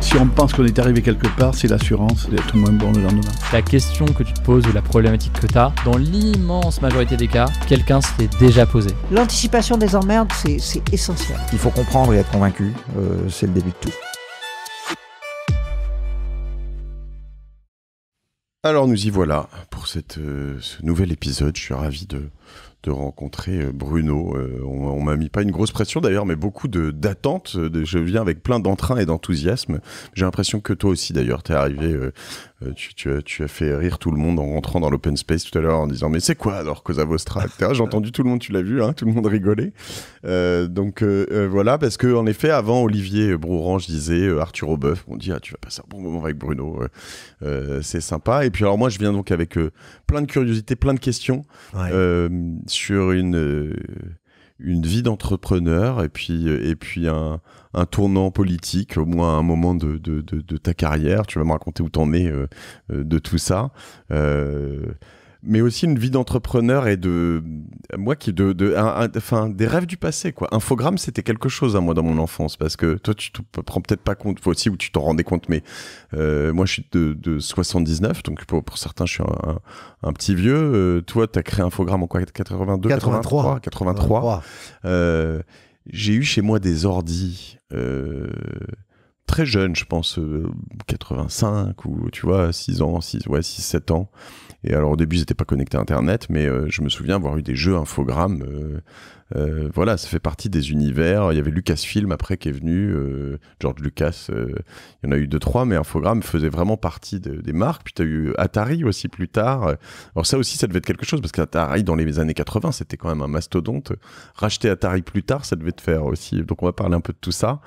Si on pense qu'on est arrivé quelque part, c'est l'assurance d'être moins bon le lendemain. La question que tu te poses ou la problématique que tu as, dans l'immense majorité des cas, quelqu'un s'est déjà posé. L'anticipation des emmerdes, c'est essentiel. Il faut comprendre et être convaincu, euh, c'est le début de tout. Alors nous y voilà pour cette, euh, ce nouvel épisode. Je suis ravi de, de rencontrer euh, Bruno. Euh, on, m'a mis pas une grosse pression d'ailleurs, mais beaucoup d'attentes. Euh, je viens avec plein d'entrain et d'enthousiasme. J'ai l'impression que toi aussi d'ailleurs, t'es arrivé, tu, tu, as, tu, as, fait rire tout le monde en rentrant dans l'open space tout à l'heure en disant mais c'est quoi alors Cosa Vostra J'ai entendu tout le monde, tu l'as vu, hein, tout le monde rigolait. donc voilà, parce que en effet, avant Olivier Brourange disait Arthur Aubeuf, on dit ah, tu vas passer un bon moment avec Bruno, c'est sympa. Et puis alors moi je viens donc avec plein de curiosités, plein de questions sur une, euh, une vie d'entrepreneur et puis, euh, et puis un, tournant politique, au moins un moment de, de ta carrière. Tu vas me raconter où t'en es euh, de tout ça mais aussi une vie d'entrepreneur et de moi qui de, enfin des rêves du passé quoi infogramme c'était quelque chose à hein, moi dans mon enfance parce que toi tu te prends peut-être pas compte toi aussi ou tu t'en rendais compte mais euh, moi je suis de, 79 donc pour, certains je suis un, petit vieux euh, toi tu as créé infogramme en quoi 82 83 83, j'ai eu chez moi des ordis euh, très jeunes je pense 85 ou tu vois 6 ans 6 ouais 6 7 ans et alors au début, ils n'étaient pas connectés à Internet, mais euh, je me souviens avoir eu des jeux infogrammes. Euh, euh, voilà, ça fait partie des univers. Il y avait Lucasfilm après qui est venu, George Lucas, il y en a eu deux, trois, mais Infogrames faisait vraiment partie des marques. Puis tu as eu Atari aussi plus tard. Alors ça aussi, ça devait être quelque chose, parce qu'Atari dans les années 80, c'était quand même un mastodonte. Racheter Atari plus tard, ça devait te faire aussi. Donc on va parler un peu de tout ça.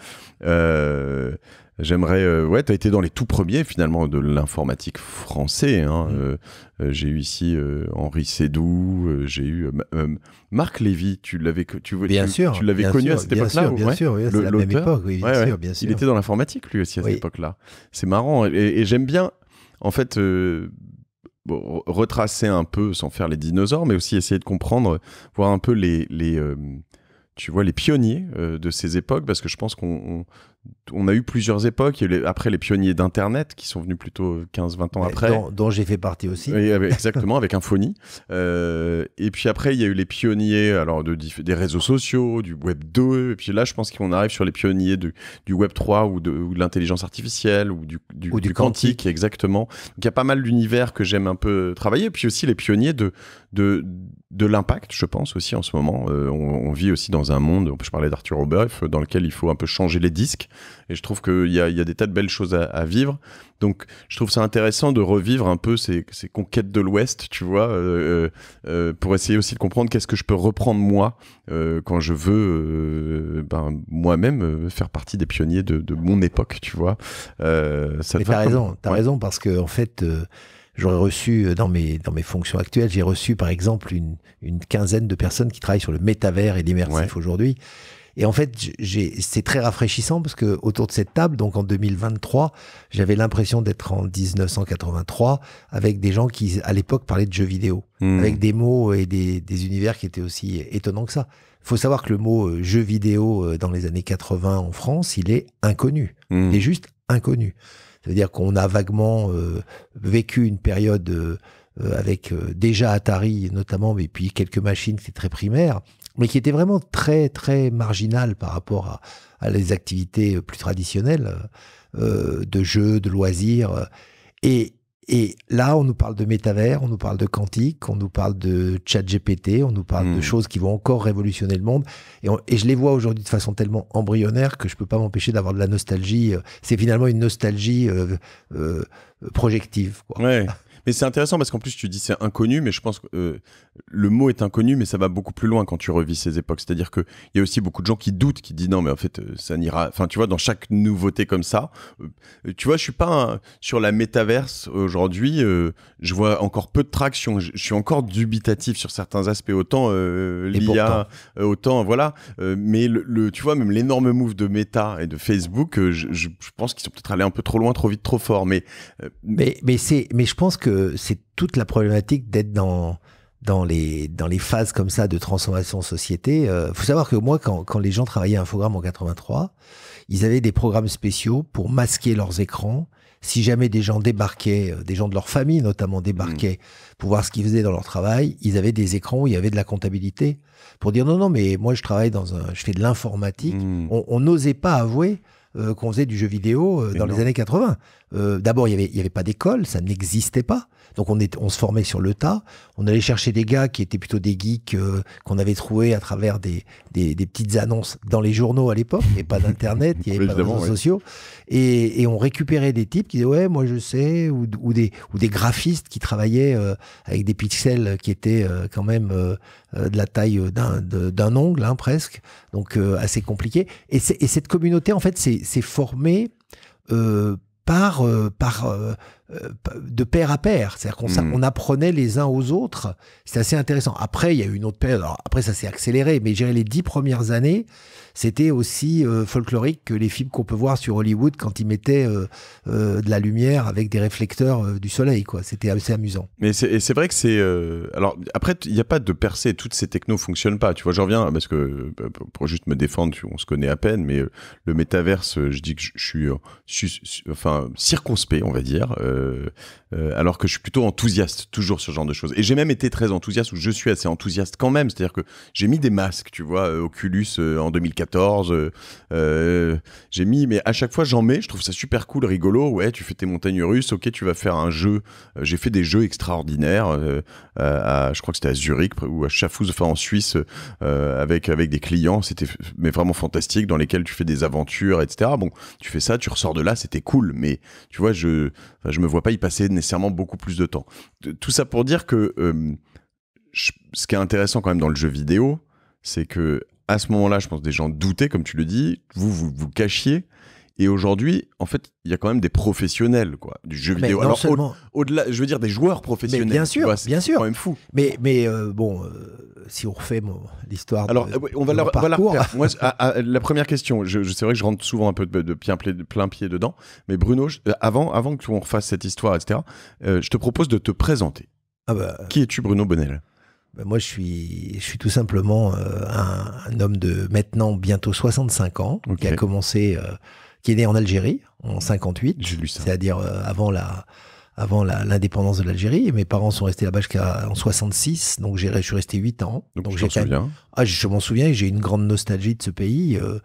Euh, J'aimerais. Euh, ouais, tu as été dans les tout premiers finalement de l'informatique français. Hein. Mmh. Euh, euh, j'ai eu ici Henri Sédou, j'ai eu Marc Lévy. Tu l'avais, tu, l'avais connu à cette époque-là. Bien sûr, bien sûr, la même époque. bien, sûr, bien sûr. Il était dans l'informatique lui aussi à cette époque-là. C'est marrant et, j'aime bien en fait retracer un peu sans faire les dinosaures, mais aussi essayer de comprendre, voir un peu les, tu vois, les pionniers de ces époques, parce que je pense qu'on on a eu plusieurs époques. après, les pionniers d'Internet qui sont venus plutôt 15-20 ans après. Dont, j'ai fait partie aussi. exactement, avec Infony. Euh, et puis après, il y a eu les pionniers alors de, des réseaux sociaux, du Web 2. Et puis là, je pense qu'on arrive sur les pionniers du, Web 3 ou de, l'intelligence artificielle ou du, quantique. exactement. Donc il y a pas mal d'univers que j'aime un peu travailler. Et puis aussi les pionniers de, de, l'impact, je pense aussi en ce moment. Euh, on, vit aussi dans un monde, je parlais d'Arthur Oberhoff, dans lequel il faut un peu changer les disques et je trouve qu'il y a, des tas de belles choses à, vivre. Donc, je trouve ça intéressant de revivre un peu ces, conquêtes de l'Ouest, tu vois, euh, euh, euh, pour essayer aussi de comprendre qu'est-ce que je peux reprendre moi quand je veux ben, moi-même faire partie des pionniers de, mon époque, tu vois. ça Mais t'as raison, t'as raison, parce que en fait j'aurais reçu dans mes, dans mes fonctions actuelles, j'ai reçu par exemple une, quinzaine de personnes qui travaillent sur le métavers et l'immersif aujourd'hui. Et en fait, c'est très rafraîchissant parce que autour de cette table, donc en 2023, j'avais l'impression d'être en 1983 avec des gens qui, à l'époque, parlaient de jeux vidéo, hmm. avec des mots et des, univers qui étaient aussi étonnants que ça. Il faut savoir que le mot euh, jeu vidéo euh, dans les années 80 en France, il est inconnu. Hmm. Il est juste inconnu. cest à dire qu'on a vaguement euh, vécu une période avec déjà Atari notamment, mais puis quelques machines qui étaient très primaires mais qui était vraiment très très marginal par rapport à, les activités euh, plus traditionnelles euh, euh, de jeux, de loisirs. Et, là, on nous parle de métavers, on nous parle de quantique, on nous parle de chat GPT, on nous parle de hmm. choses qui vont encore révolutionner le monde. Et, je les vois aujourd'hui de façon tellement embryonnaire que je ne peux pas m'empêcher d'avoir de la nostalgie. C'est finalement une nostalgie projective. Quoi. Mais c'est intéressant parce qu'en plus tu dis c'est inconnu, mais je pense que euh, le mot est inconnu, mais ça va beaucoup plus loin quand tu revis ces époques. C'est-à-dire qu'il y a aussi beaucoup de gens qui doutent, qui disent non, mais en fait euh, ça n'ira. Enfin, tu vois, dans chaque nouveauté comme ça, euh, tu vois, je suis pas sur la métaverse aujourd'hui. je vois encore peu de traction. Je, suis encore dubitatif sur certains aspects. Autant l'IA, autant voilà. mais le, tu vois, même l'énorme move de Meta et de Facebook, je, je, pense qu'ils sont peut-être allés un peu trop loin, trop vite, trop fort. Mais mais mais c'est mais je pense que c'est toute la problématique d'être dans dans les dans les phases comme ça de transformation société. Il euh, faut savoir que moi, quand, les gens travaillaient à Infogrames en 83, ils avaient des programmes spéciaux pour masquer leurs écrans. Si jamais des gens débarquaient, euh, des gens de leur famille notamment débarquaient mmh. pour voir ce qu'ils faisaient dans leur travail, ils avaient des écrans où il y avait de la comptabilité pour dire non non mais moi je travaille dans un, je fais de l'informatique. Mmh. On n'osait pas avouer euh, qu'on faisait du jeu vidéo euh, dans les années 80. Euh, d'abord, il n'y y avait pas d'école, ça n'existait pas. Donc on, est, on se formait sur le tas. On allait chercher des gars qui étaient plutôt des geeks euh, qu'on avait trouvés à travers des, petites annonces dans les journaux à l'époque. Il pas d'internet, il n'y avait pas de réseaux sociaux. Et, on récupérait des types qui disaient ouais moi je sais ou, des ou des graphistes qui travaillaient euh, avec des pixels qui étaient euh, quand même de la taille d'un ongle hein, presque. Donc assez compliqué. Et, et, cette communauté en fait s'est formée. Euh, par, euh, euh, euh, de pair à pair. C'est-à-dire qu'on hmm. on apprenait les uns aux autres. C'est assez intéressant. Après, il y a eu une autre période. après, ça s'est accéléré, mais j'ai les dix premières années, c'était aussi euh, folklorique que les films qu'on peut voir sur Hollywood quand ils mettaient euh, euh, de la lumière avec des réflecteurs du soleil. quoi. C'était assez amusant. Mais c'est vrai que c'est... alors après, il n'y a pas de percée. Toutes ces technos fonctionnent pas. Tu vois, je reviens parce que pour juste me défendre, on se connaît à peine, mais le métaverse, je dis que je suis, enfin circonspect, on va dire. Euh, alors que je suis plutôt enthousiaste toujours sur ce genre de choses. Et j'ai même été très enthousiaste, ou je suis assez enthousiaste quand même, c'est-à-dire que j'ai mis des masques, tu vois, euh, Oculus euh, en 2014, j'ai mis, mais à chaque fois j'en mets, je trouve ça super cool, rigolo, ouais, tu fais tes montagnes russes, ok, tu vas faire un jeu, j'ai fait des jeux extraordinaires, je crois que c'était à Zurich ou à Schaffhouse, enfin en Suisse, avec, avec des clients, c'était mais vraiment fantastique, dans lesquels tu fais des aventures, etc. Bon, tu fais ça, tu ressors de là, c'était cool, mais tu vois, je, je me vois pas y passer nécessairement beaucoup plus de temps. Tout ça pour dire que ce qui est intéressant quand même dans le jeu vidéo, c'est que à ce moment-là, je pense des gens doutaient, comme tu le dis, vous vous, vous cachiez, et aujourd'hui, en fait, il y a quand même des professionnels quoi, du jeu vidéo. Alors, au-delà, je veux dire des joueurs professionnels. Mais bien sûr, bien sûr. quand même fou. Mais, mais euh, bon, euh, si on refait l'histoire. Alors, on va, leur la, la première question, je, c'est vrai que je rentre souvent un peu de, plein, pied dedans. Mais Bruno, euh, avant, avant que tu refasse cette histoire, etc., je te propose de te présenter. Ah bah, Qui es-tu, Bruno Bonnel bah, moi, je suis, je suis tout simplement un, homme de maintenant bientôt 65 ans qui a commencé qui est né en Algérie en 58. C'est-à-dire euh, avant la avant l'indépendance de l'Algérie. Mes parents sont restés là-bas jusqu'en 66, donc je suis resté 8 ans. Donc, ah, je m'en souviens. je, m'en souviens et j'ai une grande nostalgie de ce pays, euh,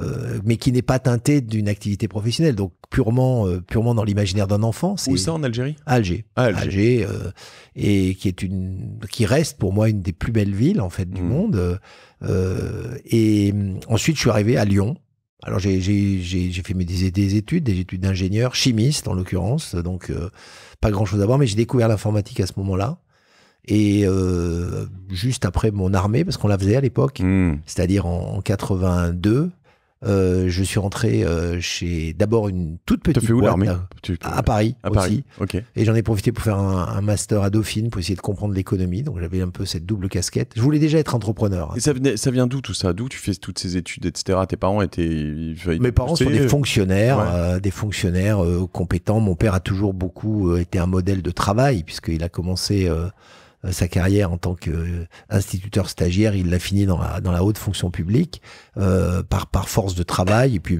euh, mais qui n'est pas teinté d'une activité professionnelle, donc purement, purement dans l'imaginaire d'un enfant. Où ça en Algérie Alger. Ah, Alger, et qui, est une, qui reste pour moi une des plus belles villes en fait du hmm. monde. et hum, ensuite, je suis arrivé à Lyon alors j'ai fait mes, des, études, des études d'ingénieur, chimiste en l'occurrence, donc euh, pas grand-chose à voir, mais j'ai découvert l'informatique à ce moment-là. Et euh, juste après mon armée, parce qu'on la faisait à l'époque, hmm. c'est-à-dire en, 82, euh, je suis rentré euh, chez d'abord une toute petite fait boîte à, Paris aussi. Et j'en ai profité pour faire un, master à Dauphine pour essayer de comprendre l'économie. Donc j'avais un peu cette double casquette. Je voulais déjà être entrepreneur. Et ça, vient d'où tout ça D'où tu fais toutes ces études, etc. Tes parents étaient mes parents sont des fonctionnaires, euh, des fonctionnaires compétents. Mon père a toujours beaucoup été un modèle de travail puisqu'il a commencé euh, sa carrière en tant qu'instituteur euh, stagiaire, il l'a fini dans la, dans la haute fonction publique euh, par, par force de travail. Et puis,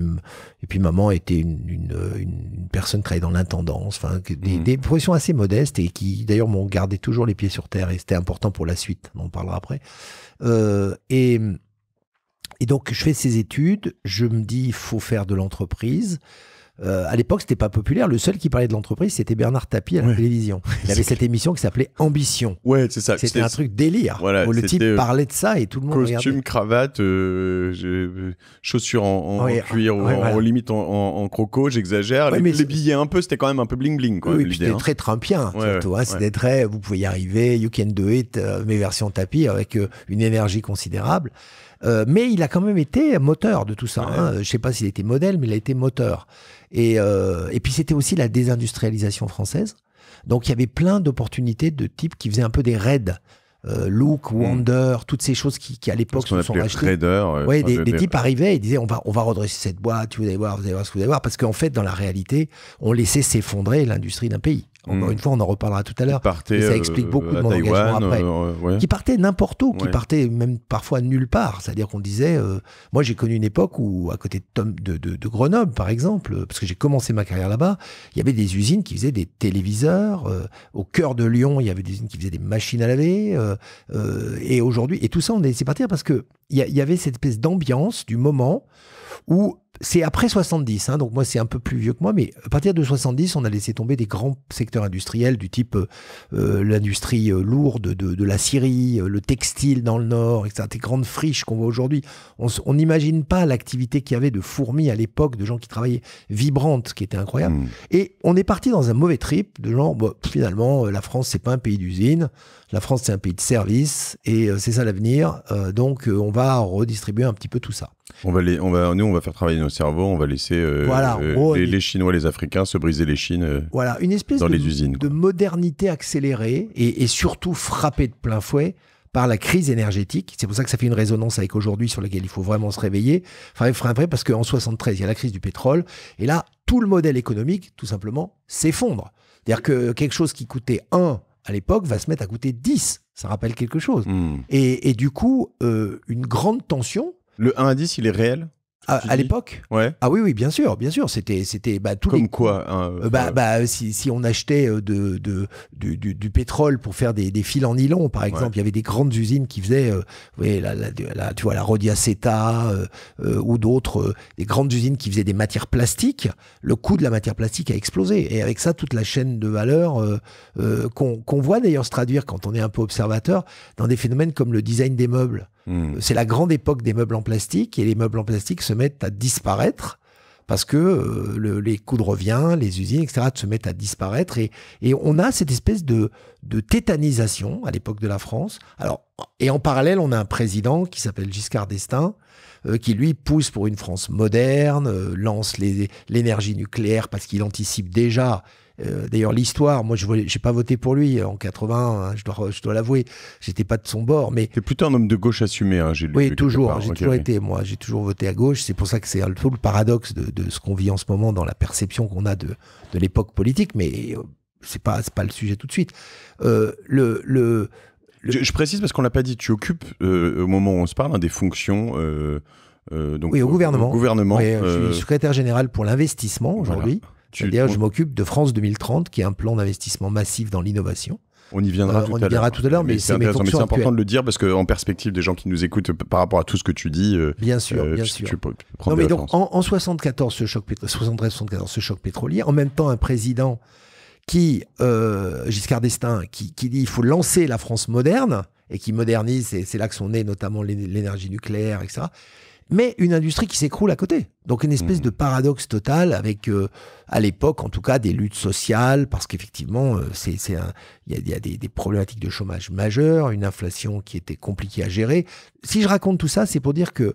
et puis maman était une, une, une personne qui travaillait dans l'intendance, enfin, des, mmh. des professions assez modestes et qui d'ailleurs m'ont gardé toujours les pieds sur terre. Et c'était important pour la suite, on en parlera après. et et donc, je fais ces études, je me dis, il faut faire de l'entreprise. Euh, à l'époque, c'était pas populaire. Le seul qui parlait de l'entreprise, c'était Bernard Tapie à la télévision. Il avait cette émission qui s'appelait Ambition. Ouais, c'est ça. C'était un truc délire. Voilà, où le type euh, parlait de ça et tout le monde costume, cravate, euh, chaussures en, cuir ou en, limite en, croco, j'exagère. les, mais les billets un peu, c'était quand même un peu bling bling. Quoi, oui, c'était hein. très trumpien tu vois hein. c'était très, vous pouvez y arriver, you can do it, mes versions Tapie avec une énergie considérable. Euh, mais il a quand même été moteur de tout ça. Hein. Je ne sais pas s'il était modèle, mais il a été moteur. Euh, et, puis c'était aussi la désindustrialisation française. Donc il y avait plein d'opportunités de types qui faisaient un peu des raids. Euh, Look, mm. Wonder, toutes ces choses qui, à l'époque se sont rachetées. des, types arrivaient et disaient on va, on va redresser cette boîte, vous allez voir, vous allez voir ce que vous allez voir. Parce qu'en fait, dans la réalité, on laissait s'effondrer l'industrie d'un pays. Encore hmm. une fois, on en reparlera tout à l'heure. Et ça euh, explique beaucoup de mon engagement après. Euh, euh, qui partait n'importe où, qui partait même parfois nulle part. C'est-à-dire qu'on disait, moi j'ai connu une époque où à côté de, Grenoble, par exemple, parce que j'ai commencé ma carrière là-bas, il y avait des usines qui faisaient des téléviseurs. au cœur de Lyon, il y avait des usines qui faisaient des machines à laver. et aujourd'hui, et tout ça, on est laissé partir parce que il y, avait cette espèce d'ambiance du moment où c'est après 70, hein, donc moi c'est un peu plus vieux que moi, mais à partir de 70, on a laissé tomber des grands secteurs industriels du type euh, euh, l'industrie euh, lourde de, la Syrie, le textile dans le Nord, etc. Des grandes friches qu'on voit aujourd'hui. On n'imagine pas l'activité qu'il y avait de fourmis à l'époque, de gens qui travaillaient vibrantes, qui était incroyable. Hmm. Et on est parti dans un mauvais trip de genre, finalement, la France c'est pas un pays d'usine, la France c'est un pays de service, et c'est ça l'avenir, donc on va redistribuer un petit peu tout ça. On va les, on va, nous, on va faire travailler nos cerveaux, on va laisser euh, euh, les, Chinois, les Africains se briser les chines euh, voilà, une espèce de, De modernité accélérée et, surtout frappée de plein fouet par la crise énergétique. C'est pour ça que ça fait une résonance avec aujourd'hui sur laquelle il faut vraiment se réveiller. Enfin, il faut un vrai, parce qu'en 73, il y a la crise du pétrole. Et là, tout le modèle économique, tout simplement, s'effondre. C'est-à-dire que quelque chose qui coûtait 1 à l'époque va se mettre à coûter 10. Ça rappelle quelque chose. Hmm. Et, du coup, une grande tension le 1 à 10, il est réel à, l'époque ouais. Ah oui, oui, bien sûr, bien sûr. C'était, c'était bah, tout. Comme quoi hein, euh, euh, bah, euh. bah si, on achetait du, pétrole pour faire des, fils en nylon, par exemple, il y avait des grandes usines qui faisaient, la, tu vois, la Rodiaceta ou d'autres, des grandes usines qui faisaient des matières plastiques. Le coût de la matière plastique a explosé. Et avec ça, toute la chaîne de valeur qu'on voit d'ailleurs se traduire quand on est un peu observateur dans des phénomènes comme le design des meubles. Hmm. C'est la grande époque des meubles en plastique et les meubles en plastique se mettent à disparaître parce que euh, les coûts de revient, les usines, etc., se mettent à disparaître. Et, on a cette espèce de, tétanisation à l'époque de la France. et en parallèle, on a un président qui s'appelle Giscard d'Estaing, euh, qui lui pousse pour une France moderne, euh, lance l'énergie nucléaire parce qu'il anticipe déjà euh, d'ailleurs, l'histoire, moi, je n'ai pas voté pour lui en 80, hein, je dois, je dois l'avouer. J'étais pas de son bord. Mais... plutôt un homme de gauche assumé, hein, j'ai Oui, toujours. J'ai toujours été, moi. J'ai toujours voté à gauche. C'est pour ça que c'est un peu le paradoxe de, ce qu'on vit en ce moment dans la perception qu'on a de, l'époque politique. Mais euh, c'est pas, pas le sujet tout de suite. Euh, le. je, précise parce qu'on l'a pas dit, tu occupes au moment où on se parle hein, des fonctions. donc, oui, au gouvernement. je suis secrétaire général pour l'investissement aujourd'hui. D'ailleurs, je m'occupe de France 2030, qui est un plan d'investissement massif dans l'innovation. On y viendra, euh, tout, à l'heure, mais c'est important de le dire parce qu'en perspective des gens qui nous écoutent euh, par rapport à tout ce que tu dis. Euh, bien sûr, bien sûr. non, mais donc en, 74, ce choc 73, 74, ce choc pétrolier, en même temps, un président qui, Giscard d'Estaing, qui, dit il faut lancer la France moderne et qui modernise, et c'est là que sont nées notamment l'énergie nucléaire, etc mais une industrie qui s'écroule à côté. Donc une espèce mmh. de paradoxe total avec, euh, à l'époque en tout cas, des luttes sociales, parce qu'effectivement, euh, il y a, y a des, problématiques de chômage majeures, une inflation qui était compliquée à gérer. Si je raconte tout ça, c'est pour dire que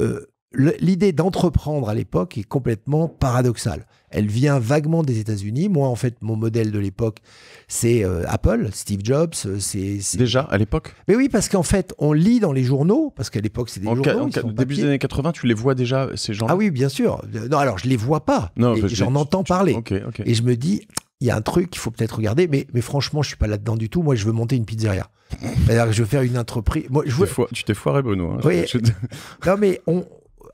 euh, l'idée d'entreprendre à l'époque est complètement paradoxale. Elle vient vaguement des États-Unis. Moi, en fait, mon modèle de l'époque, c'est euh, Apple, Steve Jobs. Euh, c'est déjà à l'époque. Mais oui, parce qu'en fait, on lit dans les journaux, parce qu'à l'époque, c'est des journaux. début des années 80, tu les vois déjà ces gens. -là. Ah oui, bien sûr. Non, alors je les vois pas. Non, j'en entends parler. Et je me dis, il y a un truc qu'il faut peut-être regarder, mais, mais franchement, je suis pas là-dedans du tout. Moi, je veux monter une pizzeria. cest je veux faire une entreprise. Moi, je Tu t'es foiré, Benoît. Hein. non, mais on,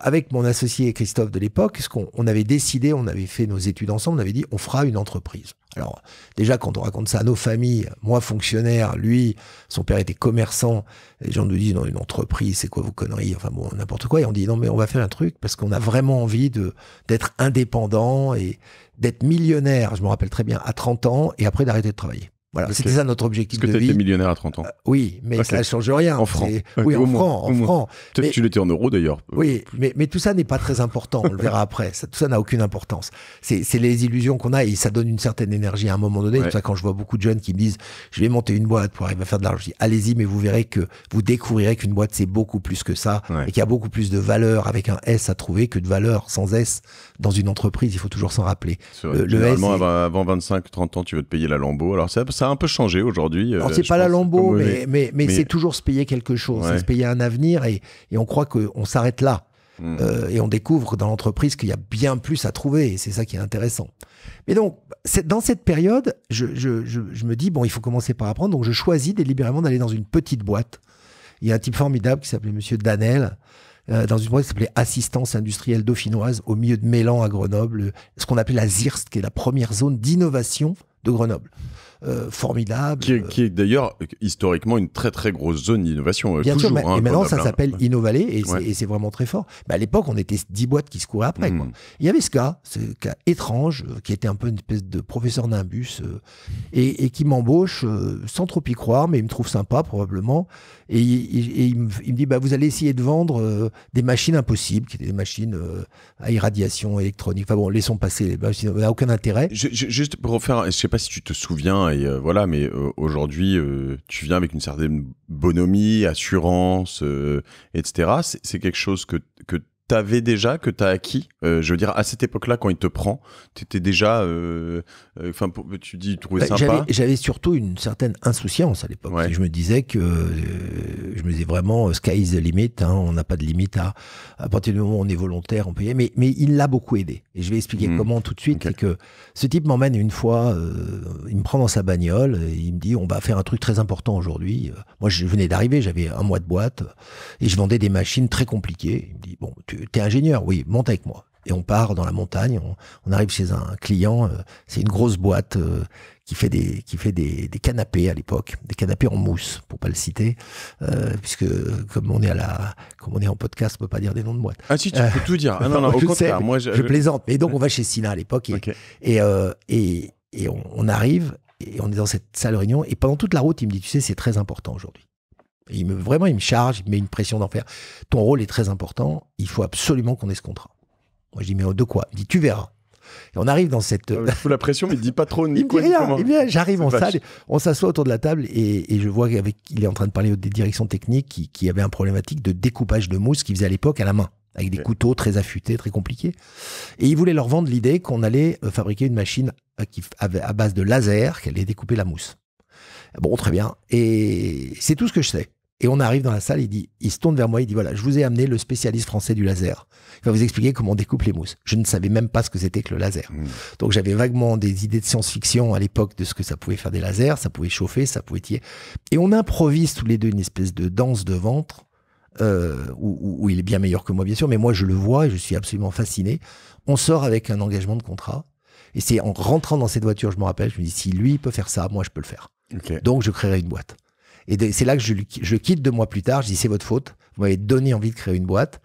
avec mon associé Christophe de l'époque, ce qu'on avait décidé, on avait fait nos études ensemble, on avait dit on fera une entreprise. Alors déjà quand on raconte ça à nos familles, moi fonctionnaire, lui, son père était commerçant, les gens nous disent non une entreprise c'est quoi vos conneries, enfin bon n'importe quoi, et on dit non mais on va faire un truc parce qu'on a vraiment envie de d'être indépendant et d'être millionnaire, je me rappelle très bien, à 30 ans et après d'arrêter de travailler. Voilà, c'était ça notre objectif Parce que tu étais millionnaire à 30 ans. Euh, oui, mais ça ne change rien. En francs. Oui, en francs. tu l'étais en euros d'ailleurs. Oui, mais, tout ça n'est pas très important. On le verra après. tout ça n'a aucune importance. C'est les illusions qu'on a et ça donne une certaine énergie à un moment donné. ça, quand je vois beaucoup de jeunes qui me disent Je vais monter une boîte pour arriver à faire de l'argent, je dis Allez-y, mais vous verrez que vous découvrirez qu'une boîte, c'est beaucoup plus que ça et qu'il y a beaucoup plus de valeur avec un S à trouver que de valeur sans S dans une entreprise. Il faut toujours s'en rappeler. le, avant 25-30 ans, tu veux te payer la lambeau. Alors, ça, ça a un peu changé aujourd'hui. Ce euh, c'est pas la Lambeau, mais, mais, c'est toujours se payer quelque chose, se payer un avenir et, on croit qu'on s'arrête là. Hmm. Euh, et on découvre dans l'entreprise qu'il y a bien plus à trouver, et c'est ça qui est intéressant. Mais donc, dans cette période, je, me dis, bon, il faut commencer par apprendre, donc je choisis délibérément d'aller dans une petite boîte. Il y a un type formidable qui s'appelait Monsieur Danel, euh, dans une boîte qui s'appelait Assistance industrielle dauphinoise, au milieu de Mélan à Grenoble, ce qu'on appelait la ZIRST, qui est la première zone d'innovation de Grenoble. Euh, formidable. Qui est, d'ailleurs historiquement une très très grosse zone d'innovation. Euh, hein, et maintenant ça s'appelle Innovalet et c'est vraiment très fort. Mais à l'époque, on était 10 boîtes qui se couraient après. Hmm. Il y avait ce cas, ce cas étrange, euh, qui était un peu une espèce de professeur nimbus et, et, qui m'embauche sans trop y croire, mais il me trouve sympa probablement. Et, il, il, me, il, me, dit, bah, vous allez essayer de vendre euh, des machines impossibles, qui étaient des machines euh, à irradiation électronique. Enfin bon, laissons passer, les ça n'a aucun intérêt. juste pour faire, je sais pas si tu te souviens, et euh, voilà, mais aujourd'hui, tu viens avec une certaine bonhomie, assurance, etc. C'est quelque chose que, que t'avais déjà, que t'as acquis euh, Je veux dire, à cette époque-là, quand il te prend, t'étais déjà. Euh, euh, enfin, tu dis, tu trouvais bah, sympa. J'avais surtout une certaine insouciance à l'époque. Je me disais que. je me disais vraiment, sky is the limit. Hein, on n'a pas de limite à. À partir du moment où on est volontaire, on peut y aller. Mais, mais il l'a beaucoup aidé. Et je vais expliquer mmh. comment tout de suite. que ce type m'emmène une fois. il me prend dans sa bagnole. il me dit, on va faire un truc très important aujourd'hui. Moi, je venais d'arriver. J'avais un mois de boîte. Et je vendais des machines très compliquées. Il me dit, bon, tu « T'es ingénieur, oui, monte avec moi. Et on part dans la montagne, on, arrive chez un client, euh, c'est une grosse boîte euh, qui fait des, qui fait des, canapés à l'époque, des canapés en mousse, pour pas le citer, euh, puisque comme on est à la, comme on est en podcast, on peut pas dire des noms de boîtes. Ah si, tu peux tout dire. Ah non, non, au contraire, moi je... plaisante. Mais donc on va chez Sina à l'époque et, et, et, on arrive et on est dans cette salle réunion et pendant toute la route, il me dit, tu sais, c'est très important aujourd'hui. Il me, vraiment, il me charge, il me met une pression d'enfer. Ton rôle est très important. Il faut absolument qu'on ait ce contrat. Moi, je dis, mais de quoi Il dit, tu verras. Et on arrive dans cette. Euh, ah, sous la pression, mais il dit pas trop ni il bien j'arrive en salle, on s'assoit autour de la table et, je vois qu'il est en train de parler des directions techniques qui, qui avaient un problématique de découpage de mousse qu'ils faisaient à l'époque à la main, avec des couteaux très affûtés, très compliqués. Et il voulait leur vendre l'idée qu'on allait euh, fabriquer une machine euh, qui, à base de laser, qui allait découper la mousse. Bon, très bien. Et c'est tout ce que je sais. Et on arrive dans la salle, il dit, il se tourne vers moi, il dit voilà, je vous ai amené le spécialiste français du laser. Il va vous expliquer comment on découpe les mousses. Je ne savais même pas ce que c'était que le laser. Hmm. Donc j'avais vaguement des idées de science-fiction à l'époque de ce que ça pouvait faire des lasers, ça pouvait chauffer, ça pouvait tirer. Et on improvise tous les deux une espèce de danse de ventre. Euh, où, il est bien meilleur que moi, bien sûr, mais moi je le vois et je suis absolument fasciné. On sort avec un engagement de contrat. Et c'est en rentrant dans cette voiture, je me rappelle, je me dis, si lui peut faire ça, moi je peux le faire. Donc je créerai une boîte. Et c'est là que je, quitte deux mois plus tard. Je dis c'est votre faute. Vous m'avez donné envie de créer une boîte.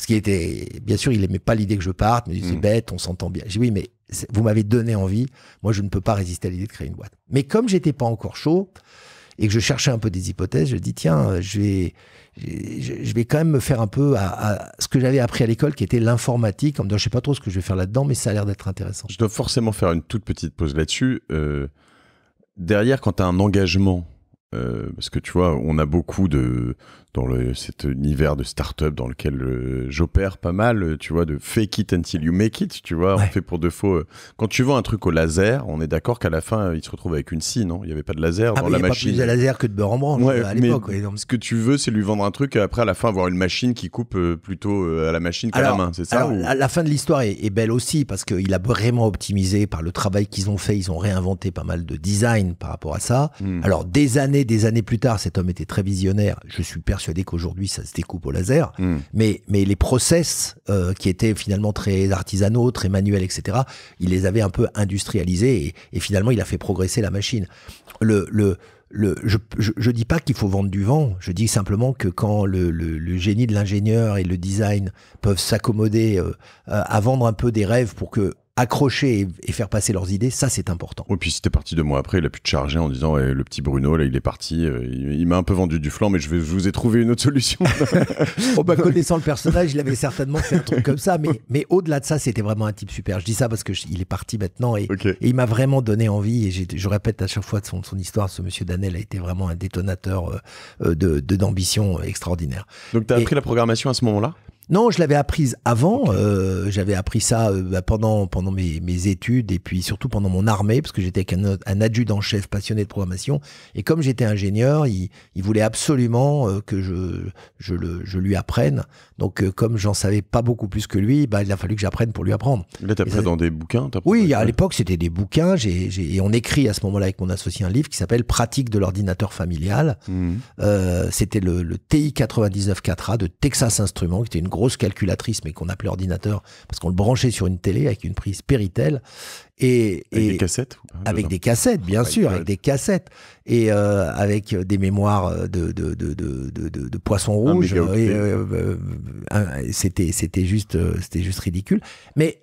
Ce qui était, bien sûr, il aimait pas l'idée que je parte. Mais il dit mm. bête, on s'entend bien. dis, oui, mais vous m'avez donné envie. Moi, je ne peux pas résister à l'idée de créer une boîte. Mais comme j'étais pas encore chaud et que je cherchais un peu des hypothèses, je dis tiens, euh, je vais, je vais quand même me faire un peu à, ce que j'avais appris à l'école, qui était l'informatique, en ne je sais pas trop ce que je vais faire là-dedans, mais ça a l'air d'être intéressant. Je dois forcément faire une toute petite pause là-dessus. Euh, derrière, quand tu as un engagement euh, parce que tu vois, on a beaucoup de, dans le, cet univers de start-up dans lequel euh, j'opère pas mal, euh, tu vois, de fake it until you make it, tu vois, on fait pour de faux. Euh, quand tu vends un truc au laser, on est d'accord qu'à la fin, il se retrouve avec une scie, non Il n'y avait pas de laser ah, dans la machine. Il n'y avait pas plus de laser que de beurre en branche à l'époque. ce que tu veux, c'est lui vendre un truc et après, à la fin, avoir une machine qui coupe plutôt à la machine qu'à la main, c'est ça La fin de l'histoire est, belle aussi parce qu'il a vraiment optimisé par le travail qu'ils ont fait. Ils ont réinventé pas mal de design par rapport à ça. Hmm. Alors, des années, des années plus tard, cet homme était très visionnaire. Je suis persuadé persuadé qu'aujourd'hui, ça se découpe au laser. Hmm. Mais, mais les process euh, qui étaient finalement très artisanaux, très manuels, etc., il les avait un peu industrialisés et, finalement, il a fait progresser la machine. Le, le, je, je, dis pas qu'il faut vendre du vent, je dis simplement que quand le, génie de l'ingénieur et le design peuvent s'accommoder euh, à, vendre un peu des rêves pour que accrocher et, faire passer leurs idées, ça c'est important. Et puis si parti deux mois après, il a pu te charger hein, en disant eh, le petit Bruno, là il est parti, euh, il, m'a un peu vendu du flanc, mais je, vais, vous ai trouvé une autre solution. En oh, bah, connaissant le personnage, il avait certainement fait un truc comme ça, mais, mais au-delà de ça, c'était vraiment un type super. Je dis ça parce qu'il est parti maintenant et, il m'a vraiment donné envie. Et je répète à chaque fois de son, histoire, ce monsieur Danel a été vraiment un détonateur euh, euh, de d'ambition extraordinaire. Donc tu as appris la programmation à ce moment-là non, je l'avais apprise avant. Euh, j'avais appris ça euh, bah, pendant, pendant mes, études et puis surtout pendant mon armée, parce que j'étais un, un adjudant-chef passionné de programmation. Et comme j'étais ingénieur, il, voulait absolument euh, que je, je, lui apprenne. Donc, comme j'en savais pas beaucoup plus que lui, bah, il a fallu que j'apprenne pour lui apprendre. Là, tu dans des bouquins Oui, à l'époque, c'était des bouquins. Et on écrit à ce moment-là avec mon associé un livre qui s'appelle Pratique de l'ordinateur familial. Mhm. c'était le, le TI-99 4A de Texas Instruments, qui était une grosse calculatrice, mais qu'on appelait ordinateur, parce qu'on le branchait sur une télé avec une prise Péritel. Et, avec des cassettes bien sûr, avec des cassettes. Et euh, avec des mémoires de, de, de, poissons rouges. Euh, euh, c'était juste, juste ridicule. Mais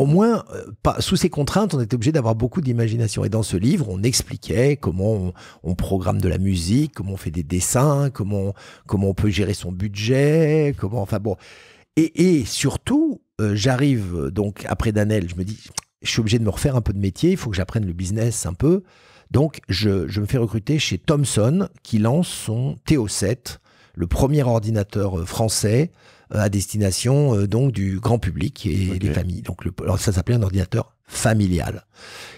au moins, euh, pas, sous ces contraintes, on était obligé d'avoir beaucoup d'imagination. Et dans ce livre, on expliquait comment on, programme de la musique, comment on fait des dessins, comment, comment on peut gérer son budget, comment, enfin bon. Et, surtout, euh, j'arrive donc après Danel, je me dis, je suis obligé de me refaire un peu de métier, il faut que j'apprenne le business un peu. Donc, je, me fais recruter chez Thomson, qui lance son TO7, le premier ordinateur euh, français euh, à destination euh, donc du grand public et des familles. Donc ça s'appelait un ordinateur familial.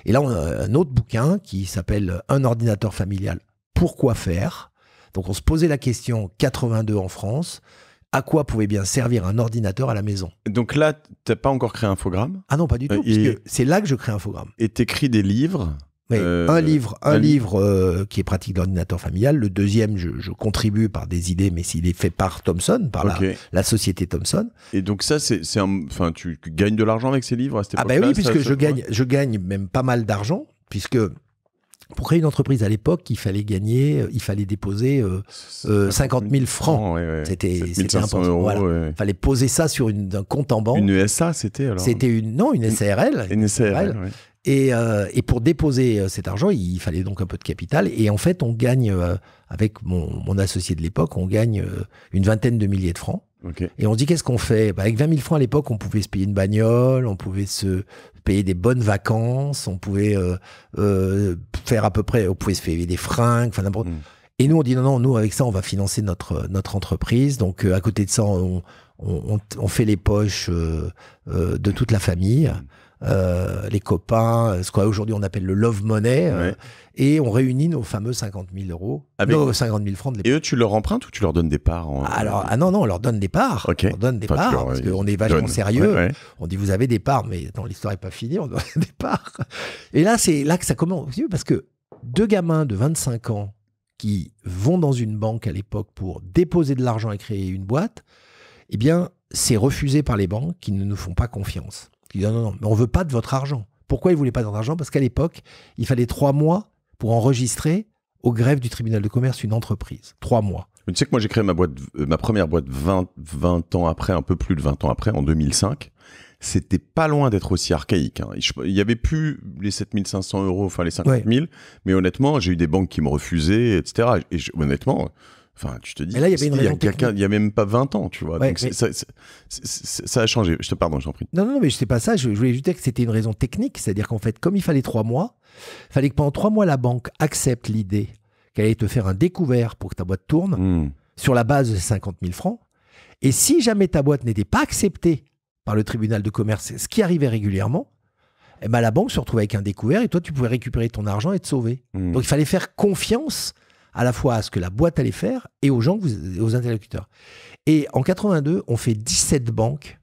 Et là, on a un autre bouquin qui s'appelle Un ordinateur familial. Pourquoi faire Donc on se posait la question 82 en France à quoi pouvait bien servir un ordinateur à la maison. Donc là, tu t'as pas encore créé un infogramme Ah non, pas du tout, euh, c'est là que je crée un infogramme. Et écris des livres oui, euh, un livre, un, livre euh, qui est pratique d'ordinateur familial. Le deuxième, je, contribue par des idées, mais s'il est fait par Thomson, par la, société Thomson. Et donc ça, c'est, enfin, tu, gagnes de l'argent avec ces livres Ah bah oui, puisque je gagne, je gagne même pas mal d'argent, puisque pour créer une entreprise à l'époque, il fallait gagner, euh, il fallait déposer 50 000 francs. C'était important. Il fallait poser ça sur une, un compte en banque. Une e SA, c'était alors C'était une non, une SARL. Une, une SARL. Et, euh, et, pour déposer euh, cet argent, il fallait donc un peu de capital. Et en fait, on gagne, euh, avec mon, mon, associé de l'époque, on gagne euh, une vingtaine de milliers de francs. Et on dit, qu'est-ce qu'on fait bah, Avec 20 000 francs à l'époque, on pouvait se payer une bagnole, on pouvait se payer des bonnes vacances, on pouvait faire à peu près, on pouvait se payer des fringues, enfin n'importe hmm. Et nous, on dit, non, non, nous, avec ça, on va financer notre, notre entreprise. Donc, à côté de ça, on, on, on, fait les poches de toute la famille. Hmm. Euh, les copains, euh, ce qu'aujourd'hui on appelle le love money, euh, et on réunit nos fameux 50 000 euros, nos 50 000 francs Et eux, tu leur empruntes ou tu leur donnes des parts Alors, ah non, non, on leur donne des parts. On leur donne des parts, parce qu'on est vachement sérieux. On dit, vous avez des parts, mais non, l'histoire n'est pas finie, on donne des parts. Et là, c'est là que ça commence, parce que deux gamins de 25 ans qui vont dans une banque à l'époque pour déposer de l'argent et créer une boîte, eh bien, c'est refusé par les banques qui ne nous font pas confiance. Il dit non, non, mais on veut pas de votre argent. Pourquoi il voulait pas de votre argent Parce qu'à l'époque, il fallait trois mois pour enregistrer au greffe du tribunal de commerce une entreprise. Trois mois. tu sais que moi, j'ai créé ma, boîte, euh, ma première boîte 20, 20 ans après, un peu plus de 20 ans après, en 2005 c'était pas loin d'être aussi archaïque. Hein. Il y avait plus les 7500 euros, enfin les 50 mais honnêtement, j'ai eu des banques qui me refusaient, etc. Et honnêtement, Enfin, tu te dis, il y avait a, même pas 20 ans, tu vois. ça, a changé. Je te pardonne, je prie. Non, non, non, mais c'est pas ça. Je, voulais juste dire que c'était une raison technique. C'est-à-dire qu'en fait, comme il fallait trois mois, il fallait que pendant trois mois, la banque accepte l'idée qu'elle allait te faire un découvert pour que ta boîte tourne hmm. sur la base de 50 000 francs. Et si jamais ta boîte n'était pas acceptée par le tribunal de commerce, ce qui arrivait régulièrement, eh ben, la banque se retrouvait avec un découvert et toi, tu pouvais récupérer ton argent et te sauver. Hmm. Donc, il fallait faire confiance à la fois à ce que la boîte allait faire et aux gens, aux interlocuteurs. Et en 82, on fait 17 banques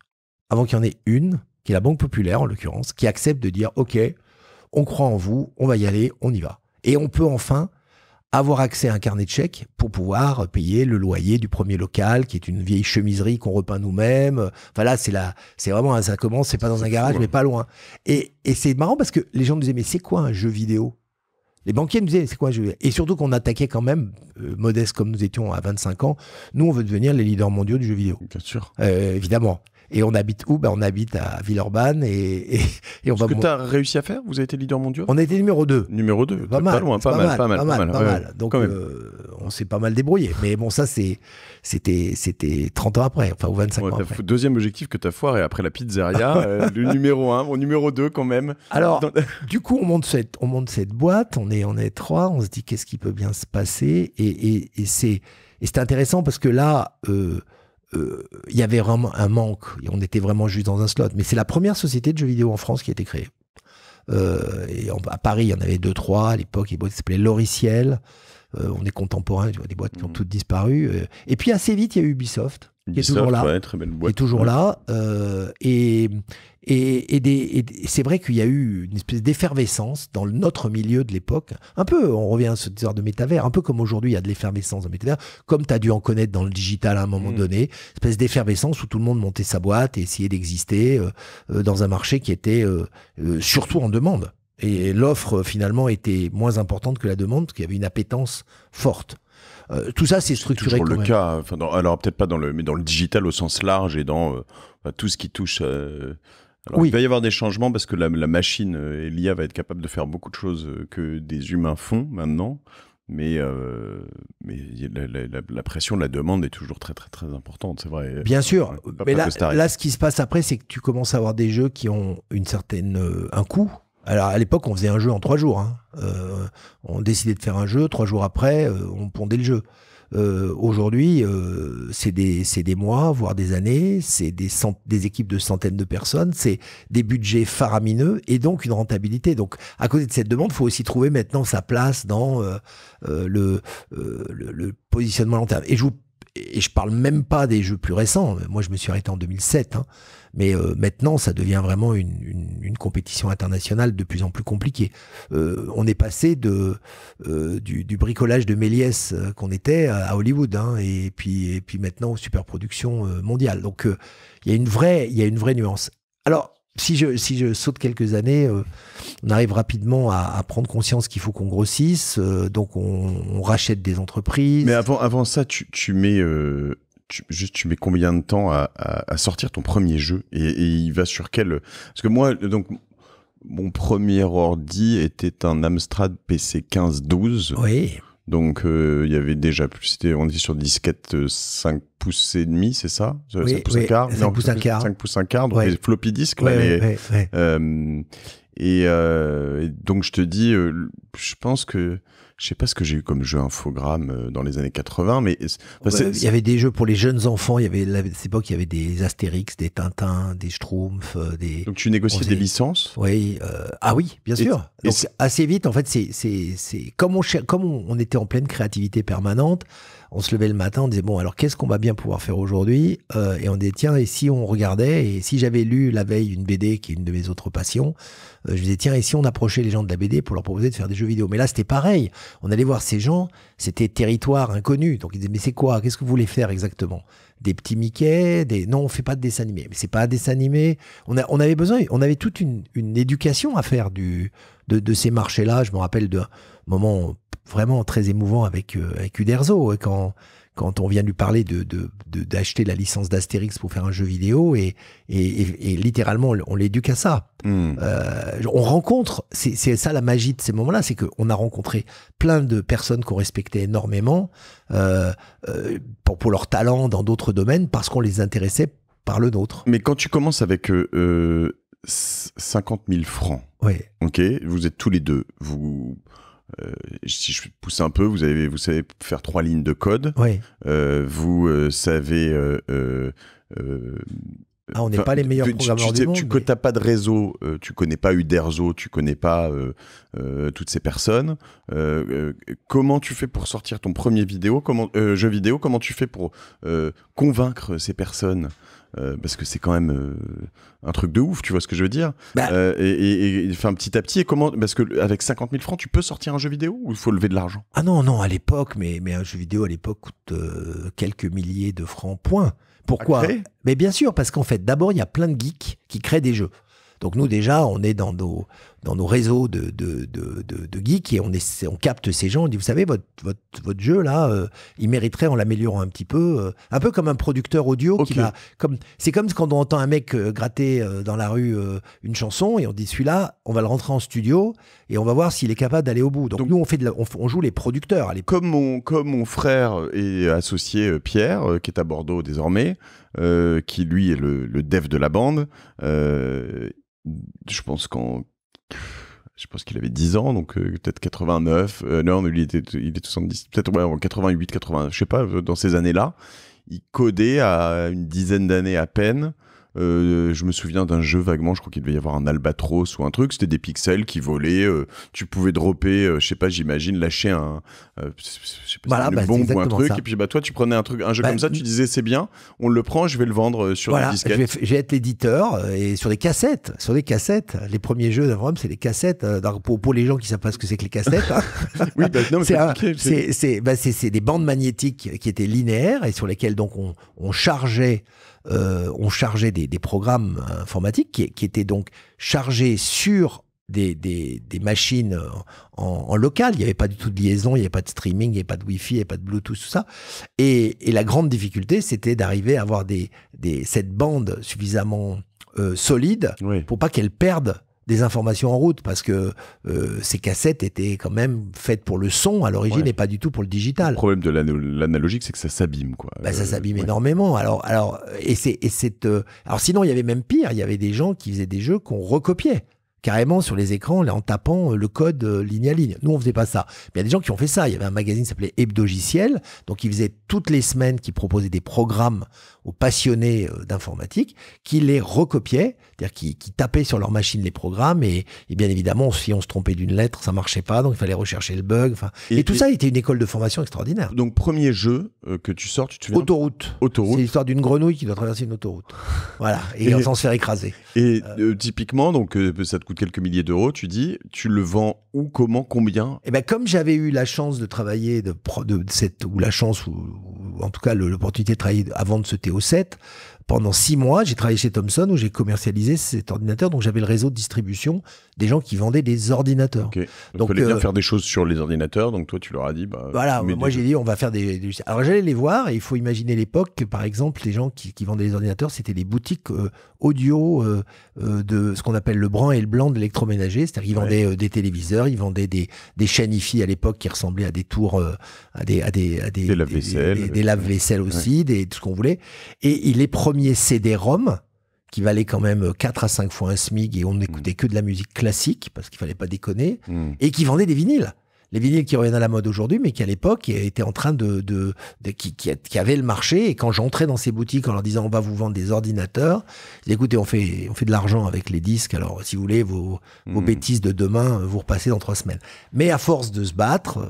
avant qu'il y en ait une, qui est la Banque Populaire en l'occurrence, qui accepte de dire OK, on croit en vous, on va y aller, on y va. Et on peut enfin avoir accès à un carnet de chèques pour pouvoir payer le loyer du premier local, qui est une vieille chemiserie qu'on repeint nous-mêmes. Enfin là, c'est là, c'est vraiment, ça commence, c'est pas dans un garage, mais hein. pas loin. Et, et c'est marrant parce que les gens nous disaient, mais c'est quoi un jeu vidéo les banquiers nous disaient, c'est quoi je... Et surtout qu'on attaquait quand même, euh, modeste comme nous étions à 25 ans, nous on veut devenir les leaders mondiaux du jeu vidéo. Bien sûr. Euh, évidemment. Et on habite où ben, On habite à Villeurbanne et, et, on Ce va... que tu as réussi à faire Vous avez été leader mondial On a été numéro 2. Numéro 2, pas, mal, pas mal, pas, mal, pas mal. Donc euh, on s'est pas mal débrouillé. Mais bon, ça c'est c'était c'était 30 ans après, enfin ou 25 ans après. Deuxième objectif que tu as foiré après la pizzeria, euh, le numéro 1, mon numéro 2 quand même. Alors, du coup, on monte cette on monte cette boîte, on est on est trois, on se dit qu'est-ce qui peut bien se passer et, et, c'est intéressant parce que là euh, euh, il y avait vraiment un manque. On était vraiment juste dans un slot. Mais c'est la première société de jeux vidéo en France qui a été créée. et à Paris, il y en avait deux, trois à l'époque. Il s'appelait Lauriciel. Euh, on est contemporain, tu vois, des boîtes qui ont mm. toutes disparu. Euh. Et puis assez vite, il y a Ubisoft. Qui est, toujours là, toujours là. et, c'est vrai qu'il y a eu une espèce d'effervescence dans notre milieu de l'époque. Un peu, on revient à ce genre de métavers, un peu comme aujourd'hui, il y a de l'effervescence dans le métavers, comme tu as dû en connaître dans le digital à un moment mm. donné. espèce d'effervescence où tout le monde montait sa boîte et essayait d'exister euh, dans un marché qui était surtout en demande. Et l'offre, finalement, était moins importante que la demande, parce qu'il y avait une appétence forte. Euh, tout ça, c'est structuré. C'est toujours le cas. alors peut-être pas dans le, mais dans le digital au sens large et dans euh, tout ce qui touche. Euh, alors, Il va y avoir des changements parce que la, machine et l'IA va être capable de faire beaucoup de choses que des humains font maintenant. Mais, mais la, pression de la demande est toujours très très très importante, c'est vrai. Bien sûr, mais là, ce qui se passe après, c'est que tu commences à avoir des jeux qui ont une certaine, un coût, alors à l'époque, on faisait un jeu en trois jours. Hein. Euh, on décidait de faire un jeu, trois jours après, euh, on pondait le jeu. Euh, Aujourd'hui, euh, c'est des, des, mois, voire des années, c'est des, des équipes de centaines de personnes, c'est des budgets faramineux et donc une rentabilité. Donc à cause de cette demande, il faut aussi trouver maintenant sa place dans euh, le, le, le, positionnement long terme. Et je, vous, parle même pas des jeux plus récents, moi je me suis arrêté en 2007. Hein. Mais euh, maintenant, ça devient vraiment une, une, compétition internationale de plus en plus compliquée. Euh, on est passé de, euh, du, bricolage de Méliès qu'on était à Hollywood, hein, et, puis, et puis maintenant aux superproductions mondiales. Donc il y, a une vraie, y a une vraie nuance. Alors, si je, si je saute quelques années, on arrive rapidement à, prendre conscience qu'il faut qu'on grossisse, donc on, rachète des entreprises. Mais avant, avant ça, tu, tu mets juste, tu mets combien de temps à, à, à sortir ton premier jeu et, et, il va sur quel Parce que moi, donc, mon premier ordi était un Amstrad PC 1512. Oui. Donc, euh, il y avait déjà plus. on était sur disquette 5 euh, pouces et demi, c'est ça 5 pouces et un quart 5 non, pouces et quart. 5 pouces un quart, donc les floppy disques. Oui, là, ouais, euh, et, euh, et, donc, je te dis, euh, je pense que je sais pas ce que j'ai eu comme jeu infogramme euh, dans les années 80, mais bah, il y avait des jeux pour les jeunes enfants. Il y avait à cette époque, il y avait des Astérix, des Tintins, des Schtroumpfs, euh, des. Donc tu négociais des licences Oui. Euh, ah oui, bien sûr. assez vite, en fait, c'est c'est comme comme on était en pleine créativité permanente on se levait le matin, on disait bon alors qu'est-ce qu'on va bien pouvoir faire aujourd'hui euh, Et on disait tiens et si on regardait et si j'avais lu la veille une BD qui est une de mes autres passions, euh, je disais tiens et si on approchait les gens de la BD pour leur proposer de faire des jeux vidéo. Mais là c'était pareil, on allait voir ces gens, c'était territoire inconnu, donc ils disaient mais c'est quoi Qu'est-ce que vous voulez faire exactement Des petits Mickey, des non on fait pas de dessin animé, mais c'est pas un dessin animé. On, avait besoin, on avait toute une, éducation à faire du de, de ces marchés là. Je me rappelle d'un moment vraiment très émouvant avec, euh, avec Uderzo, quand, quand on vient lui parler de, d'acheter la licence d'Astérix pour faire un jeu vidéo, et, et, littéralement, on l'éduque à ça. Hmm. Euh, on rencontre, c'est, ça la magie de ces moments-là, c'est qu'on a rencontré plein de personnes qu'on respectait énormément euh, pour, pour leur talent dans d'autres domaines, parce qu'on les intéressait par le nôtre. Mais quand tu commences avec... 50 000 francs. Ouais. Ok, vous êtes tous les deux. Vous euh, si je pousse un peu, vous, savez faire trois lignes de code. Euh, vous euh, savez. ah, on n'est pas les meilleurs tu, n'as pas de réseau, tu connais pas Uderzo, tu connais pas toutes ces personnes. comment tu fais pour sortir ton premier vidéo, comment, jeu vidéo Comment tu fais pour convaincre ces personnes euh, parce que c'est quand même euh, un truc de ouf, tu vois ce que je veux dire bah. euh, Et, enfin, petit à petit, et comment Parce que avec 50 000 francs, tu peux sortir un jeu vidéo ou il faut lever de l'argent Ah non, non, à l'époque, mais, mais un jeu vidéo à l'époque coûte quelques milliers de francs, point. Pourquoi Mais bien sûr, parce qu'en fait, d'abord, il y a plein de geeks qui créent des jeux. Donc nous déjà, on est dans nos, dans nos réseaux de, de, de, geeks et on, est, on capte ces gens, on dit, vous savez, votre, votre, votre jeu là, euh, il mériterait en l'améliorant un petit peu, euh, un peu comme un producteur audio qui va... Comme, c'est comme quand on entend un mec euh, gratter dans la rue une chanson et on dit, celui-là, on va le rentrer en studio et on va voir s'il est capable d'aller au bout. Donc, nous, on, fait on, joue les producteurs. À comme, mon, comme mon frère et associé Pierre, qui est à Bordeaux désormais, qui lui est le, dev de la bande, je pense qu'en je pense qu'il avait 10 ans, donc euh, peut-être 89. Euh, non, il était, il était 70, peut-être en 88, 80, je sais pas, euh, dans ces années-là. Il codait à une dizaine d'années à peine. Euh, je me souviens d'un jeu vaguement, je crois qu'il devait y avoir un albatros ou un truc. C'était des pixels qui volaient. Euh, tu pouvais dropper, euh, je sais pas, j'imagine, lâcher un, sais pas, voilà, une bah, ou un truc. Et puis bah, toi, tu prenais un truc, un jeu bah, comme ça, tu disais c'est bien, on le prend, je vais le vendre sur des disquettes. Je vais, être l'éditeur et sur des cassettes, sur des cassettes. Les premiers jeux d'Avram, c'est des cassettes. Pour, les gens qui savent pas ce que c'est que les cassettes, c'est des bandes magnétiques qui étaient linéaires et sur lesquelles donc on, on chargeait euh, on chargeait des, programmes informatiques qui, étaient donc chargés sur des, machines en, local. Il n'y avait pas du tout de liaison, il n'y avait pas de streaming, il n'y avait pas de Wi-Fi, il n'y avait pas de Bluetooth, tout ça. Et, la grande difficulté, c'était d'arriver à avoir cette bande suffisamment euh, solide pour pas qu'elle perde des informations en route parce que euh, ces cassettes étaient quand même faites pour le son à l'origine et pas du tout pour le digital. Le problème de l'analogique, c'est que ça s'abîme, quoi. Bah, ça euh, s'abîme énormément. Alors, alors, et c'est, euh, alors sinon, il y avait même pire. Il y avait des gens qui faisaient des jeux qu'on recopiait carrément sur les écrans en tapant le code ligne à ligne. Nous, on faisait pas ça. Mais il y a des gens qui ont fait ça. Il y avait un magazine qui s'appelait Hebdogiciel, donc ils faisaient toutes les semaines, qui proposaient des programmes passionnés euh, d'informatique qui les recopiaient, c'est-à-dire qui, tapaient sur leur machine les programmes et, bien évidemment si on se trompait d'une lettre ça marchait pas donc il fallait rechercher le bug. et, tout ça était une école de formation extraordinaire. Donc premier jeu euh, que tu sors, tu te Autoroute. Autoroute. C'est l'histoire d'une grenouille qui doit traverser une autoroute. voilà et, on s'en se faire écraser. Et euh. typiquement donc ça te coûte quelques milliers d'euros, tu dis, tu le vends ou comment, combien Eh ben comme j'avais eu la chance de travailler, de, de, cette, ou la chance, ou, ou en tout cas l'opportunité de travailler avant de ce TO7, pendant six mois, j'ai travaillé chez Thomson où j'ai commercialisé cet ordinateur. Donc j'avais le réseau de distribution des gens qui vendaient des ordinateurs. Donc, donc il bien euh, faire des choses sur les ordinateurs. Donc toi, tu leur as dit. Bah, voilà, moi j'ai dit on va faire des. Alors j'allais les voir et il faut imaginer l'époque que par exemple les gens qui, vendaient des ordinateurs, c'était des boutiques euh, audio euh, de ce qu'on appelle le brun et le blanc de l'électroménager. C'est-à-dire qu'ils vendaient des téléviseurs, ils vendaient des, des chaînes IFI à l'époque qui ressemblaient à des tours, à des, à des, des, lave-vaisselle. Des, lave-vaisselle aussi, des, tout ce qu'on voulait. Et, il est promis premier CD-ROM qui valait quand même 4 à 5 fois un SMIG et on hmm. n'écoutait que de la musique classique parce qu'il fallait pas déconner hmm. et qui vendait des vinyles. Les vinyles qui reviennent à la mode aujourd'hui, mais qui à l'époque étaient en train de, qui, qui, avaient le marché. Et quand j'entrais dans ces boutiques en leur disant on va vous vendre des ordinateurs, ils écoutez on fait on fait de l'argent avec les disques. Alors si vous voulez vos, hmm. bêtises de demain, vous repassez dans trois semaines. Mais à force de se battre, euh,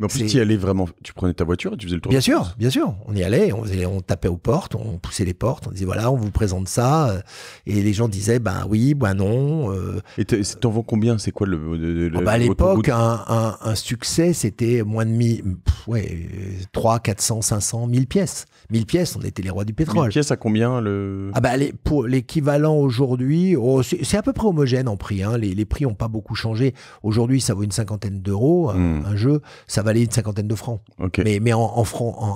mais en plus, tu y allais vraiment. Tu prenais ta voiture et tu faisais le tour. Bien sûr, bien sûr. On y allait, on, tapait aux portes, on poussait les portes, on disait voilà, on vous présente ça. Et les gens disaient ben oui, ben non. Euh. et t'en vends combien C'est quoi le. le, ah, bah, à l'époque, un, succès, c'était moins de 1000, ouais, 3, 400, 500, 1000 pièces. 1000 pièces, on était les rois du pétrole. 1000 pièces à combien le... ah ben Pour l'équivalent aujourd'hui, oh, c'est à peu près homogène en prix. Hein. Les, prix n'ont pas beaucoup changé. Aujourd'hui, ça vaut une cinquantaine d'euros, un hmm. jeu. Ça va valait une cinquantaine de francs. Mais, mais en,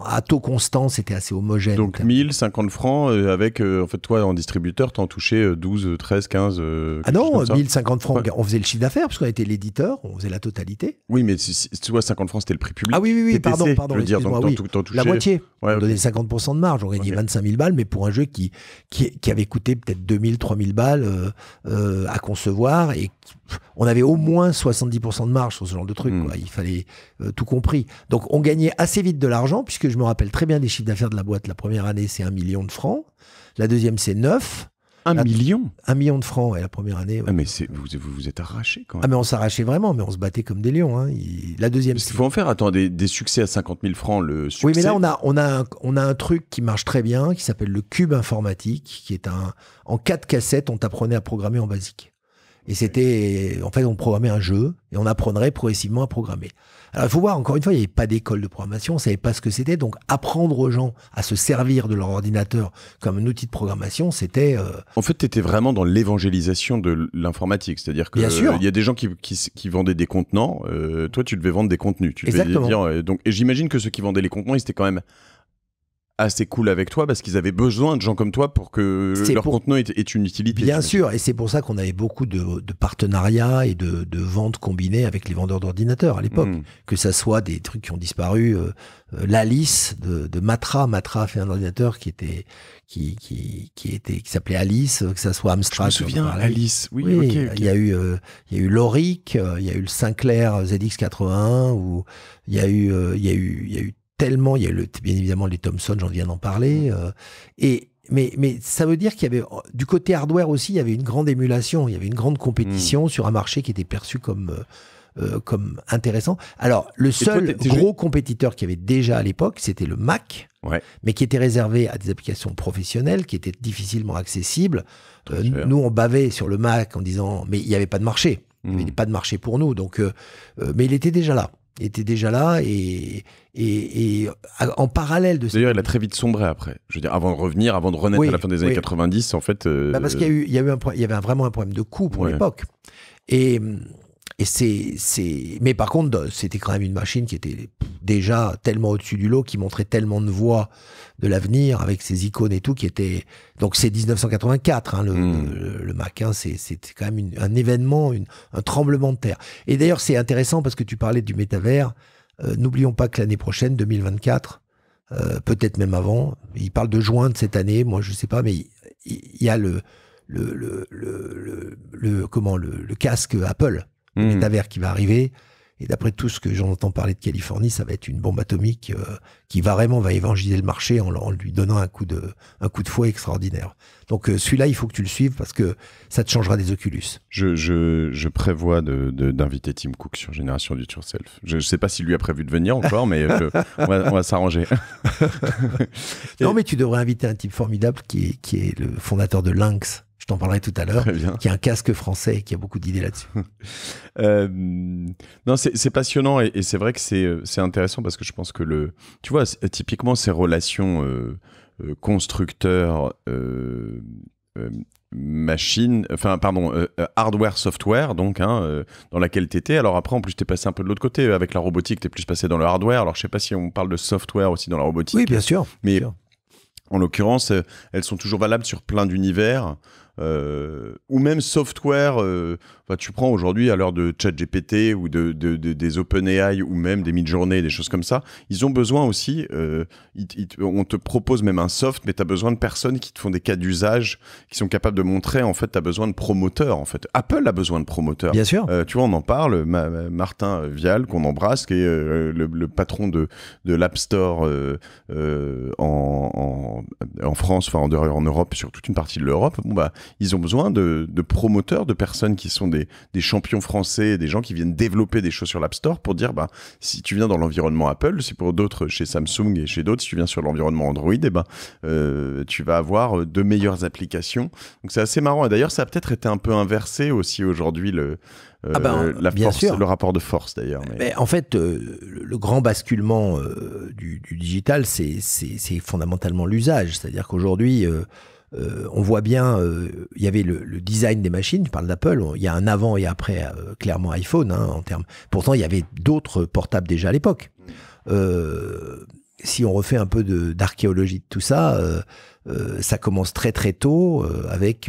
à taux constant, c'était assez homogène. Donc 1050 francs, euh, avec, euh, en fait, toi, en distributeur, t'en touchais 12, 13, 15. ah non, 1050 francs, on faisait le chiffre d'affaires, parce qu'on était l'éditeur, on faisait la totalité. Oui, mais tu vois, 50 francs, c'était le prix public. Ah oui, oui, oui, pardon, pardon. Je veux dire, donc, La moitié. on donnait 50% de marge, on gagnait 25 000 balles, mais pour un jeu qui, qui, avait coûté peut-être 2000, 3000 balles euh, à concevoir et qui on avait au moins 70% de marge sur ce genre de truc. Hmm. Il fallait euh, tout compris. Donc on gagnait assez vite de l'argent, puisque je me rappelle très bien des chiffres d'affaires de la boîte. La première année, c'est 1 million de francs. La deuxième, c'est 9. 1 million Un million de francs, et la première année. Ah mais vous, vous, êtes arraché quand ah, même. Ah, mais on s'arrachait vraiment, mais on se battait comme des lions. Hein. La deuxième. Ce qu'il faut en faire, des, succès à 50 000 francs, le succès. Oui, mais là, on a, on a, un, on a un truc qui marche très bien, qui s'appelle le cube informatique, qui est un. En quatre cassettes, on t'apprenait à programmer en basique. Et c'était, en fait, on programmait un jeu et on apprendrait progressivement à programmer. Alors, il faut voir, encore une fois, il n'y avait pas d'école de programmation, on ne savait pas ce que c'était. Donc, apprendre aux gens à se servir de leur ordinateur comme un outil de programmation, c'était. Euh, en fait, tu étais vraiment dans l'évangélisation de l'informatique. C'est-à-dire qu'il y a des gens qui, vendaient des contenants. Euh, toi, tu devais vendre des contenus. Tu Exactement. dire, euh, donc, et j'imagine que ceux qui vendaient les contenants, ils étaient quand même assez cool avec toi parce qu'ils avaient besoin de gens comme toi pour que leur contenu ait, une utilité. Bien sûr, et c'est pour ça qu'on avait beaucoup de, partenariats et de, ventes combinées avec les vendeurs d'ordinateurs à l'époque. Hmm. Que ça soit des trucs qui ont disparu, euh, euh, l'Alice de, Matra, Matra a fait un ordinateur qui était qui qui, qui était qui s'appelait Alice, que ça soit Amstrad. Je me souviens, Alice. Oui, oui euh, il y a eu il y a eu l'Auric, il y a eu le Sinclair ZX81 ou il y a eu il y a eu il y a eu tellement. Il y a bien évidemment les Thomson, j'en viens d'en parler. Mm. Euh, et, mais, mais ça veut dire qu'il y avait, du côté hardware aussi, il y avait une grande émulation, il y avait une grande compétition mm. sur un marché qui était perçu comme. Euh, euh, comme intéressant. Alors, le seul gros compétiteur qu'il y avait déjà à l'époque, c'était le Mac, mais qui était réservé à des applications professionnelles, qui étaient difficilement accessibles. nous, on bavait sur le Mac en disant, mais il n'y avait pas de marché. Il n'y avait mm. pas de marché pour nous. Donc, mais il était déjà là était déjà là et, et, en parallèle de D'ailleurs, il a très vite sombré après. Je veux dire, avant de revenir, avant de renaître à la fin des années 90, en fait. Euh, bah, parce qu'il y, a eu, il y, avait vraiment un problème de coût pour l'époque. Et hum, et c'est, c'est, mais par contre, c'était quand même une machine qui était déjà tellement au-dessus du lot, qui montrait tellement de voies de l'avenir avec ses icônes et tout, qui était. Donc c'est 1984, hein, hmm. le, le, Mac. 1 hein, c'est, quand même un événement, un tremblement de terre. Et d'ailleurs, c'est intéressant parce que tu parlais du métavers. Euh, n'oublions pas que l'année prochaine, 2024, euh, peut-être même avant, il parle de juin de cette année. Moi, je sais pas, mais il, y a le le, le, le, le, comment, le, casque Apple le métavers hmm. qui va arriver. Et d'après tout ce que j'entends parler de Californie, ça va être une bombe atomique euh, qui va vraiment va évangéliser le marché en, lui donnant un coup de un coup de fouet extraordinaire. Donc euh, celui-là, il faut que tu le suives parce que ça te changera des Oculus. Je, prévois d'inviter de, Tim Cook sur Génération du Self. Je ne sais pas s'il lui a prévu de venir encore, mais euh, on va, s'arranger. non, mais tu devrais inviter un type formidable qui est le fondateur de Lynx je t'en parlerai tout à l'heure, qui est un casque français et qui a beaucoup d'idées là-dessus. Euh, non, c'est passionnant et, c'est vrai que euh, c'est intéressant parce que je pense que le, tu vois, typiquement ces relations euh, constructeur constructeurs euh, machine, enfin pardon, hardware software donc hein, dans laquelle étais, Alors après en plus es passé un peu de l'autre côté avec la robotique, tu es plus passé dans le hardware. Alors je sais pas si on parle de software aussi dans la robotique. Oui bien sûr. Mais en l'occurrence, elles sont toujours valables sur plein d'univers. Euh, ou même software. Euh, tu prends aujourd'hui à l'heure de ChatGPT ou de, de, des OpenAI ou même des mid Midjourney, des choses comme ça. Ils ont besoin aussi. Euh, on te propose même un soft, mais tu as besoin de personnes qui te font des cas d'usage, qui sont capables de montrer. En fait, tu as besoin de promoteurs. En fait, Apple a besoin de promoteurs. Bien sûr. tu vois, on en parle. Martin Vial, qu'on embrasse, qui est le, patron de, de l'App Store en, en, France, enfin en dehors en Europe, sur toute une partie de l'Europe. Bon bah ils ont besoin de, promoteurs, de personnes qui sont des, champions français, des gens qui viennent développer des choses sur l'App Store pour dire bah, si tu viens dans l'environnement Apple, c'est pour d'autres chez Samsung et chez d'autres, si tu viens sur l'environnement Android, et eh ben, euh, tu vas avoir euh, de meilleures applications. Donc c'est assez marrant. Et d'ailleurs, ça a peut-être été un peu inversé aussi aujourd'hui le, euh, ah ben, la le rapport de force d'ailleurs. Mais... en fait, le grand basculement du, du, digital, c'est fondamentalement l'usage. C'est-à-dire qu'aujourd'hui, euh, on voit bien, euh, il y avait le, design des machines, tu parles d'Apple, il y a un avant et après, euh, clairement iPhone, hein, en termes. Pourtant, il y avait d'autres portables déjà à l'époque. si on refait un peu d'archéologie de, de, tout ça, ça commence très très tôt avec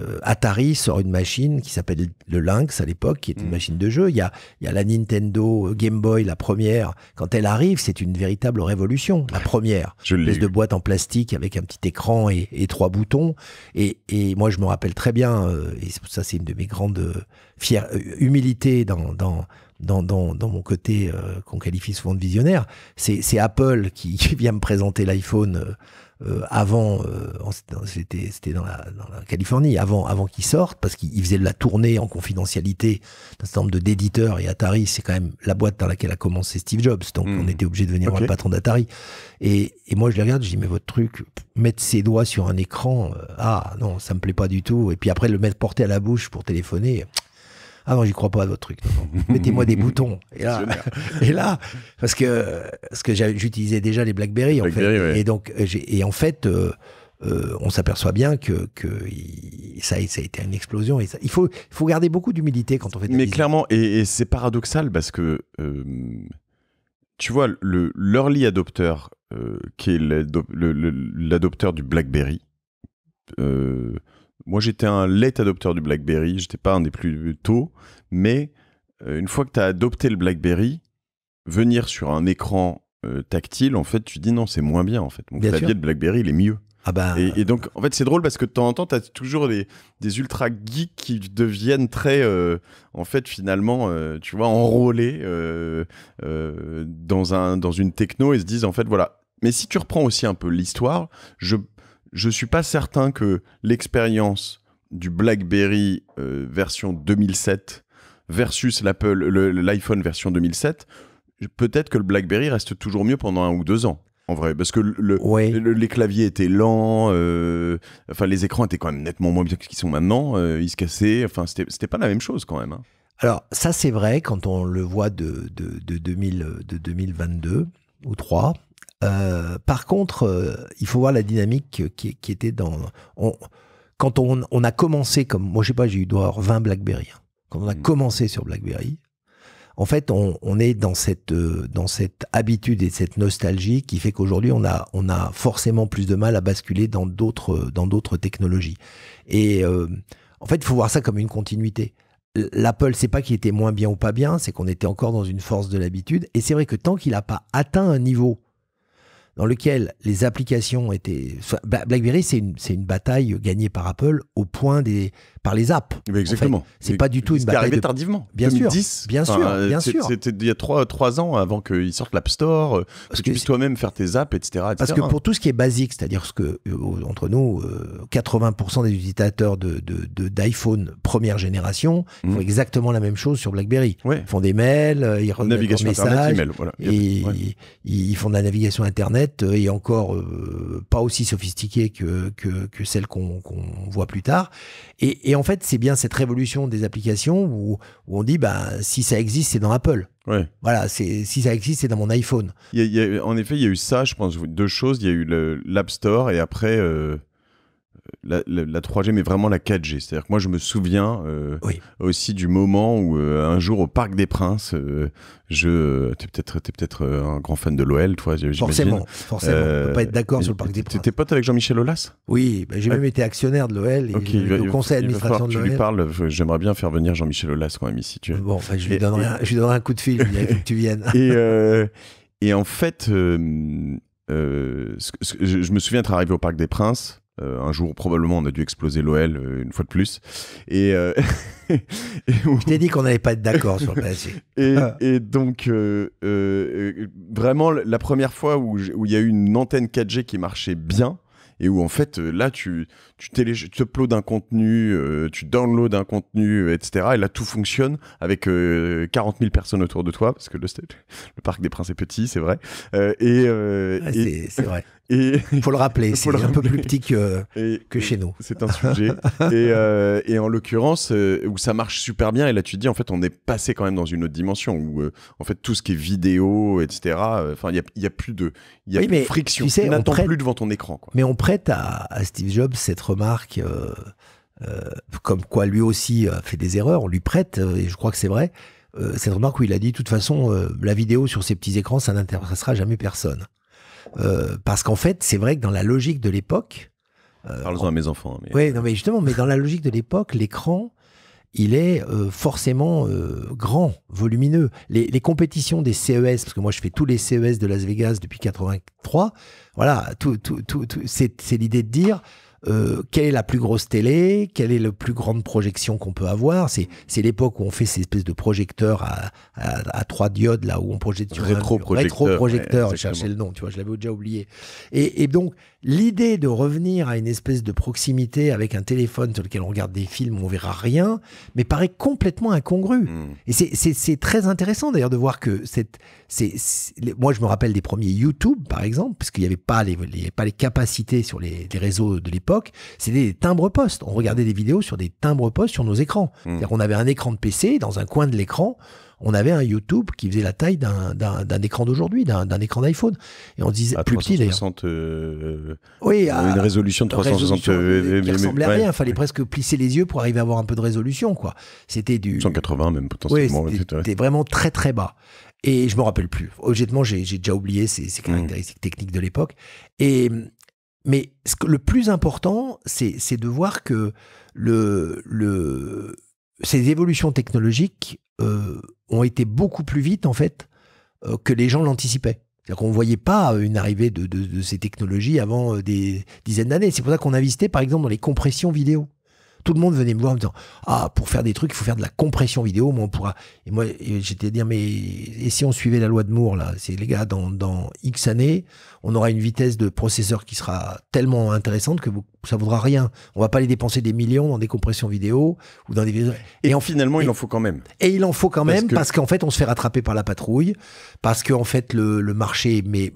euh, Atari sort une machine qui s'appelle le Lynx à l'époque, qui est une mm. machine de jeu. Il y, a, la Nintendo euh, Game Boy, la première. Quand elle arrive, c'est une véritable révolution, la première. Je une espèce de boîte en plastique avec un petit écran et, trois boutons. Et, moi, je me rappelle très bien, euh, et ça, c'est une de mes grandes fières, humilités dans, dans mon côté qu'on qualifie souvent de visionnaire, c'est Apple qui, vient me présenter l'iPhone euh, avant, euh, c'était dans la, dans la, Californie, avant, avant qu'ils sortent, parce qu'il faisait de la tournée en confidentialité d'un certain nombre d'éditeurs, et Atari, c'est quand même la boîte dans laquelle a commencé Steve Jobs, donc on hmm. était obligé de venir voir le patron d'Atari. Et, et, moi, je les regarde, je dis, mais votre truc, mettre ses doigts sur un écran, euh, ah non, ça me plaît pas du tout, et puis après le mettre porté à la bouche pour téléphoner, ah non, j'y crois pas à votre truc. Mettez-moi des boutons. Et là, et là, parce que, parce que j'utilisais déjà les Blackberry, en fait. Et donc, euh, et en fait, euh, euh, on s'aperçoit bien que, que ça, ça, a été une explosion. Et il faut, faut garder beaucoup d'humilité quand on fait. Mais clairement, et, c'est paradoxal parce que tu vois le l'early adopteur qui est l'adopteur du BlackBerry. Moi, j'étais un late adopteur du BlackBerry. J'étais pas un des plus tôt, mais euh, une fois que tu as adopté le BlackBerry, venir sur un écran euh, tactile, en fait, tu dis non, c'est moins bien. En fait, mon clavier de BlackBerry, il est mieux. Ah bah, et, euh, donc, en fait, c'est drôle parce que de temps en temps, tu as toujours des, des, ultra geeks qui deviennent très, en fait, finalement, tu vois, enrôlés dans, un, dans une techno et se disent, en fait, voilà. Mais si tu reprends aussi un peu l'histoire, je je suis pas certain que l'expérience du BlackBerry euh, version 2007 versus l'Apple, l'iPhone version 2007, peut-être que le BlackBerry reste toujours mieux pendant un ou deux ans. En vrai, parce que le, les claviers étaient lents, euh, enfin les écrans étaient quand même nettement moins bien qu'ils sont maintenant, euh, ils se cassaient, enfin c'était pas la même chose quand même. Hein. Alors ça c'est vrai quand on le voit de, de 2022 ou 3, euh, par contre, euh, il faut voir la dynamique qui, était dans. quand on, a commencé, comme moi, je sais pas, j'ai eu 20 Blackberry. Hein. Quand on a hmm. commencé sur Blackberry, en fait, on, est dans cette, euh, dans cette habitude et cette nostalgie qui fait qu'aujourd'hui, on a, on a forcément plus de mal à basculer dans d'autres, dans d'autres technologies. Et en fait, il faut voir ça comme une continuité. L'Apple, c'est pas qu'il était moins bien ou pas bien, c'est qu'on était encore dans une force de l'habitude. Et c'est vrai que tant qu'il n'a pas atteint un niveau dans lequel les applications étaient. BlackBerry, c'est une, une, bataille gagnée par Apple au point des, par les apps. exactement. C'est pas du tout une bataille. arrivé tardivement. Bien sûr. Bien sûr. bien sûr. C'était il y a 3, ans avant qu'ils sortent l'App Store, euh, que, tu puisses toi-même faire tes apps, etc., Parce que pour tout ce qui est basique, c'est-à-dire ce que, euh, entre nous, 80% euh, des utilisateurs de, d'iPhone de, première génération mmh. font exactement la même chose sur BlackBerry. Ils font des mails, ils font des messages. Et ils, font de la navigation Internet et encore pas aussi sophistiquée que, celle qu'on, voit plus tard. et et en fait, c'est bien cette révolution des applications où, on dit, bah, si ça existe, c'est dans Apple. Ouais. Voilà, si ça existe, c'est dans mon iPhone. en effet, il y a eu ça, je pense, deux choses. Il y a eu l'App Store et après, euh, la, 3G, mais vraiment la 4G. C'est-à-dire que moi, je me souviens euh, aussi du moment où, euh, un jour, au Parc des Princes, euh, je. T'es peut-être peut un grand fan de l'OL, toi, Forcément, forcément. on peut pas être d'accord sur le Parc des Princes. T'étais pote avec Jean-Michel Aulas Oui, ben, j'ai ah. même été actionnaire de l'OL et conseil d'administration de l'OL. Tu lui parles, j'aimerais bien faire venir Jean-Michel Aulas quand même ici, tu Bon, enfin, je lui, donnerai, Un, je lui donnerai un coup de fil, il que tu viennes. Et, et en fait. je, je, me souviens être arrivé au Parc des Princes euh, un jour, probablement, on a dû exploser l'OL euh, une fois de plus. Et, euh, Je t'ai dit qu'on n'allait pas être d'accord sur le passé. et, donc, vraiment, la première fois où il y a eu une antenne 4G qui marchait bien, et où en fait là tu tu, tu uploads un contenu, tu download un contenu, etc. Et là tout fonctionne avec 40 000 personnes autour de toi parce que le, le parc des Princes est petit, c'est vrai. et... c'est vrai il faut le rappeler, c'est un peu plus petit que, que chez nous. C'est un sujet. et, euh, en l'occurrence, euh, où ça marche super bien, et là tu dis, en fait, on est passé quand même dans une autre dimension, où euh, en fait tout ce qui est vidéo, etc., il n'y a, plus de, y a plus friction. on sais, plus devant ton écran. Mais on prête à, à, Steve Jobs cette remarque. comme quoi lui aussi a fait des erreurs, on lui prête, et je crois que c'est vrai, cette remarque où il a dit, de toute façon, la vidéo sur ces petits écrans, ça n'intéressera jamais personne. Euh, parce qu'en fait, c'est vrai que dans la logique de l'époque. Euh, en à mes enfants. Oui, euh, justement, mais dans la logique de l'époque, l'écran, il est forcément grand, volumineux. Les, compétitions des CES, parce que moi je fais tous les CES de Las Vegas depuis 83, voilà, c'est l'idée de dire euh, quelle est la plus grosse télé, quelle est la plus grande projection qu'on peut avoir. Mm. C'est, l'époque où on fait ces espèces de projecteurs à, à, trois diodes, là, où on projette sur rétro-projecteur. Rétro-projecteur, ouais, le nom, tu vois, je l'avais déjà oublié. Et, et donc, L'idée de revenir à une espèce de proximité avec un téléphone sur lequel on regarde des films où on verra rien, mais paraît complètement incongrue. Hmm. Et c'est très intéressant d'ailleurs de voir que cette, c'est, moi je me rappelle des premiers YouTube par exemple, parce qu'il n'y avait pas les, pas les capacités sur les, réseaux de l'époque, c'était des timbres-postes. On regardait des vidéos sur des timbres-postes sur nos écrans. Hmm. C'est-à-dire qu'on avait un écran de PC, dans un coin de l'écran, on avait un YouTube qui faisait la taille d'un écran d'aujourd'hui, d'un écran d'iPhone. Et on disait, plus petit d'ailleurs. Euh, oui, euh, une résolution de 360 résolution euh, qui ressemblait à rien. Il fallait presque plisser les yeux pour arriver à avoir un peu de résolution. quoi. C'était du. 180 même potentiellement. c'était vraiment très très bas. Et je me rappelle plus. objectivement j'ai déjà oublié ces, mm. caractéristiques techniques de l'époque. Et mais ce que, le plus important, c'est de voir que le, le, ces évolutions technologiques euh, ont été beaucoup plus vite, en fait, euh, que les gens l'anticipaient. C'est-à-dire qu'on ne voyait pas euh, une arrivée de, ces technologies avant des dizaines d'années. C'est pour ça qu'on investi, par exemple, dans les compressions vidéo tout le monde venait me voir en me disant Ah, pour faire des trucs, il faut faire de la compression vidéo, mais on pourra. Et moi, j'étais à dire Mais et si on suivait la loi de Moore, là C'est les gars, dans, dans X années, on aura une vitesse de processeur qui sera tellement intéressante que vous, ça vaudra rien. On va pas les dépenser des millions dans des compressions vidéo ou dans des vidéos. Et, en, finalement, il en faut quand même. Et il en faut quand même parce qu'en fait, on se fait rattraper par la patrouille, parce qu'en fait, le, le marché, mais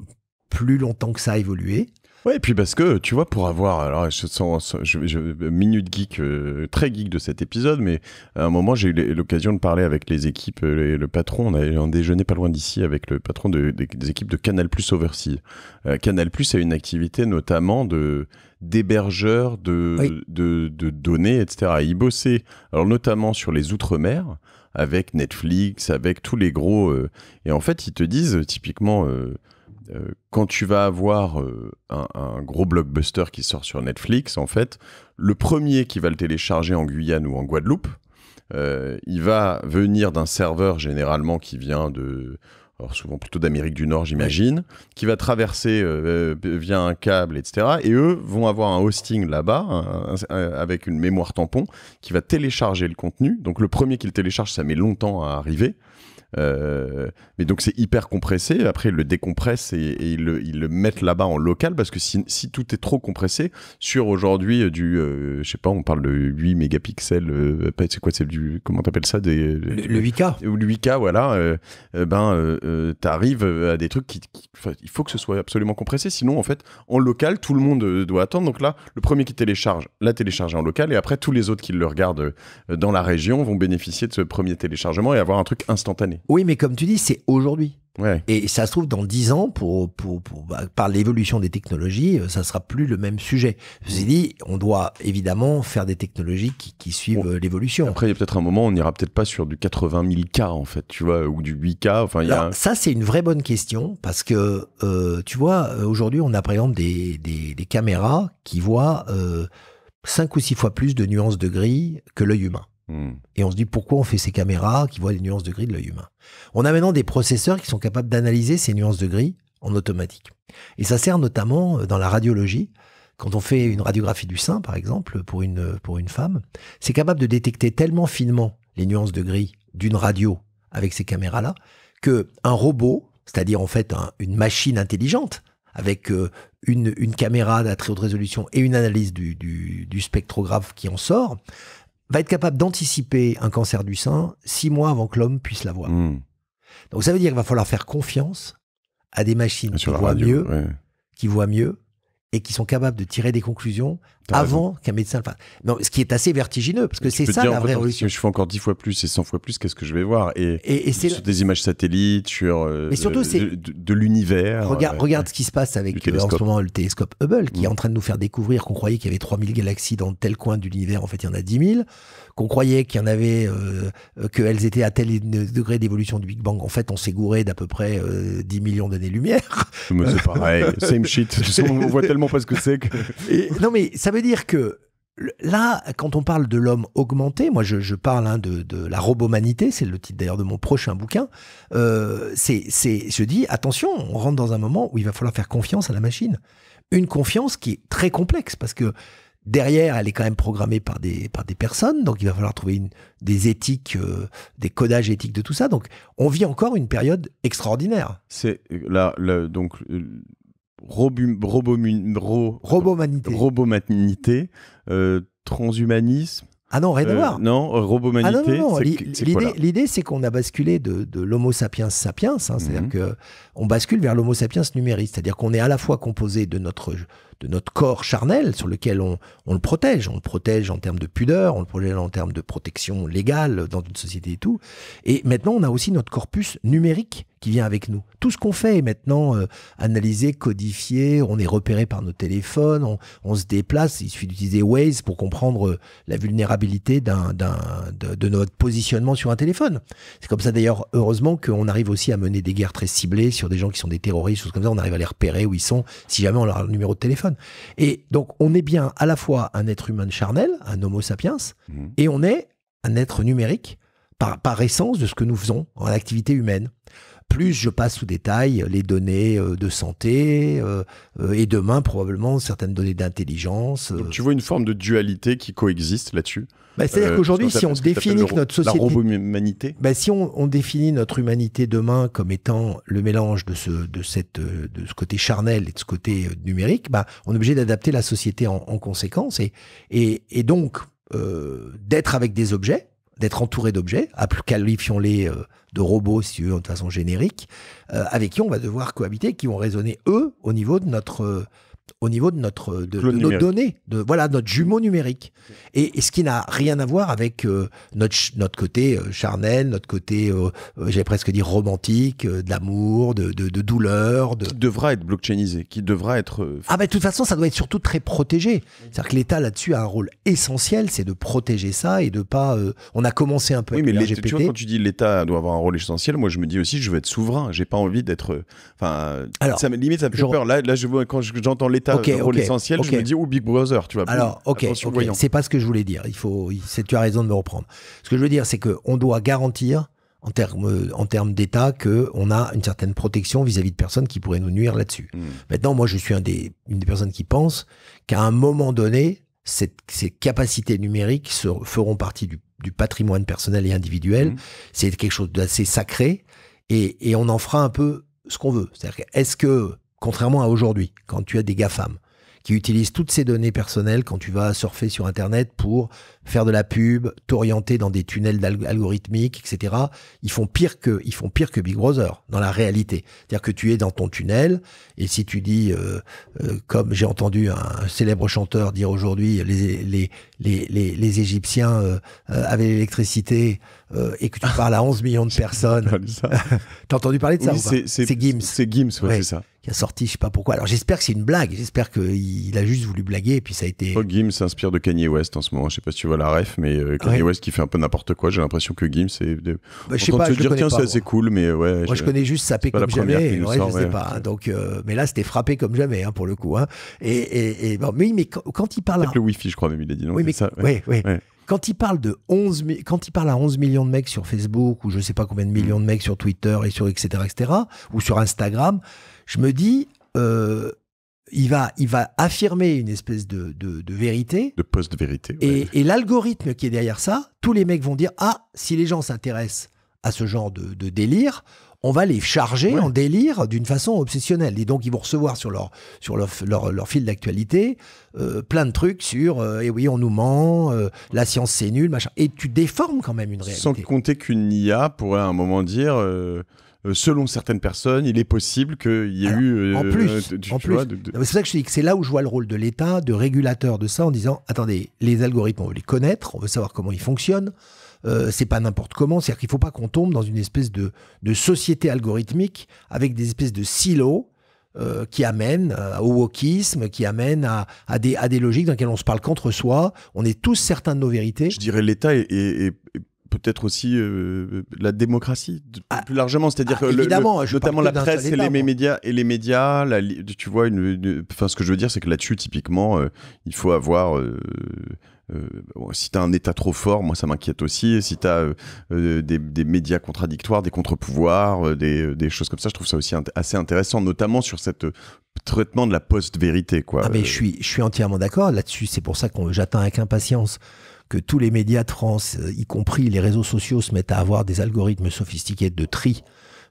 plus longtemps que ça a évolué. Oui, puis parce que, tu vois, pour avoir. Alors, je, sens, je, minute geek, euh, très geek de cet épisode, mais à un moment, j'ai eu l'occasion de parler avec les équipes, et euh, le patron. On a un déjeuner pas loin d'ici avec le patron des, équipes de Canal Plus Overseas. Euh, Canal Plus a une activité notamment de d'hébergeurs de, de, données, etc. à ils bossaient, alors notamment sur les Outre-mer, avec Netflix, avec tous les gros. et en fait, ils te disent typiquement. Euh, quand tu vas avoir euh, un, gros blockbuster qui sort sur Netflix, en fait, le premier qui va le télécharger en Guyane ou en Guadeloupe, euh, il va venir d'un serveur généralement qui vient de, souvent plutôt d'Amérique du Nord, j'imagine, qui va traverser via un câble, etc. Et eux vont avoir un hosting là-bas, avec une mémoire tampon, qui va télécharger le contenu. Donc le premier qui le télécharge, ça met longtemps à arriver. Euh, mais donc c'est hyper compressé. Après, ils le décompressent et, ils, le, mettent là-bas en local parce que si, tout est trop compressé, sur aujourd'hui euh, du, euh, je sais pas, on parle de 8 mégapixels, pas c'est quoi, c'est du, comment t'appelles ça des, le, 8K. le 8K, voilà. ben, t'arrives à des trucs qui, il faut que ce soit absolument compressé. Sinon, en fait, en local, tout le monde doit attendre. Donc là, le premier qui télécharge, l'a téléchargé en local et après, tous les autres qui le regardent dans la région vont bénéficier de ce premier téléchargement et avoir un truc instantané oui. mais comme tu dis, c'est aujourd'hui. Et ça se trouve, dans 10 ans, pour, bah, par l'évolution des technologies, euh, ça ne sera plus le même sujet. Je vous ai mm. dit, on doit évidemment faire des technologies qui, suivent euh, l'évolution. Après, il y a peut-être un moment, on n'ira peut-être pas sur du 80 000 K, en fait, tu vois, ou du 8 K. Enfin, Ça, c'est une vraie bonne question, parce que, euh, tu vois, aujourd'hui, on a par exemple des, caméras qui voient cinq 5 ou 6 fois plus de nuances de gris que l'œil humain. Hmm. Et on se dit pourquoi on fait ces caméras qui voient les nuances de gris de l'œil humain. On a maintenant des processeurs qui sont capables d'analyser ces nuances de gris en automatique. Et ça sert notamment euh, dans la radiologie. Quand on fait une radiographie du sein, par exemple, pour une, euh, pour une femme, c'est capable de détecter tellement finement les nuances de gris d'une radio avec ces caméras-là que un robot, c'est-à-dire en fait une machine intelligente, avec euh, une, une caméra à très haute résolution et une analyse du spectrographe qui en sort, va être capable d'anticiper un cancer du sein six mois avant que l'homme puisse l'avoir. voir. Hmm. Donc ça veut dire qu'il va falloir faire confiance à des machines qui voient mieux, qui voient mieux et qui sont capables de tirer des conclusions avant qu'un médecin le fasse. Non, ce qui est assez vertigineux, parce que c'est ça la vraie révolution. Je fais encore 10 fois plus et 100 fois plus, qu'est-ce que je vais voir Et, sur des images satellites, sur euh, surtout, de, l'univers. Regarde, euh, regarde ce qui se passe avec euh, en ce moment le télescope Hubble, qui est mm. en train de nous faire découvrir qu'on croyait qu'il y avait 3000 galaxies dans tel coin de l'univers, en fait il y en a 10 000, qu'on croyait qu'il y en avait, qu'elles étaient à tel degré d'évolution du Big Bang. En fait, on s'est gouré d'à peu près 10 millions d'années-lumière. C'est pareil, same shit. On voit tellement pas ce que c'est que... non mais ça dire que là, quand on parle de l'homme augmenté, moi je, parle hein, de, la robomanité, c'est le titre d'ailleurs de mon prochain bouquin, euh, c'est, je dis, attention, on rentre dans un moment où il va falloir faire confiance à la machine. Une confiance qui est très complexe, parce que derrière, elle est quand même programmée par des, par des personnes, donc il va falloir trouver une, des éthiques, euh, des codages éthiques de tout ça. Donc on vit encore une période extraordinaire. C'est là, là, donc robomanité, euh, transhumanisme. Ah non, rien euh, ah Non, robomanité. L'idée, c'est qu'on a basculé de, l'Homo sapiens sapiens, hein, c'est-à-dire mhm. que on bascule vers l'Homo sapiens numérique, c'est-à-dire qu'on est à la fois composé de notre de notre corps charnel sur lequel on, on, le protège. On le protège en termes de pudeur, on le protège en termes de protection légale dans une société et tout. Et maintenant, on a aussi notre corpus numérique qui vient avec nous. Tout ce qu'on fait est maintenant euh, analysé, codifié, on est repéré par nos téléphones, on, se déplace, il suffit d'utiliser Waze pour comprendre euh, la vulnérabilité d'un, de, de, notre positionnement sur un téléphone. C'est comme ça d'ailleurs, heureusement, qu'on arrive aussi à mener des guerres très ciblées sur des gens qui sont des terroristes, choses comme ça, on arrive à les repérer où ils sont, si jamais on leur a le numéro de téléphone. Et donc, on est bien à la fois un être humain charnel, un homo sapiens, mhm. et on est un être numérique par, essence de ce que nous faisons en activité humaine. Plus je passe sous détail les données euh, de santé euh, euh, et demain probablement certaines données d'intelligence. tu vois une forme de dualité qui coexiste là-dessus bah, c'est-à-dire euh, qu'aujourd'hui, si on définit notre société. La humanité bah, Si on, on, définit notre humanité demain comme étant le mélange de ce, de cette, euh, de ce côté charnel et de ce côté euh, numérique, bah, on est obligé d'adapter la société en, en, conséquence et, et, et donc euh, d'être avec des objets d'être entouré d'objets, qualifions-les de robots, si tu veux, de façon générique, avec qui on va devoir cohabiter, qui vont raisonner, eux, au niveau de notre au niveau de notre de, nos données, de voilà notre jumeau numérique, et, ce qui n'a rien à voir avec euh, notre notre côté euh, charnel, notre côté, euh, euh presque dit romantique, d'amour, de, de, de, douleur, de... qui devra être blockchainisé, qui devra être ah ben de toute façon ça doit être surtout très protégé, c'est-à-dire que l'État là-dessus a un rôle essentiel, c'est de protéger ça et de pas on a commencé un peu oui, mais tu quand tu dis l'État doit avoir un rôle essentiel, moi je me dis aussi je veux être souverain, j'ai pas envie d'être enfin alors ça, limite ça me fait peur là là je vois quand j'entends l'état, pour l'essentiel, je me dis, ou Big Brother, tu vois. Alors, ok, c'est pas ce que je voulais dire. Il faut, tu as raison de me reprendre. Ce que je veux dire, c'est qu'on doit garantir en termes en termes d'État que on a une certaine protection vis-à-vis de personnes qui pourraient nous nuire là-dessus. Hmm. Maintenant, moi, je suis un des, une des personnes qui pense qu'à un moment donné, ces capacités numériques feront partie du, patrimoine personnel et individuel. Hmm. C'est quelque chose d'assez sacré et, et on en fera un peu ce qu'on veut. C'est-à-dire, est-ce que Contrairement à aujourd'hui, quand tu as des GAFAM qui utilisent toutes ces données personnelles quand tu vas surfer sur Internet pour faire de la pub, t'orienter dans des tunnels algorithmiques, etc. Ils font pire que, ils font pire que Big Brother dans la réalité. C'est-à-dire que tu es dans ton tunnel et si tu dis, euh, euh, comme j'ai entendu un célèbre chanteur dire aujourd'hui, les les les les, les Égyptiens euh, avaient l'électricité et que tu parles à 11 millions de personnes. T'as entendu parler de ça C'est Gims. C'est Gims, c'est ça qui a sorti, je sais pas pourquoi. Alors j'espère que c'est une blague, j'espère qu'il a juste voulu blaguer et puis ça a été. Oh, Gims s'inspire de Kanye West en ce moment, je sais pas si tu vois la ref, mais euh, Kanye West qui fait un peu n'importe quoi. J'ai l'impression que Gims, c'est. Bah, je sais pas, dire, tiens, c'est assez cool, mais ouais. Moi, je connais juste Sapé comme jamais. je sais pas. Hein, donc, euh, mais là, c'était frappé comme jamais, hein, pour le coup. Hein. Et, et, et bon, mais, quand, il parle. le wi je crois, même, il a dit non. ça, ouais. Ouais, quand il parle de 11 quand il parle à 11 millions de mecs sur Facebook ou je sais pas combien de mm. millions de mecs sur Twitter et sur etc etc ou sur Instagram, je me dis euh, il va, il va affirmer une espèce de, de vérité. De post-vérité. Et, l'algorithme qui est derrière ça, tous les mecs vont dire Ah, si les gens s'intéressent à ce genre de, délire, on va les charger en délire d'une façon obsessionnelle. Et donc, ils vont recevoir sur leur, sur leur, fil d'actualité euh, plein de trucs sur euh, eh oui, on nous ment, euh, la science c'est nul, machin. Et tu déformes quand même une réalité. Sans compter qu'une IA pourrait à un moment dire euh, selon certaines personnes, il est possible qu'il y ait eu. Euh, en plus, euh, c'est ça que je que c'est là où je vois le rôle de l'État, de régulateur de ça, en disant attendez, les algorithmes, on veut les connaître, on veut savoir comment ils fonctionnent. c'est pas n'importe comment. C'est-à-dire qu'il faut pas qu'on tombe dans une espèce de, société algorithmique avec des espèces de silos qui amènent au wokisme, qui amènent à, des, à, des, logiques dans lesquelles on se parle contre soi. On est tous certains de nos vérités. Je dirais l'État est, peut-être aussi euh, la démocratie ah, plus largement, c'est-à-dire ah, que notamment la presse et les médias et les médias, tu vois, une, enfin ce que je veux dire, c'est que là-dessus typiquement, euh, il faut avoir si euh, tu si t'as un état trop fort, moi ça m'inquiète aussi. si t'as des, des, médias contradictoires, des contre-pouvoirs, des, choses comme ça, je trouve ça aussi assez intéressant, notamment sur cette traitement de la post-vérité, quoi. Ah, mais je suis, je suis entièrement d'accord là-dessus. C'est pour ça qu'on j'attends avec impatience que tous les médias de France, euh, y compris les réseaux sociaux, se mettent à avoir des algorithmes sophistiqués de tri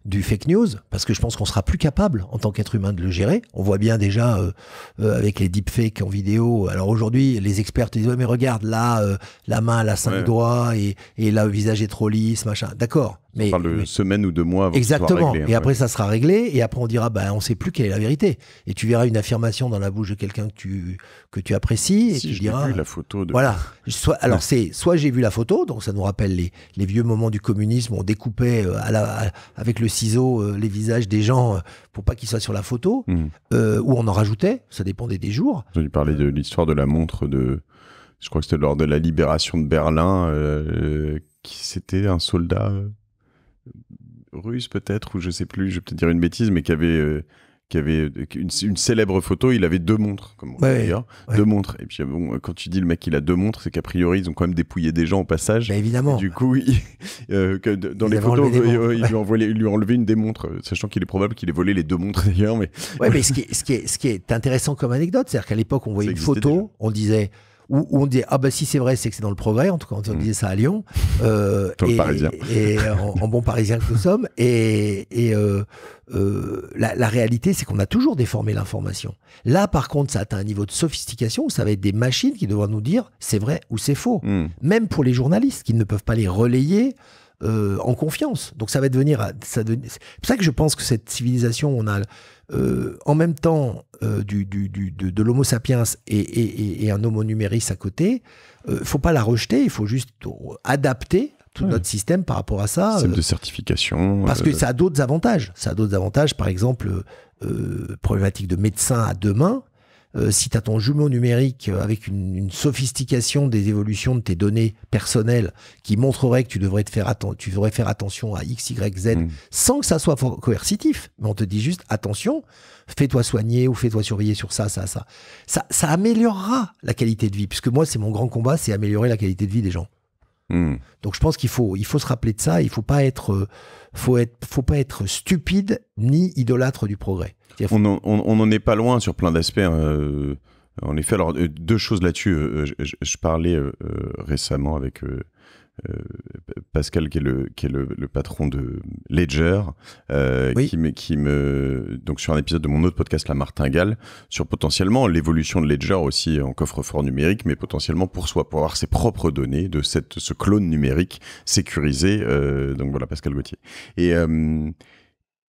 du fake news, parce que je pense qu'on sera plus capable en tant qu'être humain de le gérer. On voit bien déjà euh, euh, avec les deepfakes en vidéo. Alors aujourd'hui, les experts te disent mais regarde là, la main, la cinq doigts et, et là le visage est trop lisse, machin. D'accord. Mais, on de semaine ou de mois avant Exactement. Réglé, et après, ça sera réglé. Et après, on dira, ben, on ne sait plus quelle est la vérité. Et tu verras une affirmation dans la bouche de quelqu'un que tu, que tu apprécies. Et si, tu je Vu la photo de... Voilà. Soit, alors, c'est soit j'ai vu la photo, donc ça nous rappelle les, les vieux moments du communisme on découpait euh, à la, avec le ciseau euh, les visages des gens euh, pour pas qu'ils soient sur la photo, hmm. ou on en rajoutait. Ça dépendait des jours. J'ai lui parler de l'histoire de la montre de. Je crois que c'était lors de la libération de Berlin, qui c'était un soldat russe peut-être, ou je sais plus, je vais peut-être dire une bêtise, mais qui avait euh, qui avait euh, une, célèbre photo, il avait deux montres, comme on dit deux montres. Et puis bon, quand tu dis le mec il a deux montres, c'est qu'a priori ils ont quand même dépouillé des gens au passage. Bah, évidemment. du coup, euh, que, dans les photos, il, lui ont a enlevé une des montres, sachant qu'il est probable qu'il ait volé les deux montres d'ailleurs. Mais ouais, mais ce qui, est, ce qui est, intéressant comme anecdote, cest à qu'à l'époque on voyait une photo, on disait où, on dit ah ben si c'est vrai, c'est que c'est dans le progrès. En tout cas, on mm. disait ça à Lyon. Euh, et, en, bon parisien que nous sommes. Et, euh, euh, la, réalité, c'est qu'on a toujours déformé l'information. Là, par contre, ça atteint un niveau de sophistication où ça va être des machines qui devront nous dire c'est vrai ou c'est faux. Mm. Même pour les journalistes qui ne peuvent pas les relayer. en confiance. Donc ça va devenir. Ça C'est pour ça que je pense que cette civilisation, on a euh, en même temps euh, du, de, l'homo sapiens et, un homo numéris à côté, il euh, faut pas la rejeter, il faut juste adapter tout notre système par rapport à ça. Système de certification. Parce que ça a d'autres avantages. Ça a d'autres avantages, par exemple, problématique de médecin à deux mains. Euh, si tu as ton jumeau numérique euh, avec une, sophistication des évolutions de tes données personnelles qui montrerait que tu devrais te faire tu devrais faire attention à x y z mm. sans que ça soit coercitif mais on te dit juste attention fais-toi soigner ou fais-toi surveiller sur ça ça ça ça ça améliorera la qualité de vie puisque moi c'est mon grand combat c'est améliorer la qualité de vie des gens mm. donc je pense qu'il faut il faut se rappeler de ça il faut pas être euh, faut être faut pas être stupide ni idolâtre du progrès on n'en est pas loin sur plein d'aspects. Hein, euh, en effet, alors euh, deux choses là-dessus. Euh, euh, je, parlais récemment avec Pascal, qui est le, qui est le, patron de Ledger, qui, me, qui, me, donc sur un épisode de mon autre podcast, La Martingale, sur potentiellement l'évolution de Ledger aussi en coffre-fort numérique, mais potentiellement pour soi, pour avoir ses propres données de cette, ce clone numérique sécurisé. donc voilà, Pascal Gauthier. Et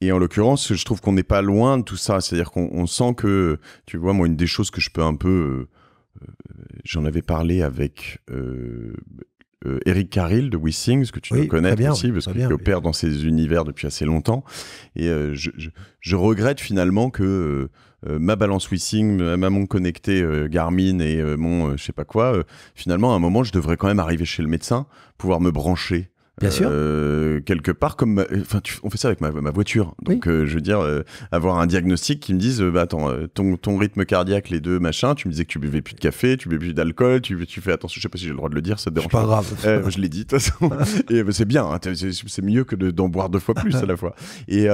et en l'occurrence, je trouve qu'on n'est pas loin de tout ça. C'est-à-dire qu'on sent que, tu vois, moi, une des choses que je peux un peu. Euh, euh, j'en avais parlé avec euh, Eric Caril de Wissings, que tu connais aussi, parce qu'il opère dans ces univers depuis assez longtemps. Et je, regrette finalement que ma balance Wissing, ma montre connectée Garmin et mon je sais pas quoi, finalement, à un moment, je devrais quand même arriver chez le médecin, pouvoir me brancher Bien sûr. Euh, quelque part, comme, enfin, on fait ça avec ma, voiture. Donc, euh, je veux dire, euh, avoir un diagnostic qui me dise, bah attends, ton, ton rythme cardiaque, les deux machins. Tu me disais que tu buvais plus de café, tu buvais plus d'alcool, tu, tu fais attention. Je sais pas si j'ai le droit de le dire, ça dérange pas. grave. je l'ai dit de toute façon. et bah, c'est bien. Hein, c'est mieux que d'en boire deux fois plus à la fois. Et,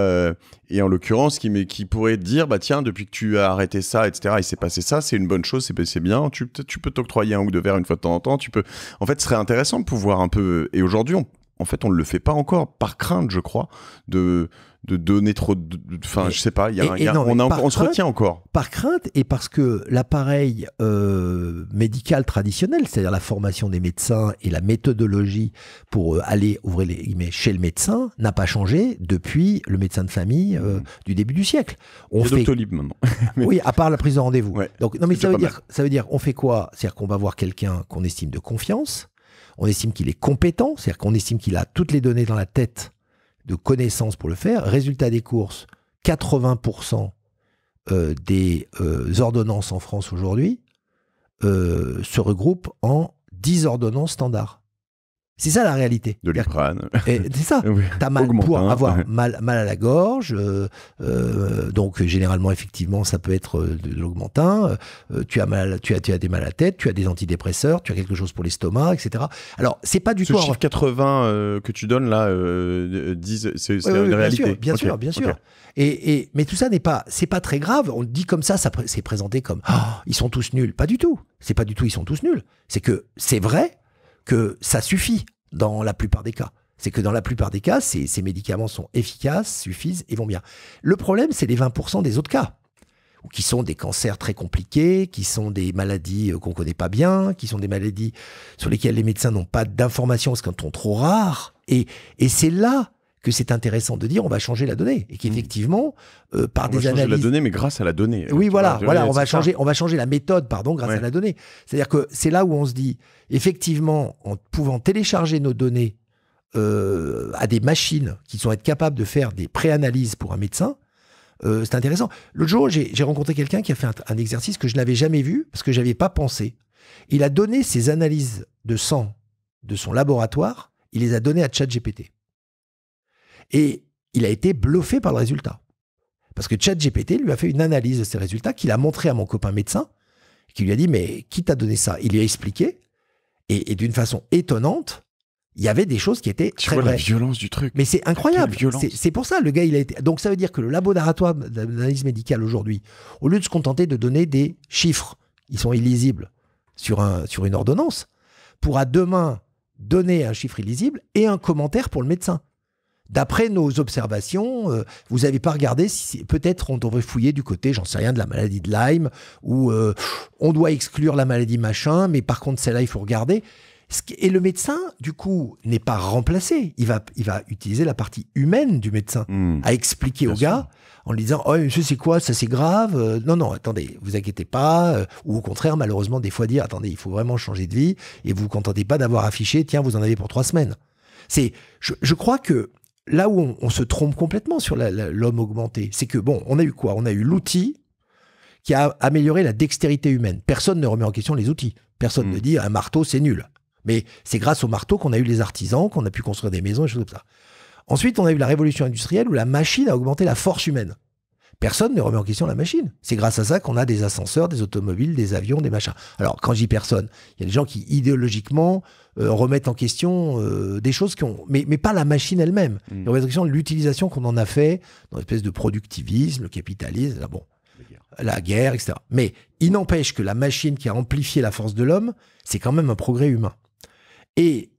et en l'occurrence, qui, qui pourrait te dire, bah tiens, depuis que tu as arrêté ça, etc. Il s'est passé ça. C'est une bonne chose. C'est bien. Tu, tu peux t'octroyer un ou deux verres une fois de temps en temps. Tu peux. En fait, ce serait intéressant de pouvoir un peu. Et aujourd'hui, on en fait, on ne le fait pas encore par crainte, je crois, de, de donner trop de. Enfin, je sais pas, on, se retient encore. Par crainte et parce que l'appareil euh, médical traditionnel, c'est-à-dire la formation des médecins et la méthodologie pour euh, aller ouvrir les chez le médecin, n'a pas changé depuis le médecin de famille euh, mm-hmm. du début du siècle. On fait... maintenant. oui, à part la prise de rendez-vous. non, mais ça veut, dire, ça veut dire on fait quoi C'est-à-dire qu'on va voir quelqu'un qu'on estime de confiance on estime qu'il est compétent, c'est-à-dire qu'on estime qu'il a toutes les données dans la tête de connaissances pour le faire. Résultat des courses, 80% euh, des euh, ordonnances en France aujourd'hui euh, se regroupent en 10 ordonnances standards. C'est ça la réalité. De l'iprane. Eh, c'est ça. T'as mal hein. avoir mal, à la gorge. Euh, euh, donc généralement, effectivement, ça peut être euh, de l'augmentin. tu as mal, tu as, tu as des mal à la tête. Tu as des antidépresseurs. Tu as quelque chose pour l'estomac, etc. Alors c'est pas du Ce tout. chiffre 80 que tu donnes là, c'est une bien réalité. Sûr, bien sûr, bien sûr. Et, mais tout ça n'est pas, c'est pas très grave. On le dit comme ça, ça c'est présenté comme oh, ils sont tous nuls. Pas du tout. C'est pas du tout. Ils sont tous nuls. C'est que c'est vrai que ça suffit dans la plupart des cas. C'est que dans la plupart des cas, ces, ces, médicaments sont efficaces, suffisent et vont bien. Le problème, c'est les 20% des autres cas, qui sont des cancers très compliqués, qui sont des maladies euh, qu'on ne connaît pas bien, qui sont des maladies sur lesquelles les médecins n'ont pas d'informations parce qu'elles sont trop rares. Et, et c'est là que c'est intéressant de dire on va changer la donnée et qu'effectivement euh, par on des va analyses la donnée mais grâce à la donnée. Oui voilà voilà on va changer on va changer la méthode pardon grâce à la donnée. C'est-à-dire que c'est là où on se dit effectivement en pouvant télécharger nos données euh, à des machines qui sont être capables de faire des pré-analyses pour un médecin, euh, c'est intéressant. L'autre jour, j'ai rencontré quelqu'un qui a fait un, exercice que je n'avais jamais vu parce que j'avais pas pensé. Il a donné ses analyses de sang de son laboratoire, il les a données à ChatGPT. Et il a été bluffé par le résultat. Parce que ChatGPT lui a fait une analyse de ses résultats qu'il a montré à mon copain médecin, qui lui a dit Mais qui t'a donné ça Il lui a expliqué. Et, d'une façon étonnante, il y avait des choses qui étaient très vraies. violence du truc. Mais c'est incroyable. C'est pour ça, le gars, il a été. Donc ça veut dire que le laboratoire d'analyse médicale aujourd'hui, au lieu de se contenter de donner des chiffres, ils sont illisibles sur, sur une ordonnance, pourra demain donner un chiffre illisible et un commentaire pour le médecin. D'après nos observations, euh, vous n'avez pas regardé si peut-être on devrait fouiller du côté, j'en sais rien, de la maladie de Lyme, ou euh, on doit exclure la maladie machin, mais par contre celle-là, il faut regarder. Et le médecin, du coup, n'est pas remplacé. Il va, il va utiliser la partie humaine du médecin hmm. à expliquer au gars en lui disant Oh, monsieur, c'est quoi Ça, c'est grave. Euh, non, non, attendez, vous inquiétez pas. ou au contraire, malheureusement, des fois dire Attendez, il faut vraiment changer de vie et vous vous contentez pas d'avoir affiché Tiens, vous en avez pour trois semaines. C'est, je, je crois que là où on, se trompe complètement sur l'homme augmenté, c'est que, bon, on a eu quoi On a eu l'outil qui a amélioré la dextérité humaine. Personne ne remet en question les outils. Personne ne mm. dit un marteau, c'est nul. Mais c'est grâce au marteau qu'on a eu les artisans, qu'on a pu construire des maisons et choses comme ça. Ensuite, on a eu la révolution industrielle où la machine a augmenté la force humaine personne ne remet en question la machine. C'est grâce à ça qu'on a des ascenseurs, des automobiles, des avions, des machins. Alors, quand je dis personne, il y a des gens qui, idéologiquement, euh, remettent en question euh, des choses qui ont... Mais, pas la machine elle-même. Mm. Ils remettent en question l'utilisation qu'on en a fait dans l'espèce de productivisme, le capitalisme, bon, la guerre, etc. Mais il n'empêche que la machine qui a amplifié la force de l'homme, c'est quand même un progrès humain. Et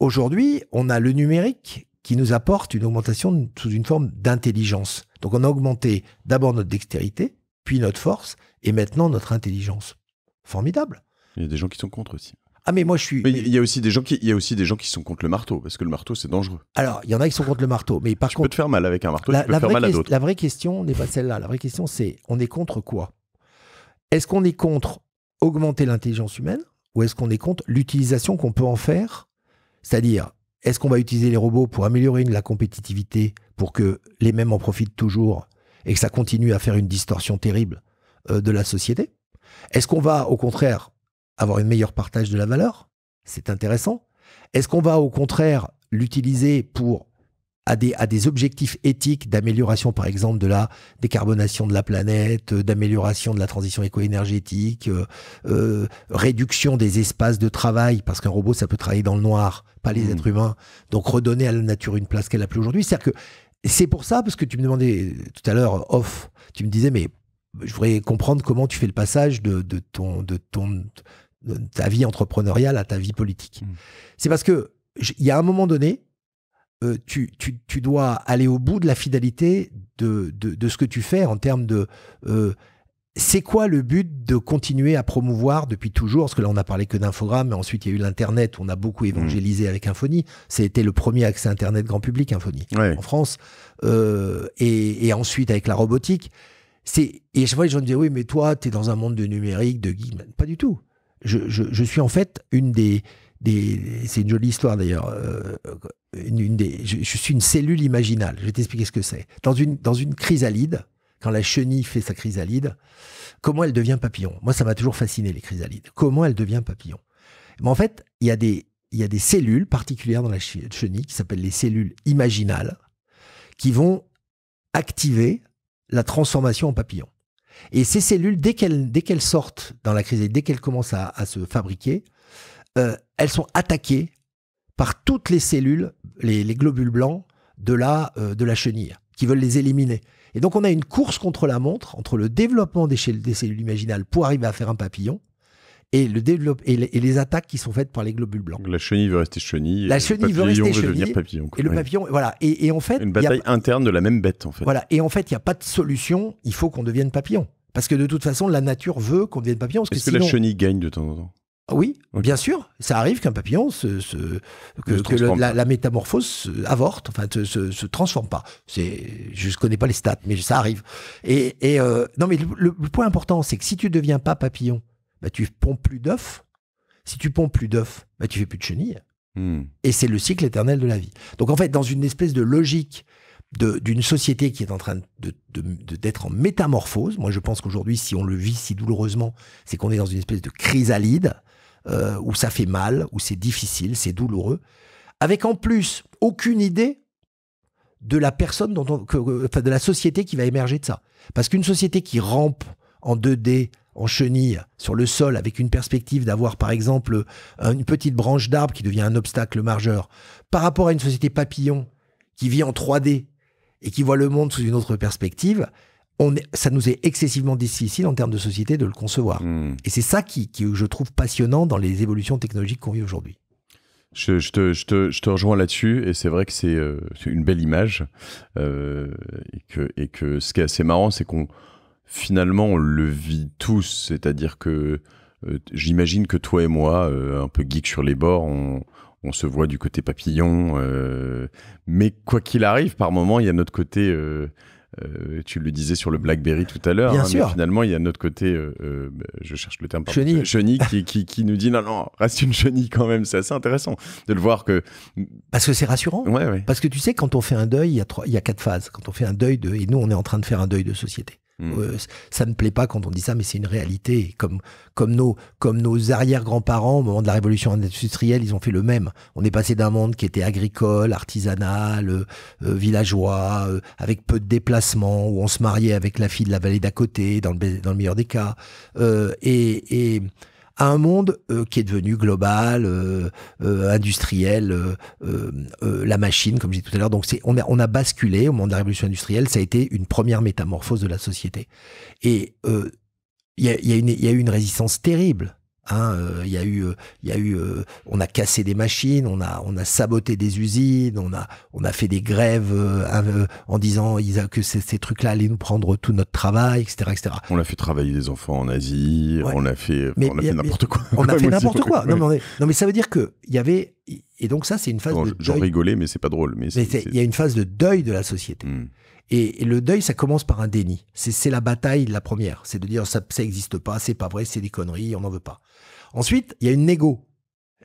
aujourd'hui, on a le numérique qui nous apporte une augmentation sous une forme d'intelligence. Donc on a augmenté d'abord notre dextérité, puis notre force, et maintenant notre intelligence. Formidable. Il y a des gens qui sont contre aussi. Ah mais moi je suis. il y a aussi des gens qui, il y a aussi des gens qui sont contre le marteau parce que le marteau c'est dangereux. Alors il y en a qui sont contre le marteau, mais par contre. Tu peux te faire mal avec un marteau. La, tu peux faire mal à d'autres. La vraie question n'est pas celle-là. La vraie question c'est on est contre quoi Est-ce qu'on est contre augmenter l'intelligence humaine ou est-ce qu'on est contre l'utilisation qu'on peut en faire C'est-à-dire est-ce qu'on va utiliser les robots pour améliorer la compétitivité, pour que les mêmes en profitent toujours et que ça continue à faire une distorsion terrible euh, de la société Est-ce qu'on va au contraire avoir un meilleur partage de la valeur C'est intéressant. Est-ce qu'on va au contraire l'utiliser pour à des, à des objectifs éthiques d'amélioration, par exemple, de la décarbonation de la planète, euh, d'amélioration de la transition éco-énergétique, euh, euh, réduction des espaces de travail, parce qu'un robot, ça peut travailler dans le noir, pas les mmh. êtres humains. Donc, redonner à la nature une place qu'elle a plus aujourd'hui. cest que c'est pour ça, parce que tu me demandais tout à l'heure, off, tu me disais, mais je voudrais comprendre comment tu fais le passage de, ton, de ton, ta vie entrepreneuriale à ta vie politique. Mmh. C'est parce que il y a un moment donné, euh, tu, dois aller au bout de la fidélité de, ce que tu fais en termes de... Euh, c'est quoi le but de continuer à promouvoir depuis toujours Parce que là, on a parlé que d'infogramme, mais ensuite, il y a eu l'Internet. On a beaucoup évangélisé mmh. avec Infony. C'était le premier accès Internet grand public, Infony, en France. Euh, et, ensuite, avec la robotique. Et je chaque fois, les gens me oui, mais toi, tu es dans un monde de numérique, de guillemets Pas du tout. Je, suis en fait une des, c'est une jolie histoire d'ailleurs des, je, suis une cellule imaginale. Je vais t'expliquer ce que c'est. Dans une, dans une chrysalide, quand la chenille fait sa chrysalide, comment elle devient papillon Moi, ça m'a toujours fasciné, les chrysalides. Comment elle devient papillon Mais En fait, il y, a des, il des cellules particulières dans la chenille qui s'appellent les cellules imaginales, qui vont activer la transformation en papillon. Et ces cellules, dès qu'elles sortent dans la chrysalide, dès qu'elles commencent à, se fabriquer, euh, elles sont attaquées par toutes les cellules, les, globules blancs de la, euh, de la chenille, qui veulent les éliminer. Et donc on a une course contre la montre entre le développement des, cellules imaginales pour arriver à faire un papillon et, le et, les, attaques qui sont faites par les globules blancs. La chenille veut rester chenille. La chenille veut Devenir papillon, Et le papillon, voilà. Et, en fait, une bataille interne de la même bête en fait. Voilà. Et en fait, il n'y a pas de solution. Il faut qu'on devienne papillon. Parce que de toute façon, la nature veut qu'on devienne papillon. Est-ce que, la chenille gagne de temps en temps ah oui, bien sûr, ça arrive qu'un papillon, que, la, métamorphose avorte, enfin se, se transforme pas. C'est, je ne connais pas les stats, mais ça arrive. Et, euh, non, mais le, point important, c'est que si tu ne deviens pas papillon, bah, tu pompes plus d'œufs. Si tu pompes plus d'œufs, bah, tu fais plus de chenilles. Hmm. Et c'est le cycle éternel de la vie. Donc en fait, dans une espèce de logique d'une société qui est en train d'être de, en métamorphose. Moi, je pense qu'aujourd'hui, si on le vit si douloureusement, c'est qu'on est dans une espèce de chrysalide euh, où ça fait mal, où c'est difficile, c'est douloureux, avec en plus aucune idée de la personne de la société qui va émerger de ça. Parce qu'une société qui rampe en 2D, en chenille, sur le sol, avec une perspective d'avoir par exemple une petite branche d'arbre qui devient un obstacle majeur, par rapport à une société papillon qui vit en 3D et qui voit le monde sous une autre perspective, ça nous est excessivement difficile en termes de société de le concevoir. Hmm. Et c'est ça qui, je trouve passionnant dans les évolutions technologiques qu'on vit aujourd'hui. Je, te, rejoins là-dessus et c'est vrai que c'est euh, une belle image euh, et, que, et, que, ce qui est assez marrant c'est qu'on finalement on le vit tous c'est-à-dire que euh, j'imagine que toi et moi un peu geek sur les bords on, on se voit du côté papillon mais quoi qu'il arrive par moment il y a notre côté euh, tu le disais sur le BlackBerry tout à l'heure. Bien hein, sûr. Mais finalement, il y a notre côté, euh, euh, bah, je cherche le terme, chenille, qui, qui, nous dit non, non, reste une chenille quand même. C'est assez intéressant de le voir que. Parce que c'est rassurant. Parce que tu sais, quand on fait un deuil, il y, a il y a quatre phases. Quand on fait un deuil de, et nous, on est en train de faire un deuil de société. Mm. Euh, ça ne plaît pas quand on dit ça, mais c'est une réalité. Comme, comme nos, comme nos arrière-grands-parents, au moment de la révolution industrielle, ils ont fait le même. On est passé d'un monde qui était agricole, artisanal, euh, euh, villageois, avec peu de déplacements, où on se mariait avec la fille de la vallée d'à côté, dans le, dans le meilleur des cas. et, et à un monde euh, qui est devenu global, euh, euh, industriel, la machine, comme j'ai disais tout à l'heure. Donc, on a, on a basculé au moment de la révolution industrielle. Ça a été une première métamorphose de la société. Et il y, a, y a eu une résistance terrible Hein, euh, il y a eu, euh, il y a eu, euh, on a cassé des machines, on a, on a saboté des usines, on a, on a fait des grèves en disant que ces, trucs-là allaient nous prendre tout notre travail, etc., etc. On a fait travailler des enfants en Asie, on a fait, n'importe quoi. On a fait n'importe quoi. Non, mais, ça veut dire que il y avait, et donc ça, c'est une phase. J'en rigolais, mais c'est pas drôle. Mais il y a une phase de deuil de la société. Hmm. Et, le deuil, ça commence par un déni. C'est la bataille de la première. C'est de dire ça n'existe pas, c'est pas vrai, c'est des conneries, on n'en veut pas. Ensuite, il y a une négo.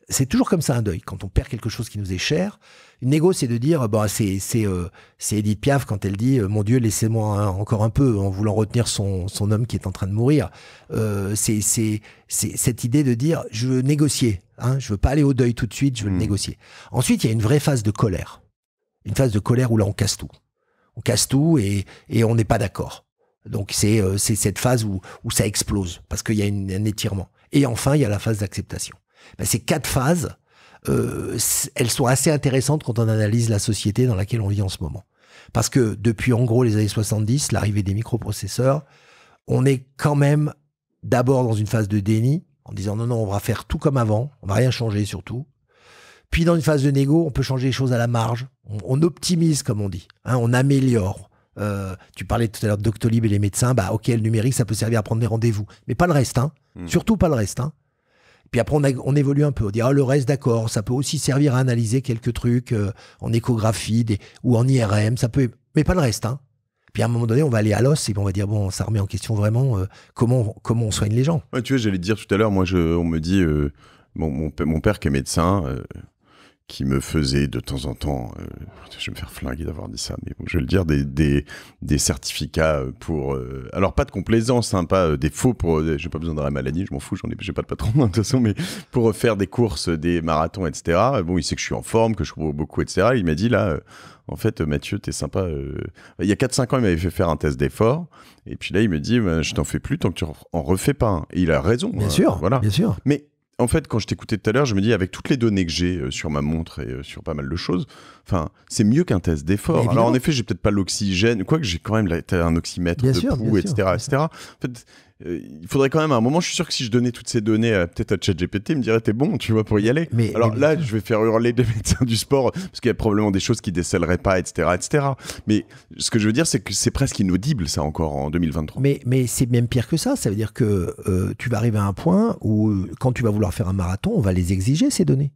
C'est toujours comme ça un deuil. Quand on perd quelque chose qui nous est cher, une négo, c'est de dire, bon, bah, euh, c'est Edith Piaf quand elle dit, euh, mon Dieu, laissez-moi encore un peu, en voulant retenir son, homme qui est en train de mourir. Euh, c'est cette idée de dire, je veux négocier. Hein, je veux pas aller au deuil tout de suite, je veux le hmm. négocier. Ensuite, il y a une vraie phase de colère. Une phase de colère où là, on casse tout. On casse tout et, on n'est pas d'accord. Donc c'est cette phase où, ça explose, parce qu'il y a un étirement. Et enfin, il y a la phase d'acceptation. Ben, ces quatre phases, euh, elles sont assez intéressantes quand on analyse la société dans laquelle on vit en ce moment. Parce que depuis en gros les années 70, l'arrivée des microprocesseurs, on est quand même d'abord dans une phase de déni, en disant non, non, on va faire tout comme avant, on va rien changer surtout. Puis dans une phase de négo, on peut changer les choses à la marge, on, optimise comme on dit, hein, on améliore. Euh, tu parlais tout à l'heure de Doctolib et les médecins, bah ok, le numérique, ça peut servir à prendre des rendez-vous, mais pas le reste. Hein. Hmm. Surtout pas le reste. Hein. Puis après, on, évolue un peu. On dit, ah, le reste, d'accord, ça peut aussi servir à analyser quelques trucs euh, en échographie ou en IRM, ça peut, mais pas le reste. Hein. Puis à un moment donné, on va aller à l'os et on va dire, bon, ça remet en question vraiment euh, comment, comment on soigne les gens. tu vois, j'allais te dire tout à l'heure, moi, je, on me dit, euh, mon, mon, père qui est médecin, qui me faisait de temps en temps, euh, je vais me faire flinguer d'avoir dit ça, mais je vais le dire, des, des, certificats pour, euh, alors pas de complaisance, hein, pas euh, des faux pour, j'ai pas besoin de la maladie, je m'en fous, j'en ai, j'ai pas de patron de toute façon, mais pour faire des courses, des marathons, etc. Bon, il sait que je suis en forme, que je cours beaucoup, etc. Il m'a dit là, en fait, Mathieu, t'es sympa. Il y a 4-5 ans, il m'avait fait faire un test d'effort. Et puis là, il me dit, ben, je t'en fais plus tant que tu en refais pas Et il a raison. Bien hein, sûr. Voilà. Bien sûr. Mais en fait, quand je t'écoutais tout à l'heure, je me dis, avec toutes les données que j'ai euh, sur ma montre et euh, sur pas mal de choses, enfin, c'est mieux qu'un test d'effort. Alors, en effet, j'ai peut-être pas l'oxygène, quoique j'ai quand même un oxymètre de etc., etc. En fait, euh, il faudrait quand même à un moment, je suis sûr que si je donnais toutes ces données à euh, peut-être à ChatGPT, il me dirait t'es bon, tu vois, pour y aller. Alors là, je vais faire hurler des médecins du sport parce qu'il y a probablement des choses qui décelleraient pas, etc., etc. Mais ce que je veux dire, c'est que c'est presque inaudible ça encore en 2023. Mais mais c'est même pire que ça. Ça veut dire que euh, tu vas arriver à un point où quand tu vas vouloir faire un marathon, on va les exiger ces données.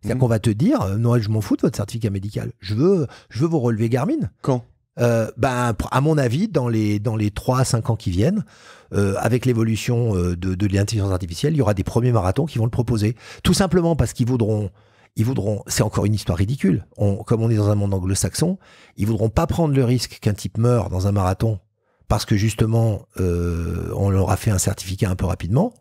C'est-à-dire mhm. qu'on va te dire, non, je m'en fous de votre certificat médical. Je veux, je veux vos relevés Garmin. Quand euh, ben, à mon avis, dans les, dans les 3 à 5 ans qui viennent, euh, avec l'évolution euh, de, de l'intelligence artificielle, il y aura des premiers marathons qui vont le proposer. Tout simplement parce qu'ils voudront, ils voudront, c'est encore une histoire ridicule. comme on est dans un monde anglo-saxon, ils voudront pas prendre le risque qu'un type meure dans un marathon parce que justement, on leur a fait un certificat un peu rapidement.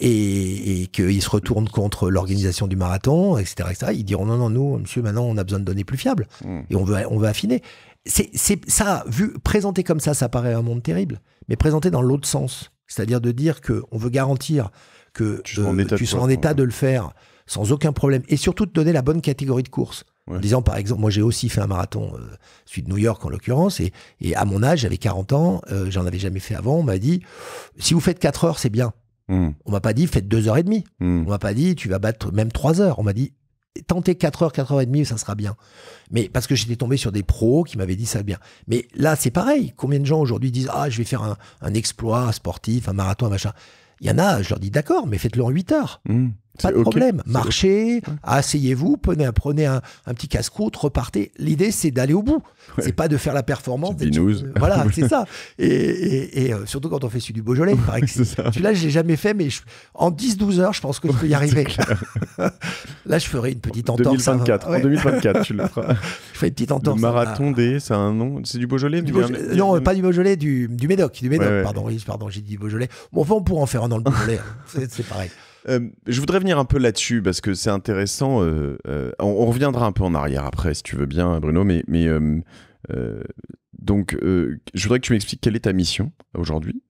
et, qu'ils se retournent contre l'organisation du marathon, etc., etc., Ils diront non, non, nous, monsieur, maintenant, on a besoin de données plus fiables hmm. et on veut, on veut affiner c'est ça, vu présenté comme ça, ça paraît un monde terrible, mais présenté dans l'autre sens, c'est-à-dire de dire que veut garantir que tu, sois euh, en état, de le faire sans aucun problème, et surtout de donner la bonne catégorie de course. En disant par exemple, moi j'ai aussi fait un marathon, euh, suite de New York en l'occurrence, et, à mon âge, j'avais 40 ans, euh, j'en avais jamais fait avant, on m'a dit, si vous faites 4 heures, c'est bien. Hmm. On m'a pas dit, faites 2 heures et demie. Hmm. On m'a pas dit, tu vas battre même 3 heures. On m'a dit, Tenter 4 h 4 4h30, ça sera bien. Mais parce que j'étais tombé sur des pros qui m'avaient dit ça bien. Mais là, c'est pareil. Combien de gens aujourd'hui disent Ah, je vais faire un, exploit sportif, un marathon, un machin Il y en a, je leur dis D'accord, mais faites-le en 8 » mmh. Pas de problème. Marchez, asseyez-vous, prenez, un, petit casse-croûte, repartez. L'idée, c'est d'aller au bout. C'est pas de faire la performance. voilà, c'est ça. Et, euh, surtout quand on fait celui du Beaujolais. Celui-là, je l'ai jamais fait, mais en 10-12 heures, je pense que je peux y arriver. Là, je ferai une petite entorse. 2024, En 2024, tu le feras. je ferai une petite entorse. marathon D c'est un nom. C'est du Beaujolais, Non, pas du Beaujolais, du, Médoc. Du Médoc, pardon, pardon j'ai dit Beaujolais. Bon, enfin, on pourrait en faire un dans le Beaujolais. Hein. c'est pareil. Euh, je voudrais venir un peu là-dessus parce que c'est intéressant. Euh, euh, on, reviendra un peu en arrière après, si tu veux bien, Bruno. Mais, donc, je voudrais que tu m'expliques quelle est ta mission aujourd'hui,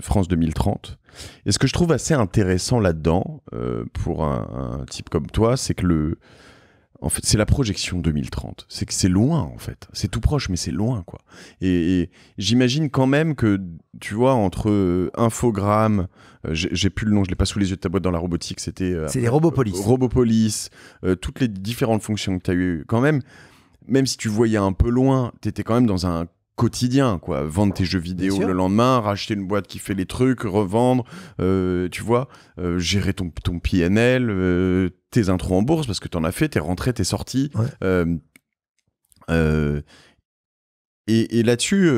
France 2030. Et ce que je trouve assez intéressant là-dedans pour un, type comme toi, c'est que le en fait, c'est la projection 2030. C'est que c'est loin, en fait. C'est tout proche, mais c'est loin, quoi. Et, j'imagine quand même que, tu vois, entre euh, infogramme euh, j'ai plus le nom, je l'ai pas sous les yeux de ta boîte dans la robotique, c'était. Euh, c'est les Robopolis. Robopolis, toutes les différentes fonctions que tu as eues, quand même. Même si tu voyais un peu loin, tu étais quand même dans un quotidien, quoi. Vendre tes jeux vidéo le lendemain, racheter une boîte qui fait les trucs, revendre, euh, tu vois, euh, gérer ton, PNL, euh, tes intros en bourse parce que t'en as fait, t'es rentrées, t'es sorti. et, là-dessus,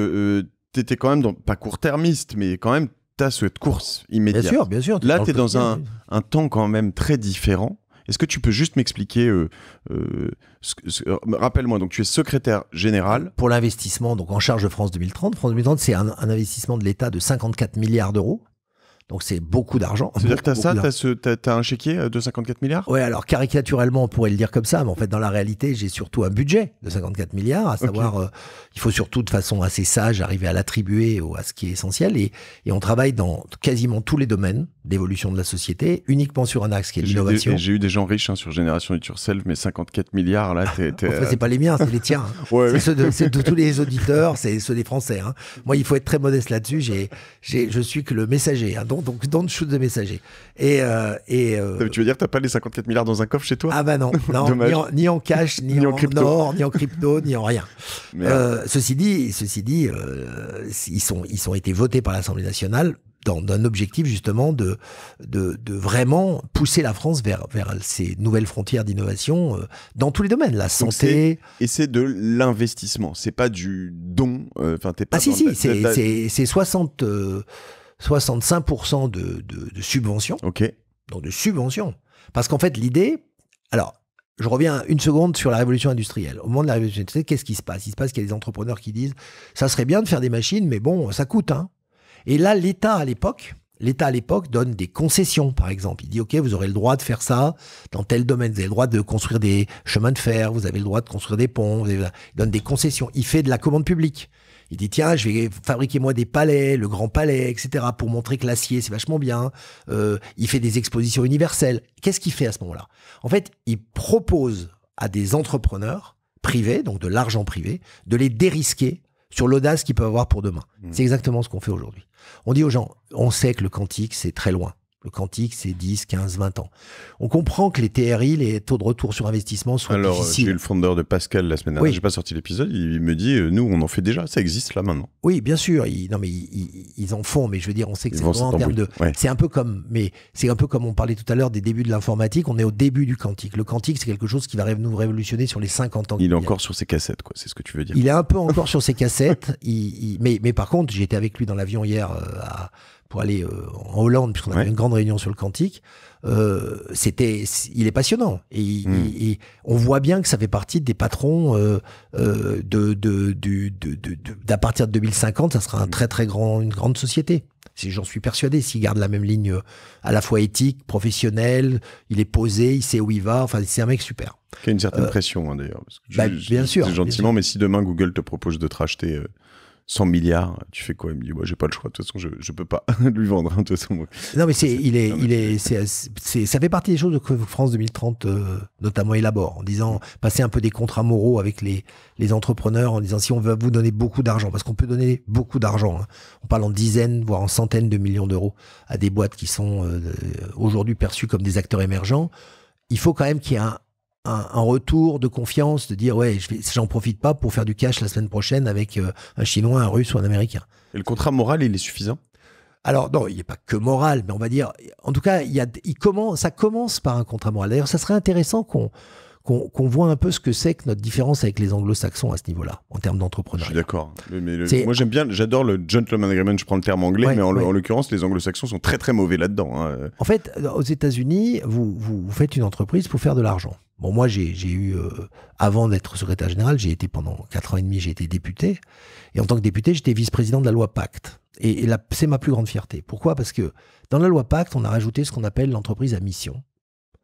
t'étais quand même pas court-termiste, mais quand même, t'as cette course immédiate. Bien sûr, bien sûr. Là, t'es dans, es dans un temps quand même très différent. Est-ce que tu peux juste m'expliquer euh, euh, euh, Rappelle-moi, donc tu es secrétaire général. Pour l'investissement, donc en charge de France 2030. France 2030, c'est un, un, investissement de l'État de 54 milliards d'euros donc c'est beaucoup d'argent. C'est-à-dire que tu as ça, tu as, un chéquier euh, de 54 milliards Oui, alors caricaturellement, on pourrait le dire comme ça, mais en fait, dans la réalité, j'ai surtout un budget de 54 milliards, à savoir, euh, il faut surtout de façon assez sage arriver à l'attribuer à ce qui est essentiel. Et, on travaille dans quasiment tous les domaines d'évolution de la société, uniquement sur un axe qui est l'innovation. J'ai eu des gens riches hein, sur Génération Self, mais 54 milliards, là, t'es... c'est pas les miens, c'est les tiens. Hein. c'est ceux, de, tous les auditeurs, c'est ceux des Français. Hein. Moi, il faut être très modeste là-dessus, J'ai, je suis que le messager donc donc le Shoot de messager Et, euh, et euh, Tu veux dire, t'as pas les 54 milliards dans un coffre chez toi Ah bah non, non ni, en, cash, ni, en, or, ni en crypto, ni en rien. Euh, ceci dit, ceci dit ils, sont, ils ont été votés par l'Assemblée nationale dans un objectif justement de, de, de, vraiment pousser la France vers, vers ces nouvelles frontières d'innovation dans tous les domaines, la santé. Et c'est de l'investissement, c'est pas du don. Enfin, pas ah si, si, c'est 60... 65% de, de, subventions. OK. Donc de subventions. Parce qu'en fait, l'idée. Alors, je reviens une seconde sur la révolution industrielle. Au moment de la révolution industrielle, qu'est-ce qui se passe Il se passe qu'il y a des entrepreneurs qui disent ça serait bien de faire des machines, mais bon, ça coûte. Hein. Et là, l'État à l'époque L'État à l'époque donne des concessions, par exemple. Il dit, OK, vous aurez le droit de faire ça dans tel domaine, vous avez le droit de construire des chemins de fer, vous avez le droit de construire des ponts, il donne des concessions. Il fait de la commande publique. Il dit, tiens, je vais fabriquer moi des palais, le grand palais, etc., pour montrer que l'acier, c'est vachement bien. Euh, il fait des expositions universelles. Qu'est-ce qu'il fait à ce moment-là En fait, il propose à des entrepreneurs privés, donc de l'argent privé, de les dérisquer sur l'audace qu'ils peuvent avoir pour demain. Mm. C'est exactement ce qu'on fait aujourd'hui. On dit aux gens, on sait que le quantique, c'est très loin. Le quantique, c'est 10, 15, 20 ans. On comprend que les TRI, les taux de retour sur investissement, sont Alors, j'ai eu le fondeur de Pascal la semaine dernière, oui. j'ai pas sorti l'épisode, il me dit, euh, nous, on en fait déjà, ça existe là maintenant. Oui, bien sûr. Ils, non, mais ils, en font, mais je veux dire, on sait que c'est en termes de. C'est un peu comme, mais c'est un peu comme on parlait tout à l'heure des débuts de l'informatique. On est au début du quantique. Le quantique, c'est quelque chose qui va nous révolutionner sur les 50 ans. Il est encore sur ses cassettes, quoi. C'est ce que tu veux dire. Il est un peu encore sur ses cassettes. mais, par contre, j'étais avec lui dans l'avion hier euh, à pour aller euh, en Hollande, puisqu'on a fait une grande réunion sur le quantique, euh, c'était, il est passionnant. Et, hmm. on voit bien que ça fait partie des patrons euh, euh de, de, de, de partir de 2050, ça sera un hmm. très très grand, une grande société. j'en suis persuadé, s'il garde la même ligne à la fois éthique, professionnelle, il est posé, il sait où il va, enfin c'est un mec super. Qui a une certaine pression hein, d'ailleurs. Bah, bien sûr. Gentiment, mais si demain Google te propose de te racheter 100 milliards, tu fais quoi Il me dit, moi, j'ai pas le choix. De toute façon, je, je peux pas lui vendre. Hein, non, mais c'est, il est, il est, c'est, ça fait partie des choses que France 2030 euh, notamment élabore en disant passer un peu des contrats moraux avec les, les entrepreneurs en disant si on veut vous donner beaucoup d'argent, parce qu'on peut donner beaucoup d'argent. Hein. On parle en dizaines, voire en centaines de millions d'euros à des boîtes qui sont euh, aujourd'hui perçues comme des acteurs émergents. Il faut quand même qu'il y ait un, un, retour de confiance, de dire ouais, j'en profite pas pour faire du cash la semaine prochaine avec euh, un Chinois, un Russe ou un Américain. Et le contrat moral, il est suffisant alors non, il n'est pas que moral, mais on va dire, en tout cas, il, y il commence, ça commence par un contrat moral. D'ailleurs, ça serait intéressant qu'on qu'on voit un peu ce que c'est que notre différence avec les anglo-saxons à ce niveau-là, en termes d'entrepreneuriat. Je suis d'accord. Moi, j'aime bien, j'adore le gentleman agreement, je prends le terme anglais, mais en, l'occurrence, les anglo-saxons sont très très mauvais là-dedans. Hein. En fait, aux États-Unis, vous faites une entreprise pour faire de l'argent. Bon, moi, j'ai eu, euh, avant d'être secrétaire général, j'ai été pendant 4 ans et demi, j'ai été député. Et en tant que député, j'étais vice-président de la loi Pacte. Et, c'est ma plus grande fierté. Pourquoi Parce que dans la loi Pacte, on a rajouté ce qu'on appelle l'entreprise à mission.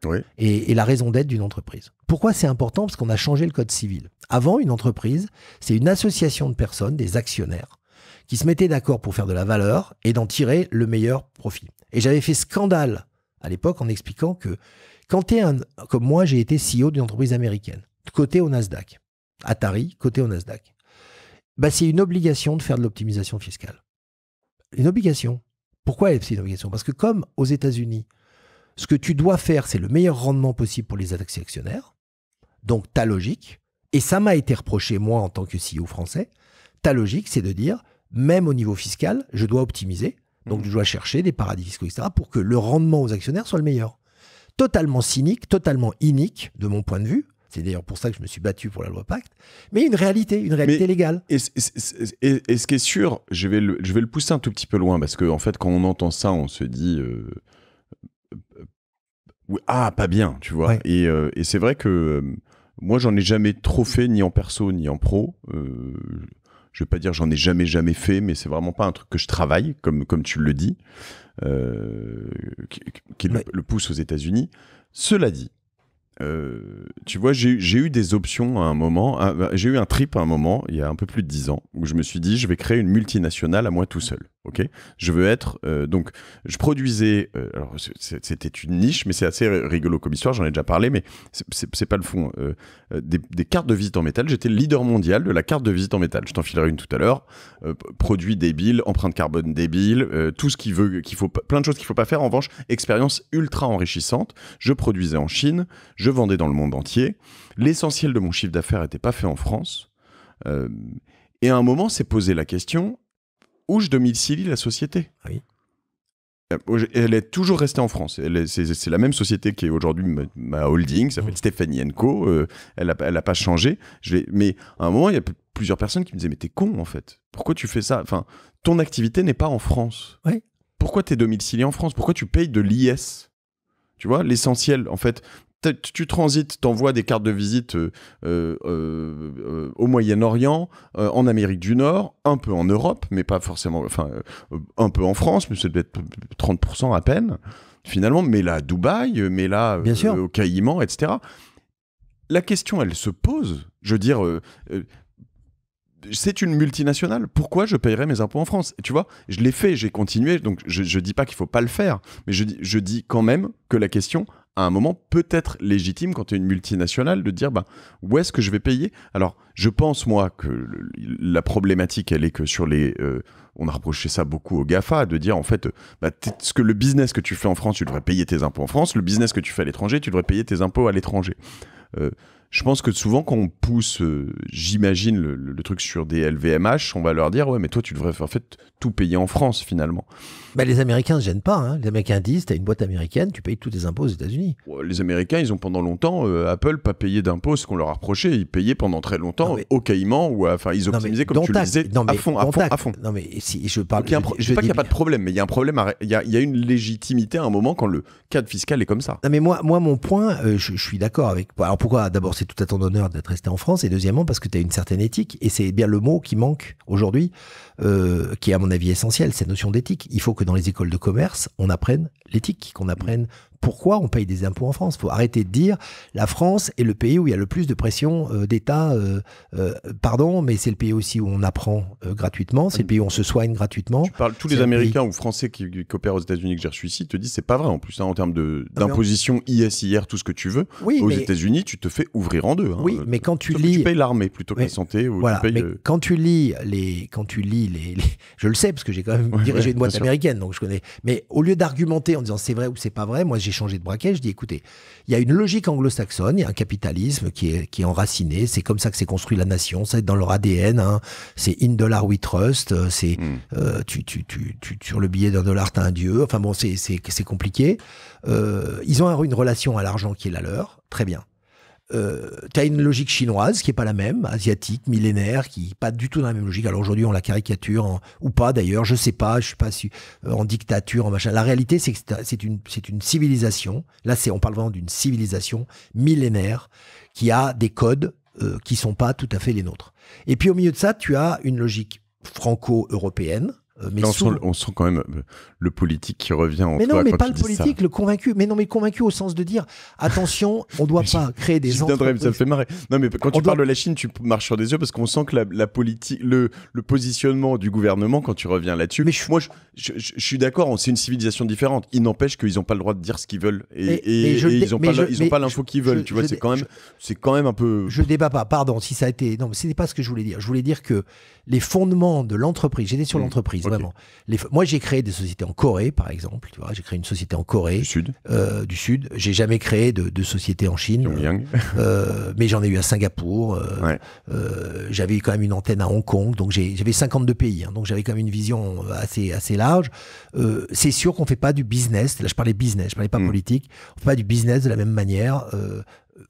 Oui. Et, et, la raison d'être d'une entreprise. Pourquoi c'est important Parce qu'on a changé le code civil. Avant, une entreprise, c'est une association de personnes, des actionnaires, qui se mettaient d'accord pour faire de la valeur et d'en tirer le meilleur profit. Et j'avais fait scandale à l'époque en expliquant que quand tu es un, comme moi, j'ai été CEO d'une entreprise américaine, côté au Nasdaq, Atari, côté au Nasdaq, bah, c'est une obligation de faire de l'optimisation fiscale. Une obligation. Pourquoi c'est une obligation Parce que comme aux États-Unis, ce que tu dois faire, c'est le meilleur rendement possible pour les actionnaires, donc ta logique, et ça m'a été reproché, moi, en tant que CEO français, ta logique, c'est de dire, même au niveau fiscal, je dois optimiser, donc mmh. je dois chercher des paradis fiscaux, etc., pour que le rendement aux actionnaires soit le meilleur totalement cynique, totalement inique de mon point de vue. C'est d'ailleurs pour ça que je me suis battu pour la loi Pacte, mais une réalité, une réalité légale. Et, ce qui est sûr, je vais, le, je vais le pousser un tout petit peu loin, parce qu'en fait, quand on entend ça, on se dit euh, euh, Ah, pas bien, tu vois. Euh, et, c'est vrai que moi, j'en ai jamais trop fait, ni en perso, ni en pro je vais pas dire j'en ai jamais jamais fait, mais c'est vraiment pas un truc que je travaille, comme, comme tu le dis. Euh, qui, le, pousse aux États-Unis. Cela dit, euh, tu vois, j'ai eu des options à un moment. J'ai eu un trip à un moment, il y a un peu plus de dix ans, où je me suis dit, je vais créer une multinationale à moi tout seul. Ok, je veux être euh, donc je produisais. Euh, alors c'était une niche, mais c'est assez rigolo comme histoire. J'en ai déjà parlé, mais c'est pas le fond. Euh, des, cartes de visite en métal. J'étais le leader mondial de la carte de visite en métal. Je t'en filerai une tout à l'heure. produit débile, empreinte carbone débile, tout ce qui veut, qu'il faut, plein de choses qu'il faut pas faire. En revanche, expérience ultra enrichissante. Je produisais en Chine, je vendais dans le monde entier. L'essentiel de mon chiffre d'affaires n'était pas fait en France. et à un moment, s'est posé la question où je domicilie la société. Oui. Euh, elle est toujours restée en France. C'est la même société qui est aujourd'hui ma, holding, ça s'appelle mm. Stéphanie Enco. Euh, elle n'a pas changé. Je mais à un moment, il y a plusieurs personnes qui me disaient Mais t'es con en fait. Pourquoi tu fais ça Enfin, ton activité n'est pas en France. Ouais. Pourquoi t'es domicilié en France Pourquoi tu payes de l'IS Tu vois, l'essentiel, en fait, tu transites, t'envoies des cartes de visite euh, euh, euh, au Moyen-Orient, en Amérique du Nord, un peu en Europe, mais pas forcément, enfin, un peu en France, mais c'est peut-être 30% à peine, finalement, mais là Dubaï, mais là au Caïman, etc. La question, elle se pose. Je veux dire, c'est une multinationale. Pourquoi je paierais mes impôts en France Tu vois, je l'ai fait, j'ai continué, donc je ne dis pas qu'il ne faut pas le faire, mais je, je dis quand même que la question, à un moment peut-être légitime quand tu es une multinationale de dire bah, où est-ce que je vais payer Alors je pense moi que la problématique elle est que sur les euh, on a reproché ça beaucoup au GAFA de dire en fait bah, ce que le business que tu fais en France tu devrais payer tes impôts en France, le business que tu fais à l'étranger tu devrais payer tes impôts à l'étranger. Euh, je pense que souvent quand on pousse, euh, j'imagine le, truc sur des LVMH, on va leur dire ouais mais toi tu devrais en fait tout payer en France finalement. Bah, les Américains ne gênent pas. Hein. Les Américains disent t'as une boîte américaine, tu payes tous tes impôts aux États-Unis. les Américains ils ont pendant longtemps euh, Apple pas payé d'impôts, ce qu'on leur a reproché, ils payaient pendant très longtemps au Caïman ou enfin ils optimisaient comme tu le disais à fond, à fond, Non mais je parle, je, dis pas qu'il n'y a pas de problème, mais il y a un problème, il y, a une légitimité à un moment quand le cadre fiscal est comme ça. Non mais moi, moi mon point, euh, je, suis d'accord avec. Alors pourquoi d'abord tout à ton honneur d'être resté en France, et deuxièmement parce que tu as une certaine éthique, et c'est bien le mot qui manque aujourd'hui, euh, qui est à mon avis essentiel, cette notion d'éthique. Il faut que dans les écoles de commerce, on apprenne l'éthique, qu'on apprenne pourquoi on paye des impôts en France. Il faut arrêter de dire la France est le pays où il y a le plus de pression euh, d'État. Euh, euh, pardon, mais c'est le pays aussi où on apprend gratuitement, c'est le pays où on se soigne gratuitement. Tu parles, tous les Américains ou Français qui, coopèrent opèrent aux États-Unis que j'ai reçu ici te disent c'est pas vrai en plus hein, en termes ah, d'imposition IS, ISIR, tout ce que tu veux. aux États-Unis, tu te fais ouvrir en deux. Hein. oui, mais quand tu lis. Tu payes l'armée plutôt que la santé. quand tu lis les. Quand tu lis les, Je le sais parce que j'ai quand même dirigé une boîte américaine, donc je connais. Mais au lieu d'argumenter en disant c'est vrai ou c'est pas vrai, moi j'ai changer de braquet, je dis écoutez, il y a une logique anglo-saxonne, il y a un capitalisme qui est, qui est enraciné, c'est comme ça que s'est construit la nation, être dans leur ADN, hein. c'est in dollar we trust, euh, c'est hmm. euh, tu, tu, tu, tu, sur le billet d'un dollar t'as un dieu, enfin bon, c'est compliqué. Euh, ils ont une relation à l'argent qui est la leur, très bien euh, tu as une logique chinoise qui n'est pas la même, asiatique, millénaire, qui n'est pas du tout dans la même logique. Alors aujourd'hui, on la caricature ou pas d'ailleurs, je sais pas, je suis pas euh, en dictature, en machin. La réalité, c'est que c'est une, civilisation. Là, c'est on parle vraiment d'une civilisation millénaire qui a des codes euh, qui sont pas tout à fait les nôtres. Et puis au milieu de ça, tu as une logique franco-européenne euh, mais on, sent, quand même le politique qui revient en Mais non, mais pas le politique, le convaincu. Mais non, mais convaincu au sens de dire attention, on ne doit pas créer des entreprises. Ça me fait marrer. Non, mais quand on tu parles de la Chine, tu marches sur des yeux parce qu'on sent que la, politique, le, le, positionnement du gouvernement, quand tu reviens là-dessus. Mais moi, je, suis d'accord, c'est une civilisation différente. Il n'empêche qu'ils n'ont pas le droit de dire ce qu'ils veulent et, ils n'ont pas l'info qu'ils veulent. tu vois, c'est quand même, c'est quand même un peu. Je débat pas. Pardon, si ça a été. Non, mais ce n'est pas ce que je voulais dire. Je voulais dire que les fondements de l'entreprise. J'étais sur mm. l'entreprise vraiment. moi, j'ai créé des sociétés en Corée, par exemple. Tu vois, j'ai créé une société en Corée. Du Sud. Euh, du Sud. J'ai jamais créé de, de, société en Chine. Euh, euh, mais j'en ai eu à Singapour. Euh, j'avais quand même une antenne à Hong Kong. Donc, j'avais 52 pays. Hein. donc, j'avais quand même une vision assez, assez large. c'est sûr qu'on fait pas du business. Là, je parlais business, je parlais pas hmm. politique. On fait pas du business de la même manière.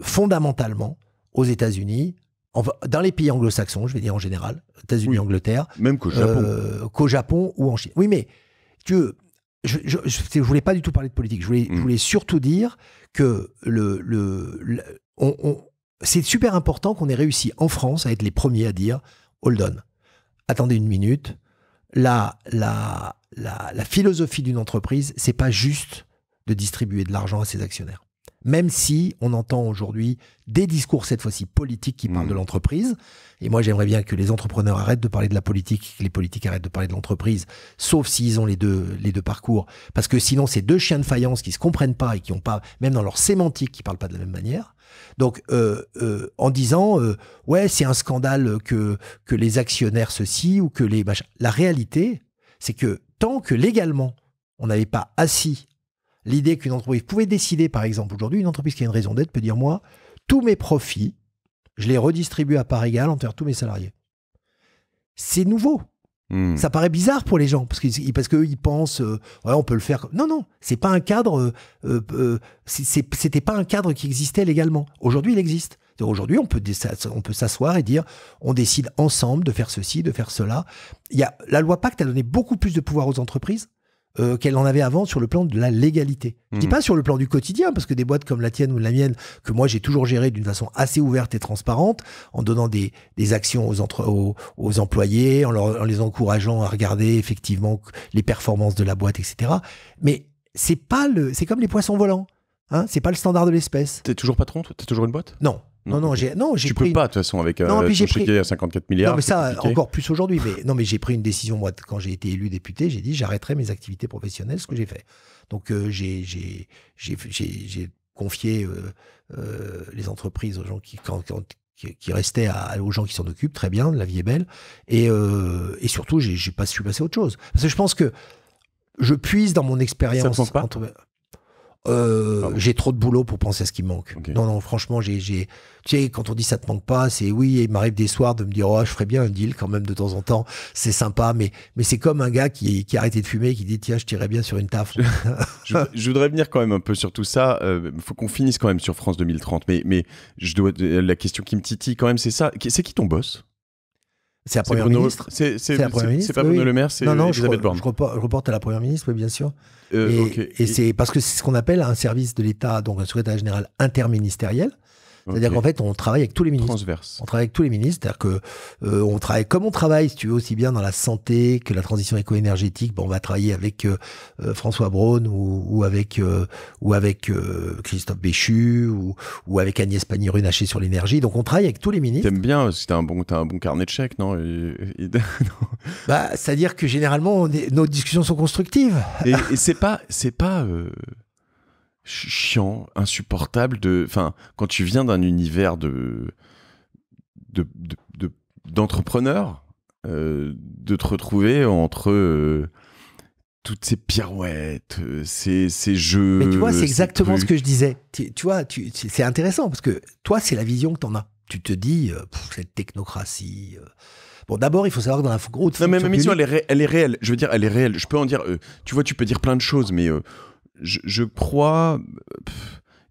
fondamentalement, aux États-Unis, dans les pays anglo-saxons, je vais dire en général, États-Unis, Angleterre, même qu'au Japon, euh, Japon ou en Chine. Oui, mais je, ne voulais pas du tout parler de politique. Je voulais, mm. surtout dire que c'est super important qu'on ait réussi en France à être les premiers à dire hold on, attendez une minute. La, la philosophie d'une entreprise, c'est pas juste de distribuer de l'argent à ses actionnaires. Même si on entend aujourd'hui des discours, cette fois-ci politiques, qui parlent mm. de l'entreprise. Et moi, j'aimerais bien que les entrepreneurs arrêtent de parler de la politique, que les politiques arrêtent de parler de l'entreprise, sauf s'ils ont les deux, les deux parcours. Parce que sinon, c'est deux chiens de faïence qui se comprennent pas et qui n'ont pas, même dans leur sémantique, qui ne parlent pas de la même manière. Donc, euh, euh, en disant, euh, ouais, c'est un scandale que, que les actionnaires ceci ou que les machins. La réalité, c'est que tant que légalement, on n'avait pas assis l'idée qu'une entreprise pouvait décider, par exemple, aujourd'hui, une entreprise qui a une raison d'être peut dire, moi, tous mes profits, je les redistribue à part égale entre tous mes salariés. C'est nouveau. Hmm. Ça paraît bizarre pour les gens parce qu'ils parce que ils pensent euh, ouais, on peut le faire. Non non, c'est pas un cadre. Euh, euh, c'était pas un cadre qui existait légalement. Aujourd'hui il existe. Aujourd'hui on peut on peut s'asseoir et dire on décide ensemble de faire ceci, de faire cela. Il y la loi Pacte a donné beaucoup plus de pouvoir aux entreprises euh, qu'elle en avait avant sur le plan de la légalité. Je dis hmm. pas sur le plan du quotidien, parce que des boîtes comme la tienne ou la mienne, que moi j'ai toujours géré d'une façon assez ouverte et transparente, en donnant des, actions aux, employés, en, les encourageant à regarder effectivement les performances de la boîte, etc. Mais c'est pas le, c'est comme les poissons volants. Hein, c'est pas le standard de l'espèce. T'es toujours patron, toi T'es toujours une boîte Non. Non, non, j'ai non, j'ai. Tu pris peux pas de toute façon avec un euh, j'ai pris... à 54 milliards. Non, mais ça encore plus aujourd'hui. Mais non, mais j'ai pris une décision moi quand j'ai été élu député, j'ai dit j'arrêterai mes activités professionnelles, ce que j'ai fait. Donc euh, j'ai j'ai j'ai confié euh, les entreprises aux gens qui restaient qui, aux gens qui s'en occupent, très bien, la vie est belle. Et, euh, et surtout, j'ai, pas, su passer à autre chose. Parce que je pense que je puise dans mon expérience euh, j'ai trop de boulot pour penser à ce qui manque. Non, non, franchement, j'ai, j'ai, tu sais, quand on dit ça te manque pas, c'est oui, il m'arrive des soirs de me dire, oh, je ferais bien un deal quand même de temps en temps, c'est sympa, mais, mais c'est comme un gars qui, qui a arrêté de fumer et qui dit, tiens, je tirerais bien sur une taf. je, voudrais venir quand même un peu sur tout ça, Il euh, faut qu'on finisse quand même sur France 2030, mais, mais je dois, euh, la question qui me titille quand même, c'est ça, c'est qui ton boss? C'est la première ministre. C'est la première ministre. C'est pas Bruno Le Maire, c'est Elisabeth Borne. Je, je, reporte à la première ministre, oui, bien sûr. Euh, et, c'est parce que c'est ce qu'on appelle un service de l'État, donc un secrétaire général interministériel. C'est-à-dire qu'en fait, on travaille avec tous les ministres. On travaille avec tous les ministres. C'est-à-dire que euh, on travaille comme on travaille, si tu veux, aussi bien dans la santé que la transition éco-énergétique. Bon, on va travailler avec euh, euh, François Braun ou, ou avec ou avec Christophe Béchu ou, ou avec Agnès Pannier-Runacher sur l'énergie. Donc, on travaille avec tous les ministres. T'aimes bien si t'as un bon as un bon carnet de chèques, non, Bah, c'est-à-dire que généralement, nos discussions sont constructives. Et, et c'est pas c'est pas chiant, insupportable de. Enfin, quand tu viens d'un univers de de, de, de, euh, te retrouver entre euh, toutes ces pirouettes, euh, ces, ces, jeux. Mais tu vois, c'est exactement ce que je disais. Tu, vois, tu, c'est intéressant parce que toi, c'est la vision que tu en as. Tu te dis, cette technocratie. Bon, d'abord, il faut savoir que dans la grosse. Non, mais ma mission, elle, est elle est réelle. Je veux dire, elle est réelle. Je peux en dire. tu vois, tu peux dire plein de choses, mais je, je crois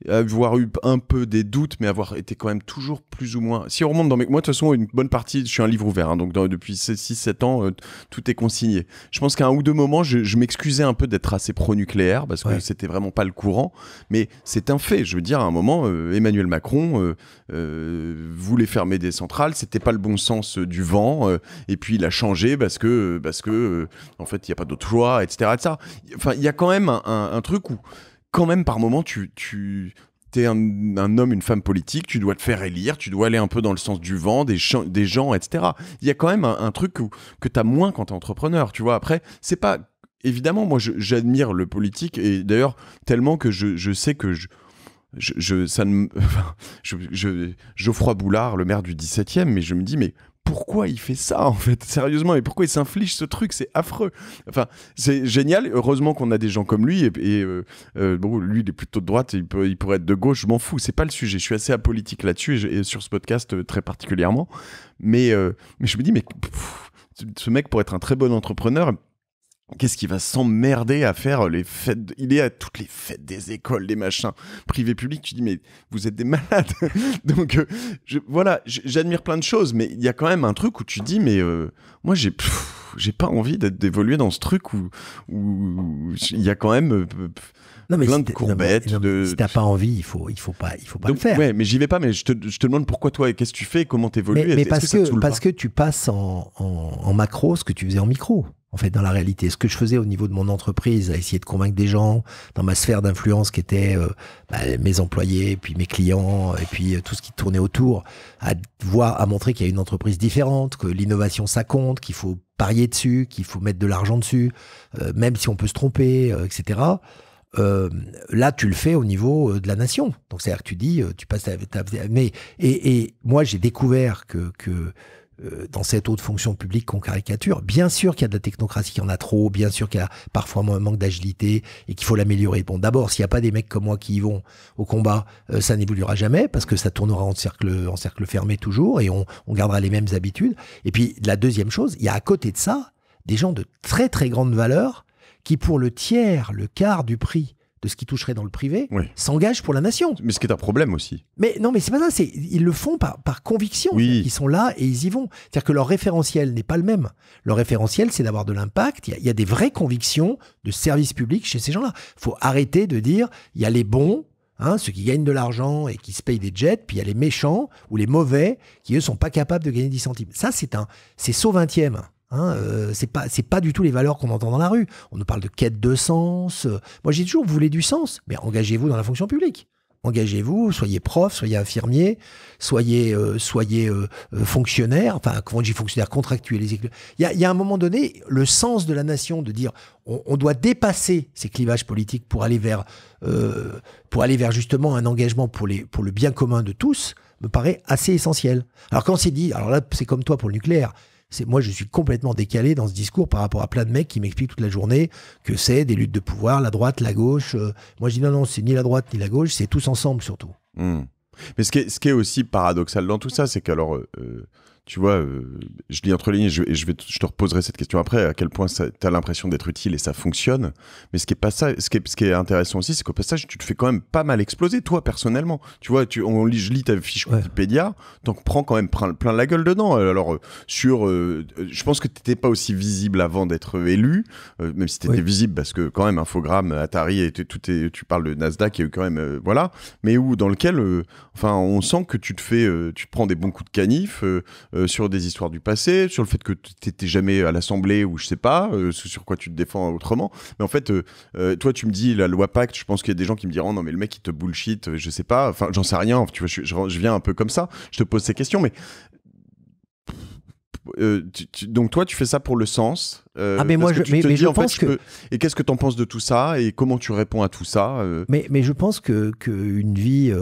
avoir eu un peu des doutes, mais avoir été quand même toujours plus ou moins. Si on remonte dans mes. Moi, de toute façon, une bonne partie, je suis un livre ouvert, hein, donc depuis 6-7 ans, euh, tout est consigné. Je pense qu'à un ou deux moments, je, m'excusais un peu d'être assez pro-nucléaire, parce que ce c'était vraiment pas le courant, mais c'est un fait. Je veux dire, à un moment, euh, Emmanuel Macron euh, voulait fermer des centrales, c'était pas le bon sens du vent, et puis il a changé parce que, parce que en fait, il n'y a pas d'autre choix, etc., Enfin, il y a quand même un truc où quand même, par moment, tu, es un, homme, une femme politique, tu dois te faire élire, tu dois aller un peu dans le sens du vent, des, gens, etc. Il y a quand même un, truc que tu as moins quand tu es entrepreneur, tu vois. Après, c'est pas. Évidemment, moi, j'admire le politique, et d'ailleurs, tellement que je, sais que je. Je, ça ne, je, Geoffroy Boulard, le maire du 17e, mais je me dis, mais pourquoi il fait ça en fait sérieusement et pourquoi il s'inflige ce truc c'est affreux enfin c'est génial heureusement qu'on a des gens comme lui et, euh, euh, bon lui il est plutôt de droite il, peut, il pourrait être de gauche je m'en fous c'est pas le sujet je suis assez apolitique là-dessus et, sur ce podcast euh, très particulièrement mais, mais je me dis mais ce mec pourrait être un très bon entrepreneur Qu'est-ce qui va s'emmerder à faire les fêtes Il est à toutes les fêtes des écoles, des machins privés publics. Tu dis mais vous êtes des malades. Donc euh, voilà, j'admire plein de choses, mais il y a quand même un truc où tu dis mais euh, moi j'ai j'ai pas envie d'évoluer dans ce truc où il y a quand même euh, plein de courbettes. t'as pas envie, il faut il faut pas il faut pas le faire. Ouais, mais j'y vais pas. Mais je te, demande pourquoi toi et qu'est-ce que tu fais, comment t'évolues. Mais, parce que, parce que tu passes en macro ce que tu faisais en micro en fait, dans la réalité. Ce que je faisais au niveau de mon entreprise, à essayer de convaincre des gens, dans ma sphère d'influence qui était euh, bah, mes employés, puis mes clients, et puis euh, tout ce qui tournait autour, à voir, à montrer qu'il y a une entreprise différente, que l'innovation ça compte, qu'il faut parier dessus, qu'il faut mettre de l'argent dessus, euh, même si on peut se tromper, etc. là, tu le fais au niveau de la nation. Donc, c'est-à-dire que tu dis, tu passes ta, mais et, et moi, j'ai découvert que que euh, dans cette haute fonction publique qu'on caricature. Bien sûr qu'il y a de la technocratie, qui en a trop, bien sûr qu'il y a parfois un manque d'agilité et qu'il faut l'améliorer. Bon, d'abord, s'il n'y a pas des mecs comme moi qui y vont au combat, euh, ça n'évoluera jamais parce que ça tournera en cercle, en cercle fermé toujours et on, on gardera les mêmes habitudes. Et puis, la deuxième chose, il y a à côté de ça des gens de très très grande valeur qui, pour le tiers, le quart du prix de ce qui toucherait dans le privé s'engage pour la nation. Mais ce qui est un problème aussi. Mais non, mais c'est pas ça. C'est ils le font par, par conviction. Ils sont là et ils y vont. C'est-à-dire que leur référentiel n'est pas le même. Leur référentiel, c'est d'avoir de l'impact. Il y, a des vraies convictions de service public chez ces gens-là. Faut arrêter de dire il y a les bons. Hein, ceux qui gagnent de l'argent et qui se payent des jets, puis il y a les méchants ou les mauvais qui, eux, sont pas capables de gagner 10 centimes. Ça, c'est un, c'est 20e. Hein, euh, c'est pas c'est pas du tout les valeurs qu'on entend dans la rue. On nous parle de quête de sens. Euh. Moi, j'ai toujours vous voulez du sens, mais engagez-vous dans la fonction publique. Engagez-vous, soyez prof, soyez infirmier, soyez euh, soyez fonctionnaire. Enfin, comment on dit fonctionnaire, contractuel. Il y a, y a, un moment donné le sens de la nation de dire on, doit dépasser ces clivages politiques pour aller vers pour aller vers justement un engagement pour les pour le bien commun de tous me paraît assez essentiel. Alors quand c'est dit, alors là c'est comme toi pour le nucléaire, c'est moi, je suis complètement décalé dans ce discours par rapport à plein de mecs qui m'expliquent toute la journée que c'est des luttes de pouvoir, la droite, la gauche. Euh. moi, je dis non, non, c'est ni la droite ni la gauche, c'est tous ensemble surtout. Mmh. Mais ce qui, est, aussi paradoxal dans tout ça, c'est qu'alors, euh, euh, tu vois, euh, je lis entre lignes et je, vais je te reposerai cette question après, à quel point tu as l'impression d'être utile et ça fonctionne. Mais ce qui est, pas ça, ce qui est, ce qui est intéressant aussi, c'est qu'au passage, tu te fais quand même pas mal exploser, toi, personnellement. Tu vois, tu, on lit, je lis ta fiche Wikipédia, donc prends quand même plein, plein la gueule dedans. Euh, alors, euh, sur, je pense que tu n'étais pas aussi visible avant d'être élu, même si tu étais visible parce que quand même, Infogram Atari, et tout tu parles de Nasdaq, il a eu quand même, voilà, mais où, dans lequel, enfin, on sent que tu te fais, tu te prends des bons coups de canif euh, sur des histoires du passé, sur le fait que tu n'étais jamais à l'Assemblée ou je sais pas, euh, sur quoi tu te défends autrement. Mais en fait, euh, toi, tu me dis la loi Pacte, je pense qu'il y a des gens qui me diront non, mais le mec, il te bullshit, je sais pas, enfin, j'en sais rien, tu vois, je, viens un peu comme ça, je te pose ces questions, mais donc toi tu fais ça pour le sens. ah mais moi je, mais, mais pense que... Et qu'est-ce que tu en penses de tout ça et comment tu réponds à tout ça mais, mais je pense que, que une vie,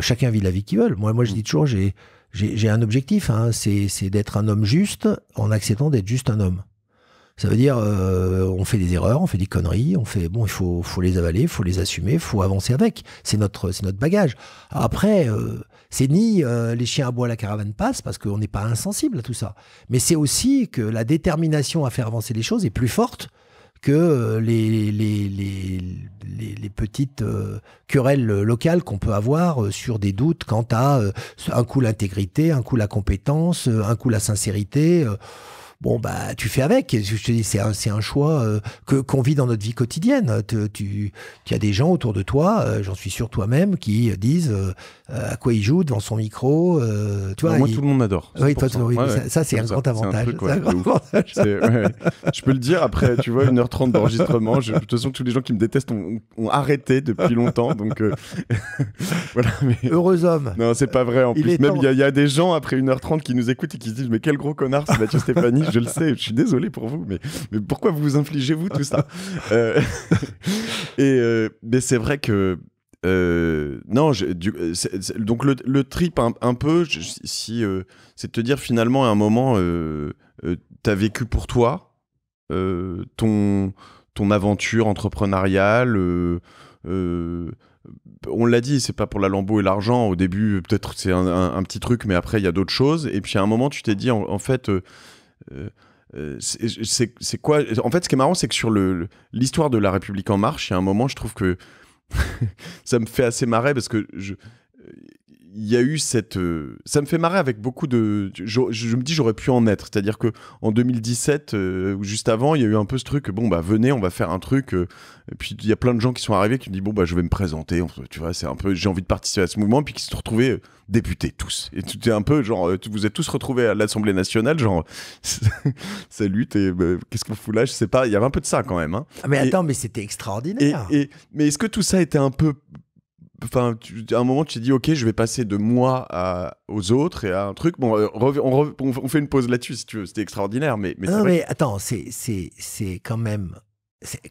chacun vit la vie qu'il veut. Moi moi je mm. dis toujours j'ai j'ai un objectif, hein, c'est d'être un homme juste en acceptant d'être juste un homme. Ça veut dire, euh, on fait des erreurs, on fait des conneries, on fait, bon, il faut, les avaler, il faut les assumer, il faut avancer avec. C'est notre, bagage. Après, euh, c'est ni euh, les chiens à bois, la caravane passe, parce qu'on n'est pas insensible à tout ça. Mais c'est aussi que la détermination à faire avancer les choses est plus forte que euh, les, les, les, les, petites euh, querelles locales qu'on peut avoir euh, sur des doutes quant à un coup l'intégrité, un coup la compétence, un coup la sincérité bon bah tu fais avec. je te dis, c'est un, choix euh, que qu'on vit dans notre vie quotidienne. Tu, tu, as des gens autour de toi, euh, j'en suis sûr toi-même, qui disent euh, à quoi ils joue devant son micro. tu bah, vois, moi, tout le monde m'adore. ça, c'est un, grand avantage. Je peux le dire après, tu vois, 1h30 d'enregistrement. de toute façon, tous les gens qui me détestent ont, arrêté depuis longtemps. Donc voilà. Heureux homme. Non, c'est pas vrai. En plus, même il y, a des gens après 1h30 qui nous écoutent et qui se disent mais quel gros connard, c'est Mathieu Stéphanie. je le sais, je suis désolé pour vous, mais, mais pourquoi vous vous infligez, vous, tout ça euh, Et euh, mais c'est vrai que. Euh, non, donc le, le, trip un, peu, si, c'est de te dire finalement à un moment, t'as vécu pour toi ton, ton aventure entrepreneuriale, on l'a dit, c'est pas pour la lambeau et l'argent. Au début, peut-être c'est un, petit truc, mais après, il y a d'autres choses. Et puis à un moment, tu t'es dit, en, fait, euh, euh, c'est quoi En fait, ce qui est marrant, c'est que sur l'histoire le, de La République En Marche, il y a un moment, je trouve que ça me fait assez marrer parce que je, il y a eu cette. Euh, ça me fait marrer avec beaucoup de. Je, me dis, j'aurais pu en être. C'est-à-dire que en 2017, euh, juste avant, il y a eu un peu ce truc. Bon, bah, venez, on va faire un truc. Euh, et puis, il y a plein de gens qui sont arrivés qui me disent, bon, bah, je vais me présenter. Tu vois, c'est un peu. J'ai envie de participer à ce mouvement. puis, qui se sont retrouvés députés, tous. Et tout est un peu, genre, vous êtes tous retrouvés à l'Assemblée nationale, genre, salut, et bah, qu'est-ce qu'on fout là Je sais pas. Il y avait un peu de ça quand même. Hein. Ah, mais attends, mais c'était extraordinaire. mais est-ce que tout ça était un peu Enfin, à un moment, tu t'es dit, ok, je vais passer de moi à, aux autres et à un truc. Bon, euh, on, fait une pause là-dessus, si tu veux. C'était extraordinaire, mais. mais non, mais attends, c'est, c'est, c'est quand même.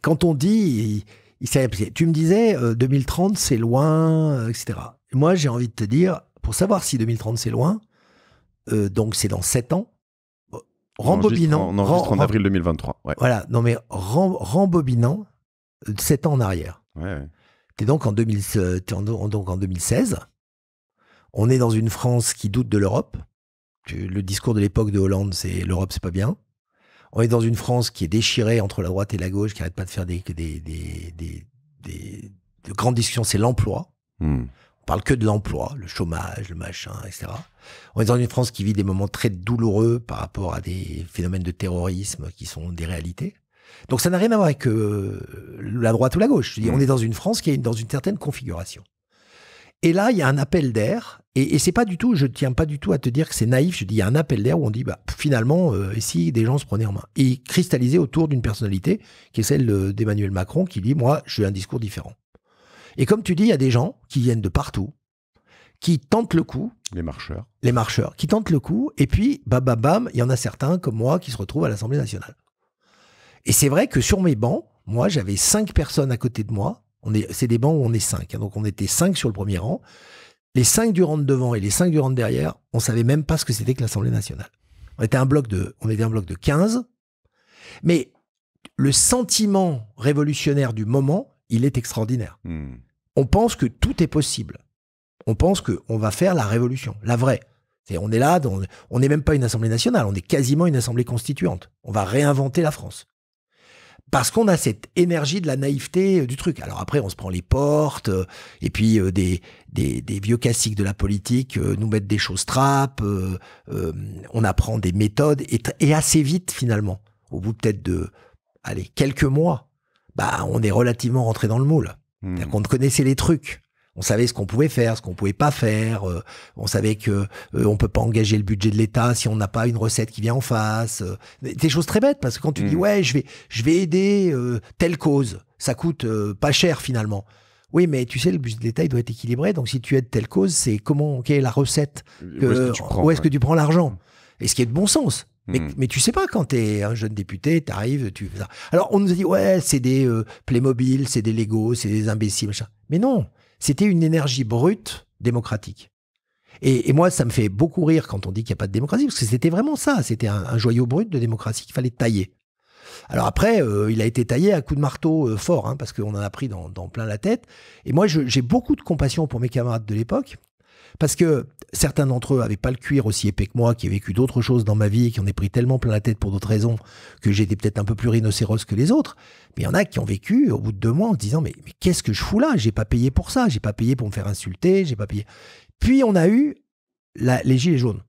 quand on dit. tu me disais, 2030, euh, c'est loin, euh, etc. Moi, j'ai envie de te dire, pour savoir si 2030, c'est loin, donc c'est dans 7 ans, rembobinant. On enregistre, en avril 2023. Ouais. Voilà, non mais rembobinant 7 ans en arrière. ouais. T'es donc en, euh, donc en 2016. On est dans une France qui doute de l'Europe. Le discours de l'époque de Hollande, c'est l'Europe, c'est pas bien. On est dans une France qui est déchirée entre la droite et la gauche, qui arrête pas de faire des, de grandes discussions. C'est l'emploi. Hmm. On parle que de l'emploi, le chômage, le machin, etc. On est dans une France qui vit des moments très douloureux par rapport à des phénomènes de terrorisme qui sont des réalités. Donc ça n'a rien à voir avec euh, la droite ou la gauche. Mmh. On est dans une France qui est dans une certaine configuration. Et là, il y a un appel d'air. Et, c'est pas du tout, je tiens pas du tout à te dire que c'est naïf. Je dis, il y a un appel d'air où on dit, bah, finalement, ici, euh, des gens se prenaient en main Et cristalliser autour d'une personnalité qui est celle euh, d'Emmanuel Macron qui dit, moi, je j'ai un discours différent. Et comme tu dis, il y a des gens qui viennent de partout, qui tentent le coup. Les marcheurs. Les marcheurs, qui tentent le coup. Et puis, bam, bam, bam, il y en a certains, comme moi, qui se retrouvent à l'Assemblée nationale. Et c'est vrai que sur mes bancs, moi, j'avais cinq personnes à côté de moi. c'est des bancs où on est cinq. Hein. donc, on était cinq sur le premier rang. Les cinq du rang de devant et les cinq du rang derrière, on ne savait même pas ce que c'était que l'Assemblée nationale. On était un bloc de, on était un bloc de 15. Mais le sentiment révolutionnaire du moment, il est extraordinaire. Hmm. On pense que tout est possible. On pense qu'on va faire la révolution, la vraie. on est là, on n'est même pas une assemblée nationale, on est quasiment une assemblée constituante. On va réinventer la France parce qu'on a cette énergie de la naïveté euh, du truc. Alors après, on se prend les portes, euh, et puis euh, des, des, vieux classiques de la politique nous mettent des choses trappes, on apprend des méthodes, et, assez vite finalement, au bout peut-être de allez, quelques mois, bah, on est relativement rentré dans le moule. Hmm. On connaissait les trucs. On savait ce qu'on pouvait faire, ce qu'on pouvait pas faire. Euh, on savait que euh, on peut pas engager le budget de l'État si on n'a pas une recette qui vient en face. Euh, des choses très bêtes parce que quand tu dis mm. ouais, je vais, je vais aider euh, telle cause, ça coûte pas cher finalement. Oui, mais tu sais, le budget de l'État, il doit être équilibré. Donc, si tu aides telle cause, c'est comment, quelle est la recette Où est-ce que tu prends, l'argent mm. Et ce qui est de bon sens. Mais, mm. mais, tu sais pas quand tu es un jeune député, t'arrives, tu. Alors on nous a dit ouais, c'est des Playmobil, c'est des Lego, c'est des imbéciles, Mais non, c'était une énergie brute démocratique. Et, moi, ça me fait beaucoup rire quand on dit qu'il n'y a pas de démocratie, parce que c'était vraiment ça. C'était un, joyau brut de démocratie qu'il fallait tailler. Alors après, euh, il a été taillé à coups de marteau euh, fort, hein, parce qu'on en a pris dans, plein la tête. Et moi, j'ai beaucoup de compassion pour mes camarades de l'époque, parce que certains d'entre eux n'avaient pas le cuir aussi épais que moi, qui ai vécu d'autres choses dans ma vie, qui en ai pris tellement plein la tête pour d'autres raisons, que j'étais peut-être un peu plus rhinocéros que les autres. Mais il y en a qui ont vécu au bout de deux mois en se disant, mais, qu'est-ce que je fous là J'ai pas payé pour ça, j'ai pas payé pour me faire insulter, j'ai pas payé. Puis on a eu la, les gilets jaunes.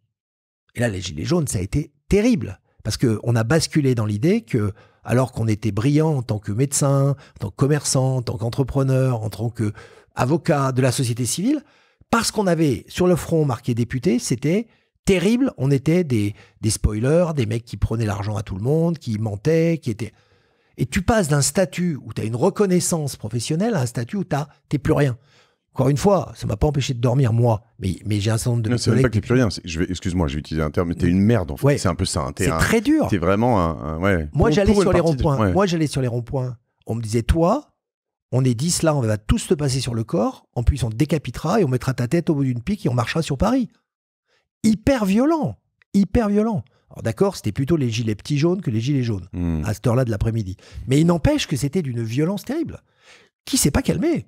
Et là, les gilets jaunes, ça a été terrible. Parce qu'on a basculé dans l'idée que, alors qu'on était brillant en tant que médecin, en tant que commerçant, en tant qu'entrepreneur, en tant qu'avocat de la société civile, parce qu'on avait sur le front marqué député, c'était terrible. On était des, des spoilers, des mecs qui prenaient l'argent à tout le monde, qui mentaient, qui étaient. Et tu passes d'un statut où tu as une reconnaissance professionnelle à un statut où tu n'es plus rien. Encore une fois, ça m'a pas empêché de dormir, moi. Mais, mais j'ai un certain de. Non, c'est pas que tu n'es plus rien. excuse-moi, j'ai utilisé un terme, mais es une merde, en fait. C'est un peu ça, un C'est très dur. T'es vraiment un. Moi, j'allais sur les ronds-points. Moi, j'allais sur les ronds-points. On me disait, toi, on est 10 là, on va tous te passer sur le corps, en plus on décapitera et on mettra ta tête au bout d'une pique et on marchera sur Paris. Hyper violent, hyper violent. Alors d'accord, c'était plutôt les gilets petits jaunes que les gilets jaunes, hmm. à cette heure-là de l'après-midi. Mais il n'empêche que c'était d'une violence terrible, qui s'est pas calmée,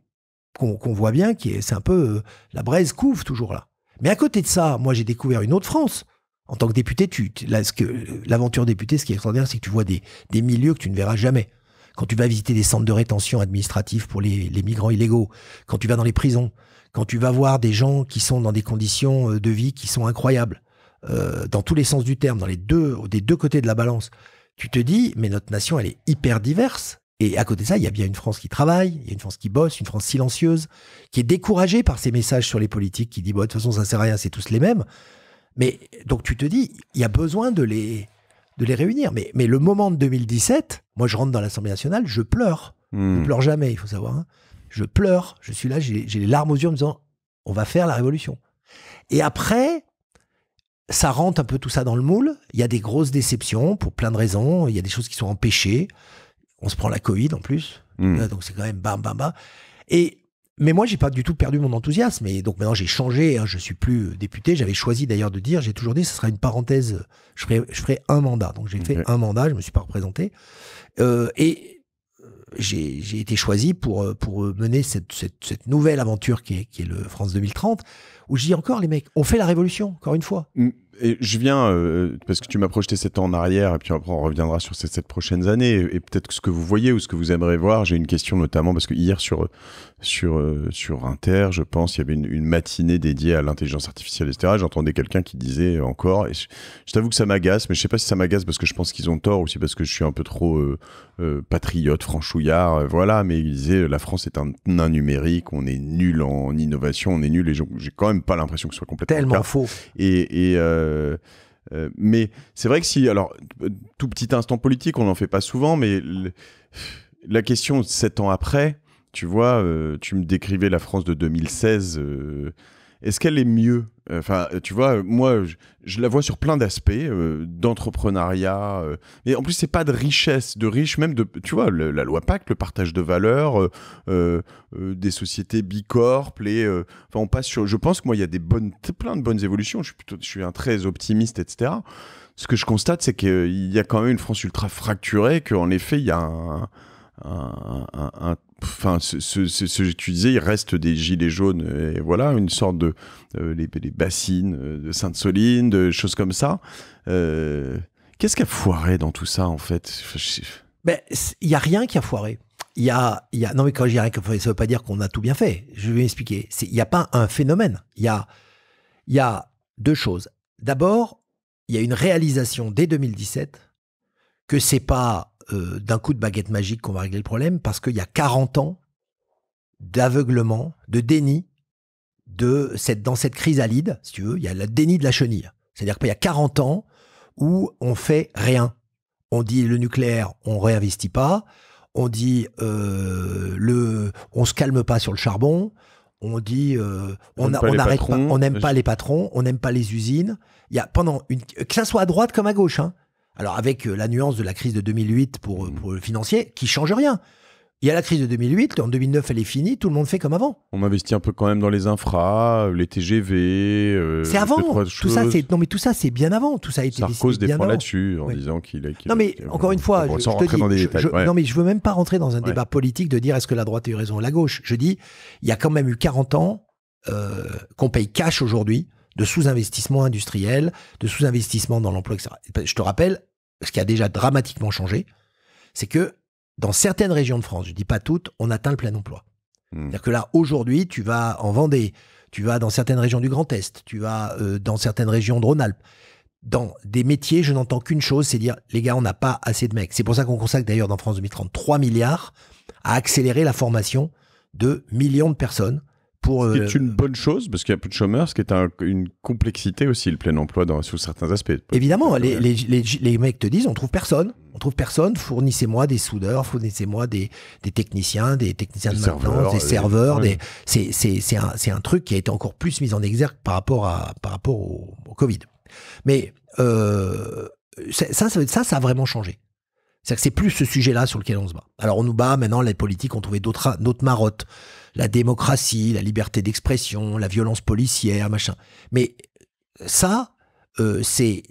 qu'on voit bien, qui c'est un peu, euh, la braise couvre toujours là. Mais à côté de ça, moi j'ai découvert une autre France. En tant que député, ce que, l'aventure députée, ce qui est extraordinaire, c'est que tu vois des milieux que tu ne verras jamais quand tu vas visiter des centres de rétention administratifs pour les, migrants illégaux, quand tu vas dans les prisons, quand tu vas voir des gens qui sont dans des conditions euh, de vie qui sont incroyables, euh, dans tous les sens du terme, dans les deux, des deux côtés de la balance, tu te dis, mais notre nation, elle est hyper diverse. Et à côté de ça, il y a bien une France qui travaille, il y a une France qui bosse, une France silencieuse, qui est découragée par ces messages sur les politiques, qui dit, de toute façon, ça sert à rien, c'est tous les mêmes. Mais donc tu te dis, il y a besoin de les, de les réunir. Mais, mais le moment de 2017, moi je rentre dans l'Assemblée nationale, je pleure. Hmm. Je pleure jamais, il faut savoir. Hein. Je pleure, je suis là, j'ai les larmes aux yeux en me disant, on va faire la révolution. Et après, ça rentre un peu tout ça dans le moule. Il y a des grosses déceptions pour plein de raisons. Il y a des choses qui sont empêchées. On se prend la Covid en plus. Hmm. Donc c'est quand même bam, bam, bam. Et mais moi, j'ai pas du tout perdu mon enthousiasme. Et donc maintenant, j'ai changé. Hein. je suis plus euh, député. J'avais choisi d'ailleurs de dire, j'ai toujours dit, ce sera une parenthèse. Je ferai, un mandat. Donc j'ai fait un mandat. Je me suis pas représenté. Euh, et euh, j'ai été choisi pour pour mener cette, nouvelle aventure qui est, qui est, le France 2030, où je dis encore, les mecs, on fait la révolution encore une fois. Mm et je viens, euh, parce que tu m'as projeté 7 ans en arrière, et puis après on reviendra sur ces 7 prochaines années, et, peut-être que ce que vous voyez ou ce que vous aimeriez voir. J'ai une question notamment, parce que hier sur, sur, euh, sur Inter, je pense, il y avait une, matinée dédiée à l'intelligence artificielle, etc. J'entendais quelqu'un qui disait encore, et je, t'avoue que ça m'agace, mais je sais pas si ça m'agace parce que je pense qu'ils ont tort, ou si parce que je suis un peu trop euh, patriote, franchouillard, voilà, mais il disait la France est un nain numérique, on est nul en innovation, on est nul, et j'ai quand même pas l'impression que ce soit complètement. faux. Et. et euh, euh, mais c'est vrai que si, alors, tout petit instant politique, on n'en fait pas souvent, mais la question sept ans après, tu vois, euh, tu me décrivais la France de 2016, est-ce qu'elle est mieux Enfin, tu vois, moi, je, la vois sur plein d'aspects euh, d'entrepreneuriat. mais euh, et en plus, c'est pas de richesse, de riche, même de, tu vois, la loi PAC, le partage de valeurs, euh, des sociétés bicorp, et Enfin, on passe sur. Je pense que moi, il y a des bonnes, plein de bonnes évolutions. Je suis je suis un très optimiste, etc. Ce que je constate, c'est qu'il y a quand même une France ultra fracturée, qu'en effet, il y a un enfin, ce, que tu disais, il reste des gilets jaunes, et voilà, une sorte de euh, les, bassines euh, de Sainte-Soline, de choses comme ça. Euh, qu'est-ce qui a foiré dans tout ça, en fait ben, Il n'y a rien qui a foiré. Il y a, y a, non mais quand je dis rien qui ça veut pas dire qu'on a tout bien fait. Je vais m'expliquer. Il n'y a pas un phénomène. Il y a, y a deux choses. D'abord, il y a une réalisation dès 2017 que c'est pas euh, d'un coup de baguette magique qu'on va régler le problème, parce qu'il y a 40 ans d'aveuglement, de déni de cette, dans cette chrysalide, si tu veux, il y a le déni de la chenille. C'est-à-dire qu'il y a 40 ans où on fait rien. On dit le nucléaire, on réinvestit pas. On dit euh, le, on se calme pas sur le charbon. On dit euh, on n'aime pas, les patrons, on n'aime pas les usines. Il y a pendant une, que ça soit à droite comme à gauche, hein, alors avec euh, la nuance de la crise de 2008 euh, pour, le financier, qui change rien. Il y a la crise de 2008, en 2009 elle est finie, tout le monde fait comme avant. On investit un peu quand même dans les infras, euh, les TGV. c'est avant. Tout ça, non mais tout ça c'est bien avant. Tout ça a été Sarkozy là-dessus en disant qu'il non mais encore une fois, je, je non mais je veux même pas rentrer dans un débat politique de dire est-ce que la droite a eu raison ou la gauche. Je dis il y a quand même eu 40 ans qu'on paye cash aujourd'hui de sous-investissement industriel, de sous-investissement dans l'emploi, etc. Ben, je te rappelle, ce qui a déjà dramatiquement changé, c'est que dans certaines régions de France, je ne dis pas toutes, on atteint le plein emploi. Hmm. C'est-à-dire que là, aujourd'hui, tu vas en Vendée, tu vas dans certaines régions du Grand Est, tu vas euh, dans certaines régions de Rhône-Alpes. Dans des métiers, je n'entends qu'une chose, c'est dire, les gars, on n'a pas assez de mecs. C'est pour ça qu'on consacre d'ailleurs dans France 2030 3 milliards à accélérer la formation de millions de personnes c'est euh, une bonne chose, parce qu'il y a plus de chômeurs, ce qui est une complexité aussi, le plein emploi dans, sous certains aspects. Évidemment, les, les, les, mecs te disent on trouve personne, on trouve personne, fournissez-moi des soudeurs, fournissez-moi des, des, techniciens, des techniciens de maintenance, des euh, serveurs. c'est, un, un, truc qui a été encore plus mis en exergue par rapport, à, par rapport au, Covid. Mais euh, ça, ça, ça, ça a vraiment changé. C'est-à-dire que c'est plus ce sujet-là sur lequel on se bat. Alors on nous bat, maintenant les politiques ont trouvé d'autres marottes. La démocratie, la liberté d'expression, la violence policière, machin. Mais ça, euh, c'est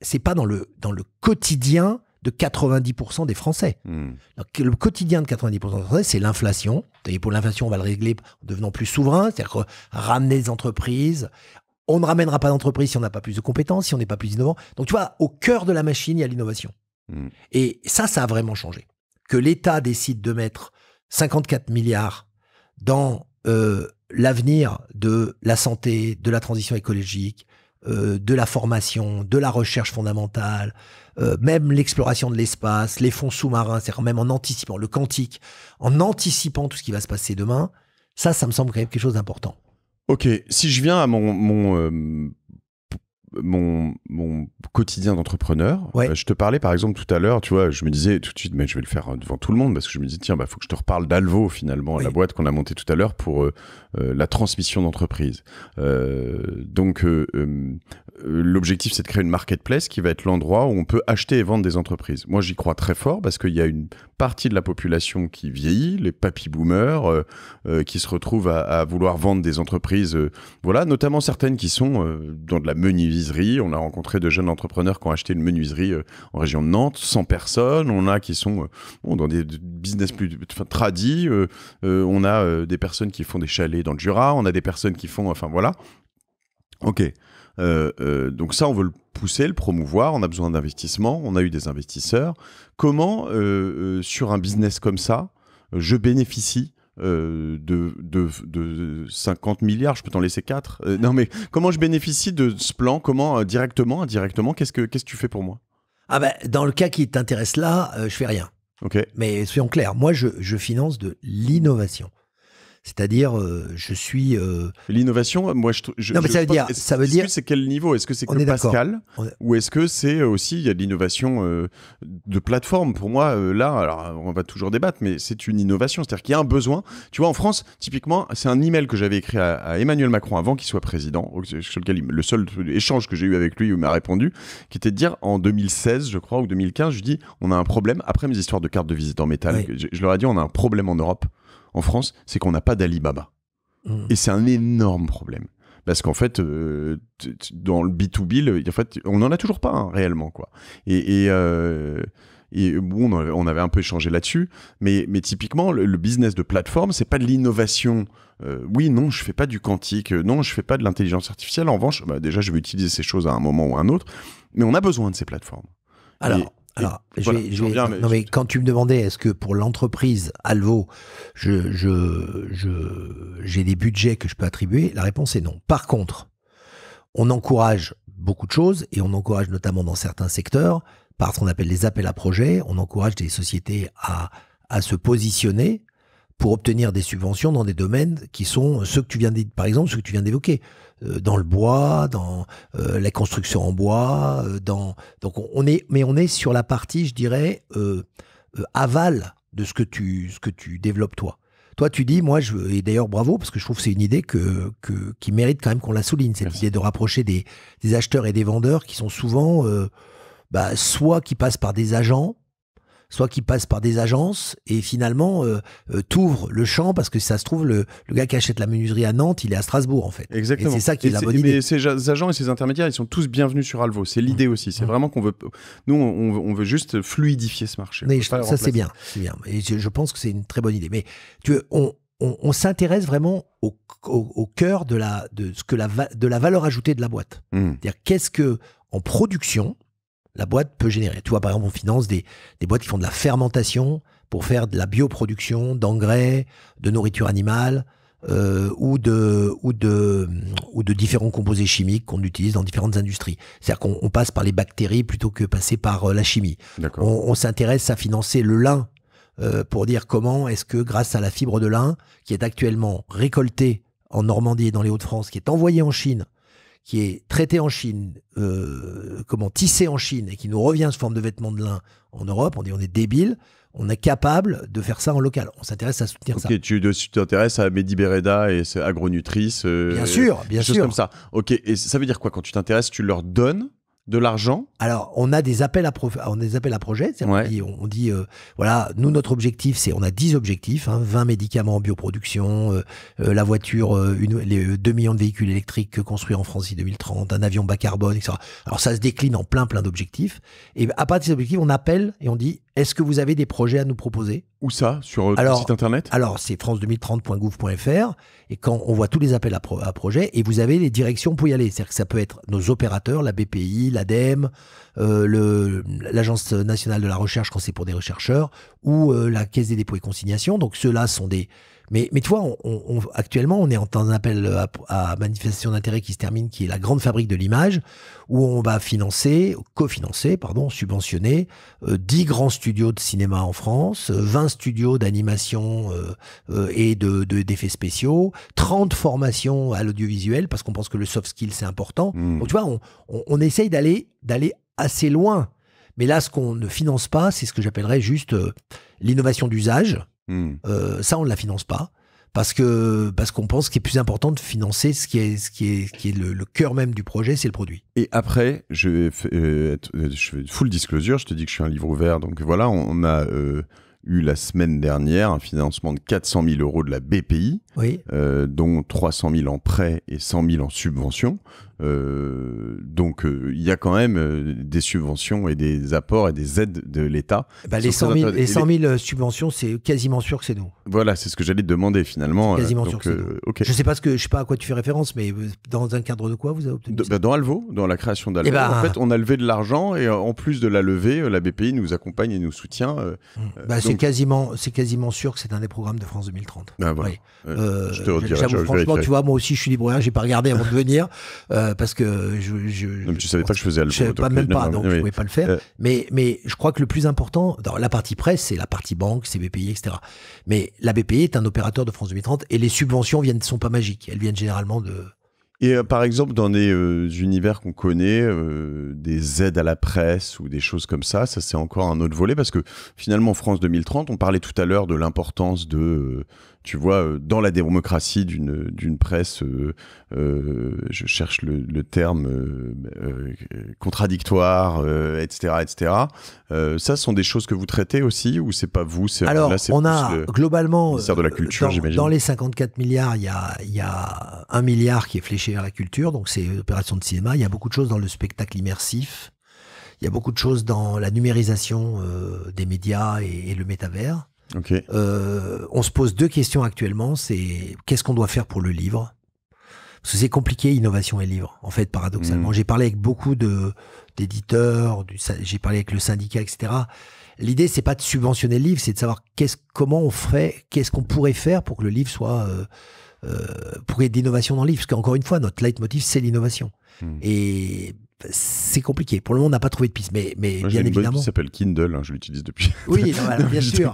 c'est pas dans le, dans le quotidien de 90% des Français. Hmm. Donc, le quotidien de 90% des Français, c'est l'inflation. Et pour l'inflation, on va le régler en devenant plus souverain, c'est-à-dire ramener des entreprises. On ne ramènera pas d'entreprises si on n'a pas plus de compétences, si on n'est pas plus innovant. Donc tu vois, au cœur de la machine, il y a l'innovation. Mm. Et ça, ça a vraiment changé. Que l'État décide de mettre 54 milliards dans euh, l'avenir de la santé, de la transition écologique, euh, de la formation, de la recherche fondamentale, euh, même l'exploration de l'espace, les fonds sous-marins, quand même en anticipant le quantique, en anticipant tout ce qui va se passer demain, ça, ça me semble quand même quelque chose d'important. Ok, si je viens à mon mon, mon quotidien d'entrepreneur. Euh, je te parlais par exemple tout à l'heure, tu vois, je me disais tout de suite, mais je vais le faire euh, devant tout le monde parce que je me disais, tiens, il bah, faut que je te reparle d'Alvo finalement, la boîte qu'on a montée tout à l'heure pour euh, la transmission d'entreprise. donc, euh, l'objectif, c'est de créer une marketplace qui va être l'endroit où on peut acheter et vendre des entreprises. Moi, j'y crois très fort parce qu'il y a une partie de la population qui vieillit, les papy boomers, euh, euh, qui se retrouvent à, vouloir vendre des entreprises, voilà, notamment certaines qui sont dans de la menuiserie. On a rencontré de jeunes entrepreneurs qui ont acheté une menuiserie en région de Nantes, sans personne. On a qui sont dans des business plus tradis. on a des personnes qui font des chalets dans le Jura. On a des personnes qui font, enfin voilà. Ok. Euh, euh, donc ça, on veut le pousser, le promouvoir, on a besoin d'investissement, on a eu des investisseurs. Comment, euh, sur un business comme ça, je bénéficie de, 50 milliards, je peux t'en laisser 4. non, mais comment je bénéficie de ce plan Comment directement, indirectement Qu'est-ce que tu fais pour moi Ah ben, dans le cas qui t'intéresse là, je fais rien. Ok. Mais soyons clairs, moi je finance de l'innovation. C'est-à-dire, euh, je suis. Euh, l'innovation, moi, je. je non, mais ça, veut dire, ça veut dire. c'est quel niveau Est-ce que c'est que Pascal Ou est-ce que c'est aussi. Il y a de l'innovation euh, de plateforme. Pour moi, là, alors, on va toujours débattre, mais c'est une innovation. C'est-à-dire qu'il y a un besoin. Tu vois, en France, typiquement, c'est un email que j'avais écrit à, Emmanuel Macron avant qu'il soit président, lequel le seul échange que j'ai eu avec lui, il m'a répondu, qui était de dire en 2016, je crois, ou 2015, je dis on a un problème. Après mes histoires de cartes de visite en métal, je leur ai dit on a un problème en Europe en France, c'est qu'on n'a pas d'Alibaba. Mmh. Et c'est un énorme problème. Parce qu'en fait, euh, dans le B2B, en fait, on n'en a toujours pas hein, réellement. quoi. Et, et, euh, bon, on avait un peu échangé là-dessus. Mais, mais typiquement, le, business de plateforme, c'est pas de l'innovation euh, oui, non, je fais pas du quantique, non, je fais pas de l'intelligence artificielle. En revanche, bah, déjà, je vais utiliser ces choses à un moment ou à un autre, mais on a besoin de ces plateformes. Alors, alors, non, mais quand tu me demandais, est-ce que pour l'entreprise Alvo, je, je, j'ai des budgets que je peux attribuer La réponse est non. Par contre, on encourage beaucoup de choses et on encourage notamment dans certains secteurs, par ce qu'on appelle les appels à projets, on encourage des sociétés à, à se positionner pour obtenir des subventions dans des domaines qui sont ceux que tu viens par exemple ceux que tu viens d'évoquer euh, dans le bois, dans euh, la construction en bois, euh, dans donc on est mais on est sur la partie je dirais aval de ce que tu ce que tu développes toi. Toi, tu dis, moi, je, et d'ailleurs bravo, parce que je trouve que c'est une idée que, que, qui mérite quand même qu'on la souligne, cette idée de rapprocher des, des, acheteurs et des vendeurs qui sont souvent bah, soit qui passent par des agents, soit qui passe par des agences et finalement euh, euh, t'ouvre le champ parce que si ça se trouve, le, gars qui achète la menuiserie à Nantes, il est à Strasbourg en fait. Exactement. c'est ça qui est la bonne idée. Mais ces agents et ces intermédiaires, ils sont tous bienvenus sur Alvo. C'est l'idée mmh. aussi. C'est mmh. vraiment qu'on veut. Nous, on, veut juste fluidifier ce marché. Mais ça, c'est bien. je, pense que c'est une très bonne idée. Mais tu on, s'intéresse vraiment au, cœur de la, de, ce que la, de la valeur ajoutée de la boîte. Mmh. C'est-à-dire qu'est-ce que, en production, la boîte peut générer. Tu vois, par exemple, on finance des, boîtes qui font de la fermentation pour faire de la bioproduction d'engrais, de nourriture animale. Euh, ou, de, ou, de, ou de différents composés chimiques qu'on utilise dans différentes industries. C'est-à-dire qu'on passe par les bactéries plutôt que passer par euh, la chimie. On, s'intéresse à financer le lin euh, pour dire comment est-ce que grâce à la fibre de lin qui est actuellement récoltée en Normandie et dans les Hauts-de-France, qui est envoyée en Chine qui est traité en Chine, euh, comment tissé en Chine et qui nous revient sous forme de vêtements de lin en Europe, on dit on est débile, on est capable de faire ça en local. On s'intéresse à soutenir ça. Ok, Tu t'intéresses à Medibéreda et et Agronutrice. Euh, bien sûr, bien choses comme ça. Ok, et ça veut dire quoi Quand tu t'intéresses, tu leur donnes de l'argent Alors, on a des appels à, on des appels à projets. On dit, euh, voilà, nous, notre objectif, c'est on a 10 objectifs hein, 20 médicaments en bioproduction, euh, euh, la voiture, une, les 2 millions de véhicules électriques construits en France d'ici 2030, un avion bas carbone, etc. Alors, ça se décline en plein, plein d'objectifs. Et à part de ces objectifs, on appelle et on dit est-ce que vous avez des projets à nous proposer Où ça Sur euh, le site internet Alors, c'est france2030.gouv.fr. Et quand on voit tous les appels à, projets, et vous avez les directions pour y aller. C'est-à-dire que ça peut être nos opérateurs, la BPI, l'ADEME, euh, l'Agence nationale de la recherche quand c'est pour des chercheurs ou euh, la Caisse des dépôts et consignations. Donc ceux-là sont des mais, tu toi, on, actuellement, on est en temps d'appel à, manifestation d'intérêt qui se termine, qui est la grande fabrique de l'image, où on va financer, cofinancer, pardon, subventionner 10 euh, grands studios de cinéma en France, 20 euh, studios d'animation euh, et de, d'effets spéciaux, 30 formations à l'audiovisuel, parce qu'on pense que le soft skill, c'est important. Hmm. Donc tu vois, on, essaye d'aller, d'aller assez loin. Mais là, ce qu'on ne finance pas, c'est ce que j'appellerais juste l'innovation d'usage Hmm. Euh, ça, on ne la finance pas parce que parce qu'on pense qu'il est plus important de financer ce qui est ce qui est qui est le, cœur même du projet, c'est le produit. Et après, je vais euh, euh, je full disclosure, je te dis que je suis un livre ouvert, donc voilà, on a eu la semaine dernière un financement de 400 000 euros de la BPI oui. Euh, dont 300 000 en prêts et 100 000 en subventions. Euh, donc euh, il y a quand même des subventions et des apports et des aides de l'État. Eh ben, les, 100 000, subventions, c'est quasiment sûr que c'est nous. Voilà, c'est ce que j'allais te demander finalement. Quasiment Je sais pas ce que je sais pas à quoi tu fais référence, mais dans un cadre de quoi vous avez obtenu ça bah, Dans Alvo, dans la création d'Alvo. Eh ben, en fait, on a levé de l'argent et en plus de la levée, la BPI nous accompagne et nous soutient. Hmm. Bah, c'est quasiment c'est quasiment sûr que c'est un des programmes de France 2030. Ah, voilà. Euh, je te franchement, tu vois, moi aussi, je suis libre. Hein, j'ai pas regardé avant de venir euh, parce que je. je tu savais pas que je faisais album. Je savais pas même pas, donc je ne pouvais pas le faire. Euh, mais mais je crois que le plus important dans la partie presse, c'est la partie banque, c'est BPI, etc. Mais la BPI est un opérateur de France 2030 et les subventions viennent sont pas magiques. Elles viennent généralement de. Et par exemple, dans des univers qu'on connaît, des aides à la presse ou des choses comme ça, ça c'est encore un autre volet parce que finalement, France 2030, on parlait tout à l'heure de l'importance de tu vois, euh, dans la démocratie d'une d'une presse, euh, euh, je cherche le, le terme contradictoire, etc., etc. ça, sont des choses que vous traitez aussi, ou c'est pas vous c'est, Alors, on a globalement de la culture, dans, les 54 milliards, il y a il y a un milliard qui est fléché vers la culture, donc c'est opération de cinéma. Il y a beaucoup de choses dans le spectacle immersif. Il y a beaucoup de choses dans la numérisation des médias et, et le métavers. Euh, on se pose deux questions actuellement. C'est qu'est-ce qu'on doit faire pour le livre Parce que c'est compliqué, innovation et livre, en fait, paradoxalement. Mm. J'ai parlé avec beaucoup de d'éditeurs, j'ai parlé avec le syndicat, etc. L'idée, c'est pas de subventionner le livre, c'est de savoir qu'est-ce, comment on ferait, qu'est-ce qu'on pourrait faire pour que le livre soit euh, euh, pour qu'il y ait dans le livre. Parce qu'encore une fois, notre leitmotiv, c'est l'innovation. Mm. Et c'est compliqué. Pour le moment, on n'a pas trouvé de piste, mais, mais bien évidemment. Il s'appelle Kindle, hein, je l'utilise depuis. Oui, bien sûr.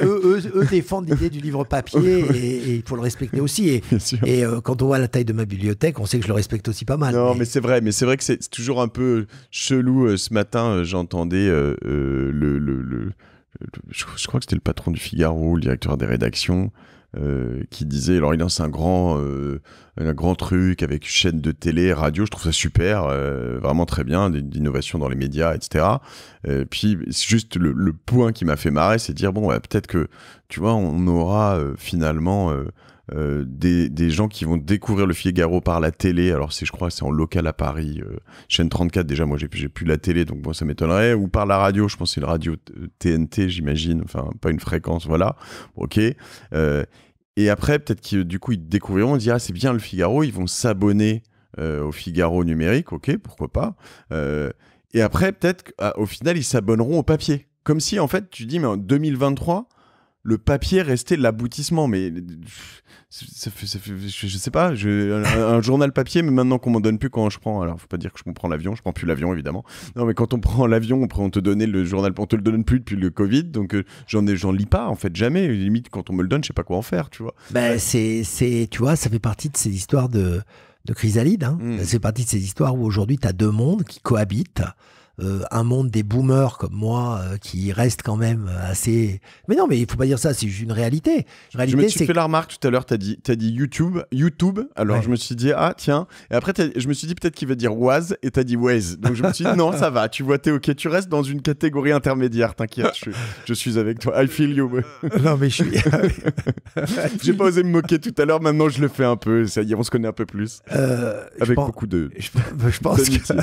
eux, défendent l'idée du livre papier et il faut le respecter aussi. Et, et euh, quand on voit la taille de ma bibliothèque, on sait que je le respecte aussi pas mal. Non, mais, c'est vrai, mais c'est vrai que c'est toujours un peu chelou. Euh, ce matin, euh, j'entendais le, je, crois que c'était le patron du Figaro, le directeur des rédactions. Euh, qui disait alors il lance un grand euh, un grand truc avec chaîne de télé radio je trouve ça super euh, vraiment très bien d'innovation dans les médias etc puis c'est juste le, point qui m'a fait marrer c'est de dire bon ouais, bah, peut-être que tu vois on aura finalement des, des, gens qui vont découvrir le Figaro par la télé. Alors, c'est, je crois, c'est en local à Paris, chaîne 34. Déjà, moi, j'ai, j'ai plus la télé, donc moi, ça m'étonnerait. Ou par la radio, je pense, que c'est une radio TNT, j'imagine. Enfin, pas une fréquence, voilà. Ok. Et après, peut-être que du coup, ils découvriront, on dira, ah, c'est bien le Figaro, ils vont s'abonner euh, au Figaro numérique, ok, pourquoi pas. Euh, et après, peut-être qu'au final, ils s'abonneront au papier. Comme si, en fait, tu dis, mais en 2023, le papier restait l'aboutissement. Mais ça fait, je, sais pas, un, journal papier, mais maintenant qu'on m'en donne plus quand je prends, alors faut pas dire que je prends l'avion, je prends plus l'avion évidemment. Non, mais quand on prend l'avion, on, on, te donnait le journal, on te le donne plus depuis le Covid, donc euh, je j'en lis pas en fait jamais. Limite quand on me le donne, je sais pas quoi en faire, tu vois. Bah, c'est, c'est, tu vois, ça fait partie de ces histoires de chrysalide. C'est hein. mmh. partie de ces histoires où aujourd'hui, tu as deux mondes qui cohabitent. Euh, un monde des boomers comme moi euh, qui reste quand même assez. Mais non, mais il faut pas dire ça, c'est une réalité. La je me suis fait la remarque tout à l'heure, tu as dit, as dit YouTube, YouTube. Alors je me suis dit, ah tiens. Et après, je me suis dit peut-être qu'il va dire Waze et tu as dit Waze. Donc je me suis dit, non, ça va, tu vois, t'es ok, tu restes dans une catégorie intermédiaire, t'inquiète, je, je, suis avec toi. I feel you. non, mais je suis. J'ai pas osé me moquer tout à l'heure, maintenant je le fais un peu, ça y est, on se connaît un peu plus. Euh, avec beaucoup de. Je, je pense. Que...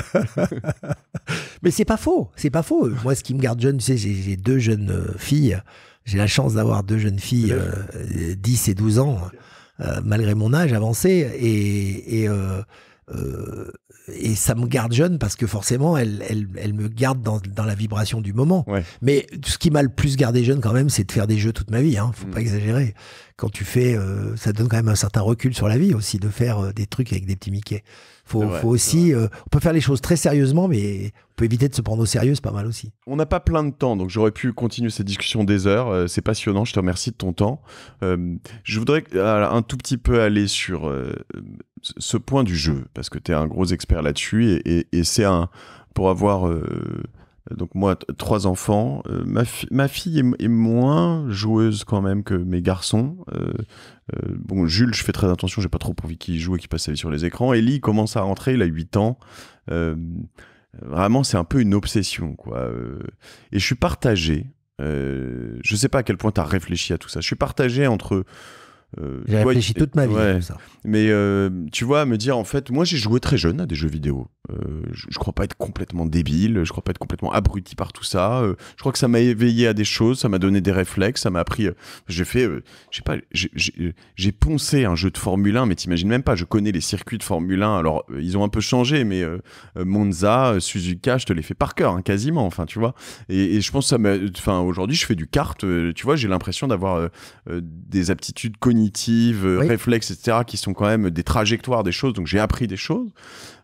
Mais c'est pas faux, c'est pas faux. Moi, ce qui me garde jeune, tu sais, j'ai deux jeunes euh, filles. J'ai la chance d'avoir deux jeunes filles, 10 euh, et 12 ans, euh, malgré mon âge avancé. Et, et, ça me garde jeune parce que forcément, elles, elles, elles me gardent dans, dans, la vibration du moment. Mais ce qui m'a le plus gardé jeune quand même, c'est de faire des jeux toute ma vie. Hein, faut mm. pas exagérer. Quand tu fais, ça donne quand même un certain recul sur la vie aussi, de faire des trucs avec des petits Mickey. Faut, faut aussi, euh, on peut faire les choses très sérieusement, mais on peut éviter de se prendre au sérieux, c'est pas mal aussi. On n'a pas plein de temps, donc j'aurais pu continuer cette discussion des heures. Euh, c'est passionnant, je te remercie de ton temps. Euh, je voudrais un tout petit peu aller sur ce point du jeu, parce que tu es un gros expert là-dessus, et, et c'est un, pour avoir euh, donc moi, trois enfants. Euh, ma, fille est, moins joueuse quand même que mes garçons. Euh, bon, Jules, je fais très attention, j'ai pas trop envie qu'il joue et qu'il passe sa vie sur les écrans. Ellie commence à rentrer, il a 8 ans. vraiment, c'est un peu une obsession, quoi. et je suis partagé. je sais pas à quel point tu as réfléchi à tout ça. Je suis partagé entre euh, j'ai réfléchi toute ma vie. Ça. Mais euh, tu vois, me dire en fait, moi j'ai joué très jeune à des jeux vidéo. Euh, je, ne crois pas être complètement débile, je crois pas être complètement abruti par tout ça. je crois que ça m'a éveillé à des choses, ça m'a donné des réflexes, ça m'a appris. j'ai fait, je sais pas, j'ai poncé un jeu de Formule 1, mais t'imagines même pas, je connais les circuits de Formule 1. Alors ils ont un peu changé, mais Monza, Suzuka, je te les fais par cœur, hein, quasiment. Enfin, tu vois. Et, je pense que ça m'a. Enfin, aujourd'hui, je fais du kart, tu vois, j'ai l'impression d'avoir des aptitudes cognitives réflexe euh, réflexes, etc., qui sont quand même des trajectoires des choses. Donc j'ai appris des choses.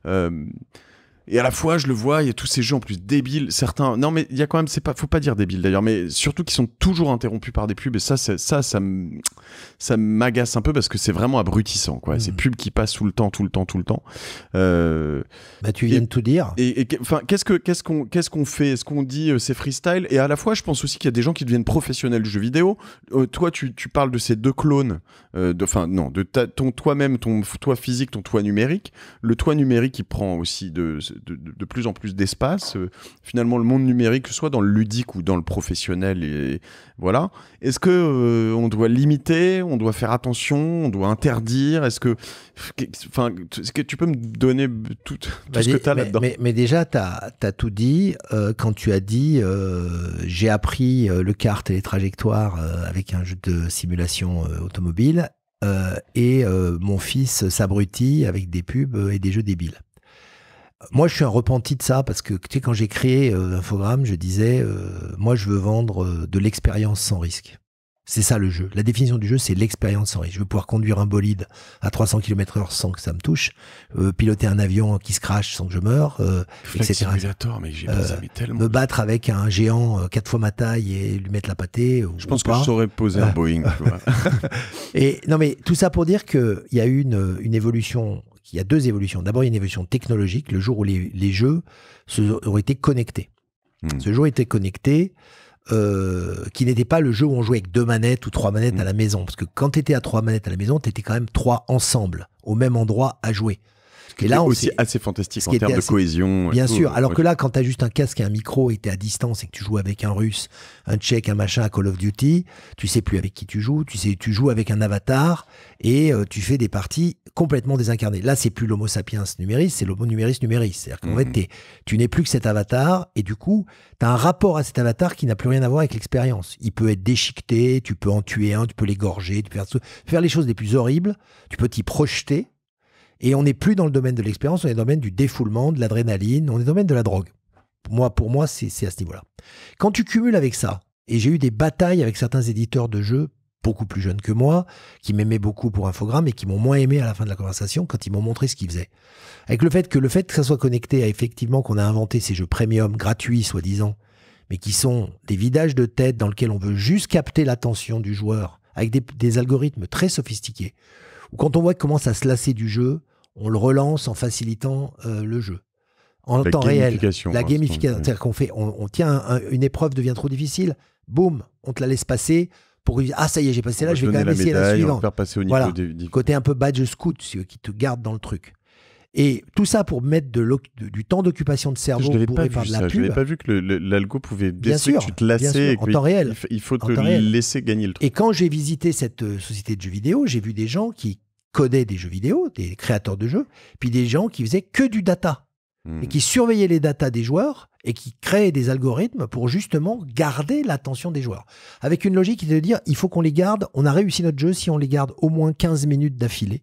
Euh, et à la fois, je le vois, il y a tous ces jeux en plus débiles, certains. Non, mais il y a quand même, c'est pas, faut pas dire débiles d'ailleurs, mais surtout qui sont toujours interrompus par des pubs. Et ça, ça, ça, ça m'agace un peu parce que c'est vraiment abrutissant, quoi. Mmh. Ces pubs qui passent tout le temps, tout le temps, tout le temps. Euh, bah, tu viens de tout dire. Et, enfin, qu'est-ce que, qu'est-ce qu'on, qu'est-ce qu'on fait Est-ce qu'on dit euh, c'est freestyle Et à la fois, je pense aussi qu'il y a des gens qui deviennent professionnels du jeu vidéo. Euh, toi, tu, tu, parles de ces deux clones, de, enfin, non, de ton toi-même, ton toi physique, ton toi numérique. Le toi numérique, il prend aussi de de, plus en plus d'espace. Euh, finalement, le monde numérique, que ce soit dans le ludique ou dans le professionnel, et, voilà. Est-ce que euh, on doit limiter, on doit faire attention, on doit interdire Est-ce que, enfin, est que tu peux me donner tout, ce que tu as là-dedans mais, déjà, tu as, tout dit euh, quand tu as dit j'ai appris le kart et les trajectoires avec un jeu de simulation automobile. et mon fils s'abrutit avec des pubs et des jeux débiles moi, je suis un repenti de ça parce que tu sais, quand j'ai créé euh, je disais, euh, moi, je veux vendre euh, de l'expérience sans risque. C'est ça le jeu. La définition du jeu, c'est l'expérience sans risque. Je veux pouvoir conduire un bolide à 300 km/h sans que ça me touche, euh, piloter un avion qui se crache sans que je meure, etc. Mais pas me battre avec un géant quatre fois ma taille et lui mettre la pâtée. Je pense que je saurais poser un Boeing. Tu vois. et non, mais tout ça pour dire qu'il y a eu une, une évolution il y a deux évolutions. D'abord, il y a une évolution technologique, le jour où les, jeux ont auraient été connectés. Hmm. Ce jour était connecté, euh, qui n'était pas le jeu où on jouait avec deux manettes ou trois manettes à hmm. la maison. Parce que quand tu étais à trois manettes à la maison, tu étais quand même trois ensemble, au même endroit à jouer et là, aussi assez fantastique en termes de cohésion. Bien sûr. Mmh, alors que là, quand tu juste un casque et un micro et tu à distance et que tu joues avec un russe, un tchèque, un machin à Call of Duty, tu sais plus avec qui tu joues, tu sais, tu joues avec un avatar et euh, tu fais des parties complètement désincarnées. Là, c'est plus l'homo sapiens numéris, c'est l'homo numéris numéris. C'est-à-dire qu'en mmh. fait, tu n'es plus que cet avatar et du coup, tu as un rapport à cet avatar qui n'a plus rien à voir avec l'expérience. Il peut être déchiqueté, tu peux en tuer un, tu peux l'égorger, tu peux faire les choses les plus horribles, tu peux t'y projeter et on n'est plus dans le domaine de l'expérience, on est dans le domaine du défoulement, de l'adrénaline, on est dans le domaine de la drogue. Pour moi, pour moi c'est à ce niveau-là. Quand tu cumules avec ça, et j'ai eu des batailles avec certains éditeurs de jeux beaucoup plus jeunes que moi, qui m'aimaient beaucoup pour Infogrames et qui m'ont moins aimé à la fin de la conversation quand ils m'ont montré ce qu'ils faisaient. Avec le fait que le fait que ça soit connecté à effectivement qu'on a inventé ces jeux premium gratuits, soi-disant, mais qui sont des vidages de tête dans lesquels on veut juste capter l'attention du joueur avec des, algorithmes très sophistiqués. Ou quand on voit comment ça se lasser du jeu, on le relance en facilitant euh, le jeu. En temps réel, la hein, gamification, c'est-à-dire qu'on fait, on, tient une épreuve devient trop difficile, boum, on te la laisse passer pour ah ça y est j'ai passé là, je vais quand même essayer la suivante. côté un peu badge scout qui te garde dans le truc. Et tout ça pour mettre de du temps d'occupation de cerveau pour pas de la pub. Je n'avais pas vu que l'algo pouvait bien sûr, que tu te lassais. en temps réel. Il, faut te laisser gagner le truc. Et quand j'ai visité cette euh, société de jeux vidéo, j'ai vu des gens qui codaient des jeux vidéo, des créateurs de jeux, puis des gens qui faisaient que du data hmm. et qui surveillaient les data des joueurs et qui créaient des algorithmes pour justement garder l'attention des joueurs. Avec une logique qui était de dire il faut qu'on les garde, on a réussi notre jeu si on les garde au moins 15 minutes d'affilée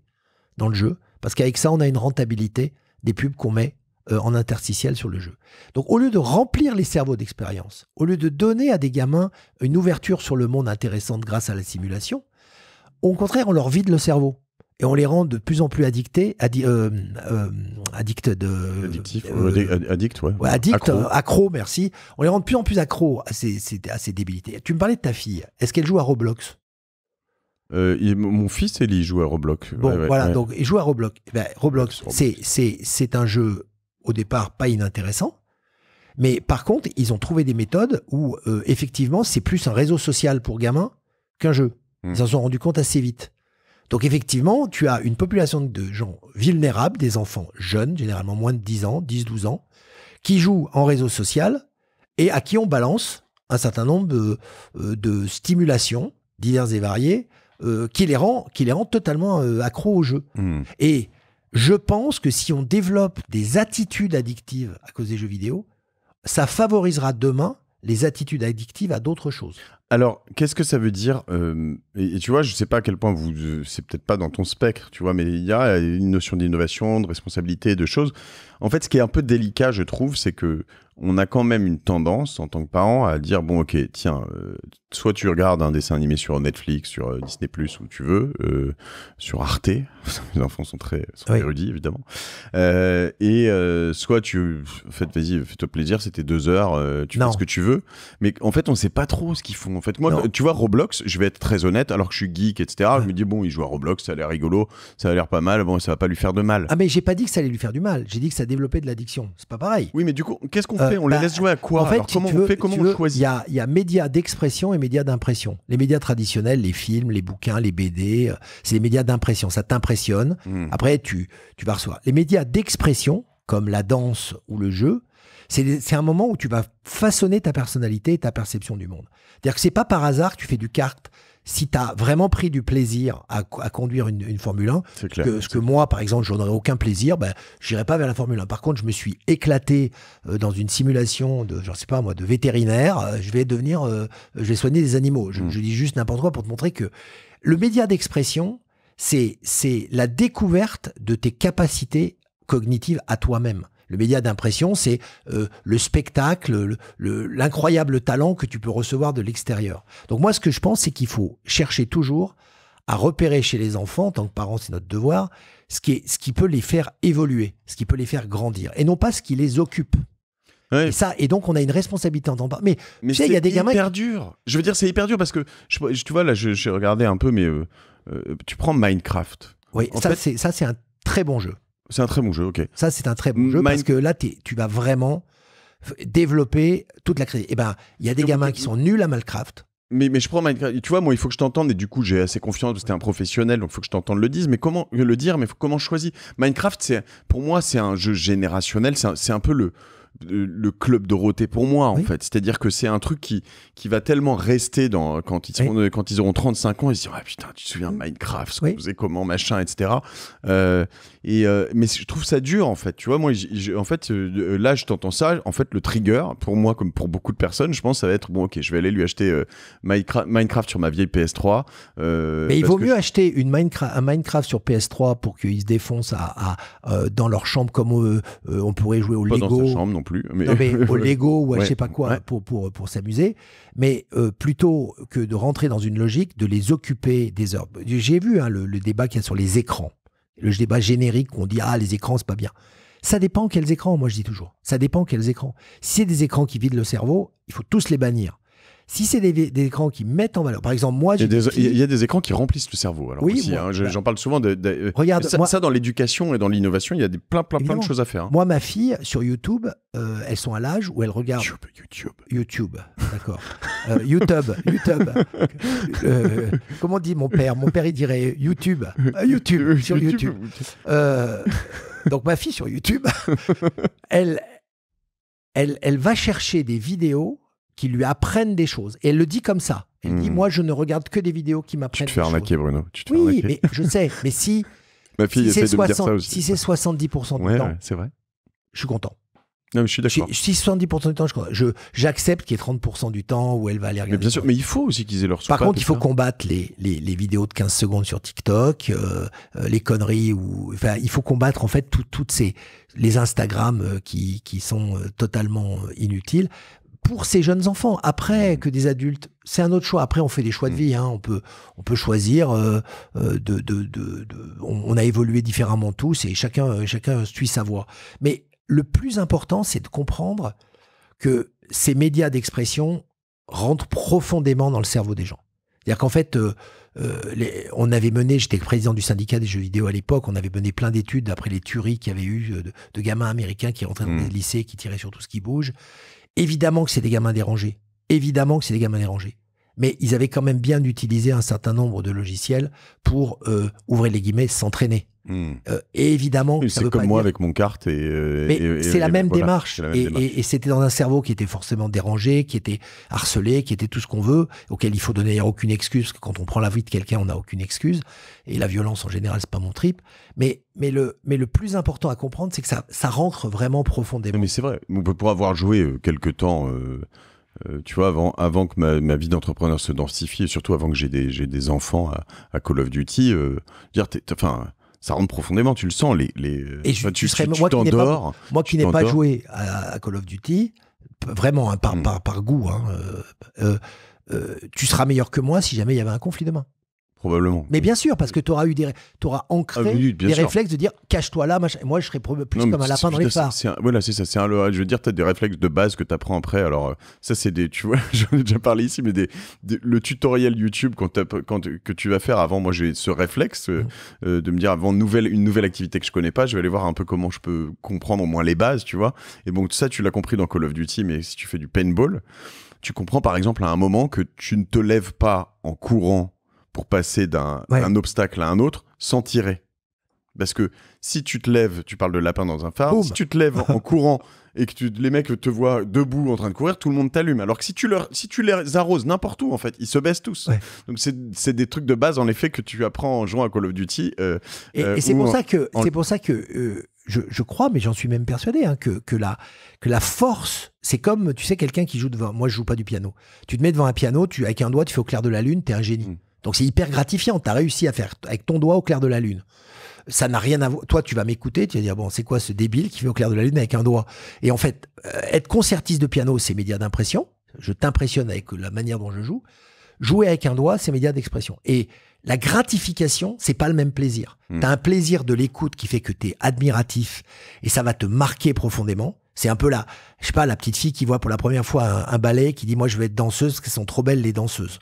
dans le jeu, parce qu'avec ça, on a une rentabilité des pubs qu'on met euh, en interstitiel sur le jeu. Donc au lieu de remplir les cerveaux d'expérience, au lieu de donner à des gamins une ouverture sur le monde intéressante grâce à la simulation, au contraire, on leur vide le cerveau et on les rend de plus en plus addictés, euh, euh, addicts de. Addictifs, addict, euh, ouais. accro. merci. On les rend de plus en plus accro à ces, à débilités. Tu me parlais de ta fille. Est-ce qu'elle joue à Roblox mon fils il joue à Roblox. Bon, voilà, donc il joue à Roblox. Eh ben, Roblox, c'est un jeu au départ pas inintéressant, mais par contre, ils ont trouvé des méthodes où effectivement c'est plus un réseau social pour gamins qu'un jeu. Hmm. Ils en sont rendus compte assez vite. Donc effectivement, tu as une population de gens vulnérables, des enfants jeunes, généralement moins de 10 ans, 10-12 ans, qui jouent en réseau social et à qui on balance un certain nombre de, euh, stimulations diverses et variées euh, qui, les rend, totalement euh, accros au jeu. Hmm. Et je pense que si on développe des attitudes addictives à cause des jeux vidéo, ça favorisera demain les attitudes addictives à d'autres choses. Alors, qu'est-ce que ça veut dire euh, et, tu vois, je ne sais pas à quel point vous, euh, c'est peut-être pas dans ton spectre, tu vois, mais il y a une notion d'innovation, de responsabilité, de choses. En fait, ce qui est un peu délicat, je trouve, c'est que on a quand même une tendance en tant que parent à dire bon ok tiens euh, soit tu regardes un dessin animé sur Netflix sur euh, Disney Plus où tu veux euh, sur Arte les enfants sont très sont érudits évidemment et soit tu en fait vas-y fais-toi plaisir c'était deux heures tu fais ce que tu veux mais en fait on sait pas trop ce qu'ils font en fait moi tu vois Roblox je vais être très honnête alors que je suis geek etc je me dis bon il joue à Roblox ça a l'air rigolo ça a l'air pas mal bon ça va pas lui faire de mal ah mais j'ai pas dit que ça allait lui faire du mal j'ai dit que ça développait de l'addiction c'est pas pareil oui mais du coup qu'est-ce qu'on on les bah, laisse jouer à quoi on Comment on choisit Il y, a, médias d'expression et médias d'impression. Les médias traditionnels, les films, les bouquins, les BD, euh, c'est les médias d'impression. Ça t'impressionne. Hmm. Après, tu, tu vas Les médias d'expression, comme la danse ou le jeu, c'est un moment où tu vas façonner ta personnalité et ta perception du monde. C'est-à-dire que c'est pas par hasard que tu fais du kart, si tu as vraiment pris du plaisir à, conduire une, Formule 1, que, ce que moi, par exemple, je n'aurais aucun plaisir, ben, j'irai pas vers la Formule 1. Par contre, je me suis éclaté euh, dans une simulation de, je sais pas moi, de vétérinaire. Euh, je vais devenir, euh, je vais soigner des animaux. Je, mm. je dis juste n'importe quoi pour te montrer que le média d'expression, c'est c'est la découverte de tes capacités cognitives à toi-même. Le média d'impression, c'est euh, le spectacle, l'incroyable talent que tu peux recevoir de l'extérieur. Donc moi, ce que je pense, c'est qu'il faut chercher toujours à repérer chez les enfants, en tant que parents, c'est notre devoir, ce qui, peut les faire évoluer, ce qui peut les faire grandir, et non pas ce qui les occupe. Et ça, et donc on a une responsabilité en tant que Mais, mais tu sais, il y a des gamins. C'est hyper Je veux dire, c'est hyper dur parce que je, tu vois là, je, regardé un peu, mais euh, euh, tu prends Minecraft. Oui, c'est ça c'est un très bon jeu. C'est un très bon jeu, ok. Ça, c'est un très bon jeu parce que là, tu vas vraiment développer toute la crédit. Eh ben, il y a des gamins qui sont nuls à Minecraft. Mais, je prends Minecraft. Tu vois, moi, il faut que je t'entende, et du coup, j'ai assez confiance parce que t'es un professionnel, donc il faut que je t'entende le dire. Mais comment le dire Mais comment je choisis Minecraft, c'est pour moi, c'est un jeu générationnel. C'est un, peu le, le club Dorothée pour moi, en fait. C'est-à-dire que c'est un truc qui, qui va tellement rester dans, quand, ils quand ils auront 35 ans, ils se diront Ah putain, tu te souviens de mm. Minecraft, ce qu'on faisait comment, machin, etc. et, euh, euh, mais je trouve ça dur, en fait. Tu vois, moi, en fait, euh, là, je t'entends ça. En fait, le trigger, pour moi, comme pour beaucoup de personnes, je pense, ça va être Bon, ok, je vais aller lui acheter Minecraft sur ma vieille PS3. mais il vaut mieux acheter une Minecraft, un Minecraft sur PS3 pour qu'ils se défoncent à, dans leur chambre comme on pourrait jouer au Lego. Dans sa chambre, non plus. Non, mais au Lego ou à je sais pas quoi pour, pour, s'amuser. Mais euh, plutôt que de rentrer dans une logique, de les occuper des heures. J'ai vu hein, le, débat qu'il y a sur les écrans. Le débat générique on dit Ah, les écrans, c'est pas bien. Ça dépend quels écrans, moi je dis toujours. Ça dépend quels écrans. Si c'est des écrans qui vident le cerveau, il faut tous les bannir. Si c'est des, écrans qui mettent en valeur, par exemple, moi, il y, a des écrans qui remplissent le cerveau. Alors oui, hein. bah j'en parle souvent. De, regarde, ça, dans l'éducation et dans l'innovation, il y a des plein, plein, plein de choses à faire. Hein. Moi, ma fille sur YouTube, euh, elles sont à l'âge où elles regardent YouTube, YouTube, YouTube, d'accord, euh, YouTube, YouTube. Euh, comment dit mon père Mon père il dirait YouTube, YouTube sur YouTube. donc ma fille sur YouTube, elle, elle, elle va chercher des vidéos qui lui apprennent des choses. Et elle le dit comme ça. Elle dit hmm. Moi, je ne regarde que des vidéos qui m'apprennent. Tu te fais arnaquer, Bruno. oui, mais je sais. Mais si. Ma fille si c'est 70% du temps, c'est vrai. Je suis content. Non, mais je suis d'accord. Si 70% du temps, j'accepte je, J'accepte qu'il y ait 30% du temps où elle va aller regarder. Mais bien sûr, mais il faut aussi qu'ils aient leur Par contre, il faut hein. combattre les, les, vidéos de 15 secondes sur TikTok, euh, euh, les conneries, ou, enfin, il faut combattre en fait toutes ces les Instagram euh, qui, qui sont totalement inutiles pour ces jeunes enfants. Après que des adultes, c'est un autre choix. Après, on fait des choix de mm. vie. Hein. On peut, on peut choisir. Euh, euh, de, on, a évolué différemment tous et chacun, chacun suit sa voie. Mais le plus important, c'est de comprendre que ces médias d'expression rentrent profondément dans le cerveau des gens. C'est-à-dire qu'en fait, euh, on avait mené, j'étais président du syndicat des jeux vidéo à l'époque, on avait mené plein d'études après les tueries qu'il y avait eu de, gamins américains qui rentraient dans mm. des lycées, qui tiraient sur tout ce qui bouge. Évidemment que c'est des gamins dérangés. Évidemment que c'est des gamins dérangés mais ils avaient quand même bien utilisé un certain nombre de logiciels pour, euh, ouvrir les guillemets, s'entraîner. Hmm. Euh, et évidemment, c'est comme moi avec mon carte. Euh, et, c'est la, même démarche. Et, c'était dans un cerveau qui était forcément dérangé, qui était harcelé, qui était tout ce qu'on veut, auquel il faut donner aucune excuse. Parce que quand on prend la vie de quelqu'un, on n'a aucune excuse. Et la violence en général, c'est pas mon trip. Mais mais le mais le plus important à comprendre, c'est que ça ça rentre vraiment profondément. Mais c'est vrai. Pour avoir joué quelques temps. Euh, tu vois, avant, avant que ma, vie d'entrepreneur se densifie, et surtout avant que j'ai des, des enfants à, Call of Duty, euh, dire, enfin, ça rentre profondément, tu le sens. Les, euh, tu, serais, moi, tu qui n'ai pas joué à, Call of Duty, vraiment, hein, par, mm. par, par, goût, hein, tu seras meilleur que moi si jamais il y avait un conflit demain. Probablement. Mais bien sûr, parce que tu auras eu des, auras ancré ah, des réflexes de dire cache-toi là, machin. Moi, je serais plus comme un lapin dans les phares. voilà, c'est ça, c'est un Je veux dire, tu as des réflexes de base que tu apprends après. Alors, euh, ça, c'est des, tu vois, j'en ai déjà parlé ici, mais des, le tutoriel YouTube quand quand, que tu vas faire avant. Moi, j'ai ce réflexe euh, mm. euh, de me dire avant nouvelle, une nouvelle activité que je connais pas, je vais aller voir un peu comment je peux comprendre au moins les bases, tu vois. Et donc, ça, tu l'as compris dans Call of Duty, mais si tu fais du paintball, tu comprends par exemple à un moment que tu ne te lèves pas en courant pour passer d'un obstacle à un autre sans tirer. Parce que si tu te lèves, tu parles de lapin dans un phare, si tu te lèves en courant et que les mecs te voient debout en train de courir, tout le monde t'allume. Alors que si tu, leur, si tu les arroses n'importe où, en fait, ils se baissent tous. Donc c'est des trucs de base, en effet, que tu apprends en jouant à Call of Duty. Euh, et, euh, c'est pour, ça que, c'est euh, je, crois, mais j'en suis même persuadé, hein, que, que, la, que la force, c'est comme, tu sais, quelqu'un qui joue devant. Moi, je joue pas du piano. Tu te mets devant un piano, tu avec un doigt, tu fais au clair de la lune, t'es un génie. Hmm. Donc c'est hyper gratifiant. Tu as réussi à faire avec ton doigt au clair de la lune. Ça n'a rien à voir. Toi, tu vas m'écouter, tu vas dire bon, c'est quoi ce débile qui fait au clair de la lune avec un doigt Et en fait, euh, être concertiste de piano, c'est média d'impression. Je t'impressionne avec la manière dont je joue. Jouer avec un doigt, c'est média d'expression. Et la gratification, c'est pas le même plaisir. Hmm. t'as Tu un plaisir de l'écoute qui fait que tu admiratif et ça va te marquer profondément. C'est un peu la, je sais pas, la petite fille qui voit pour la première fois un, ballet, qui dit moi je vais être danseuse parce qu'elles sont trop belles les danseuses.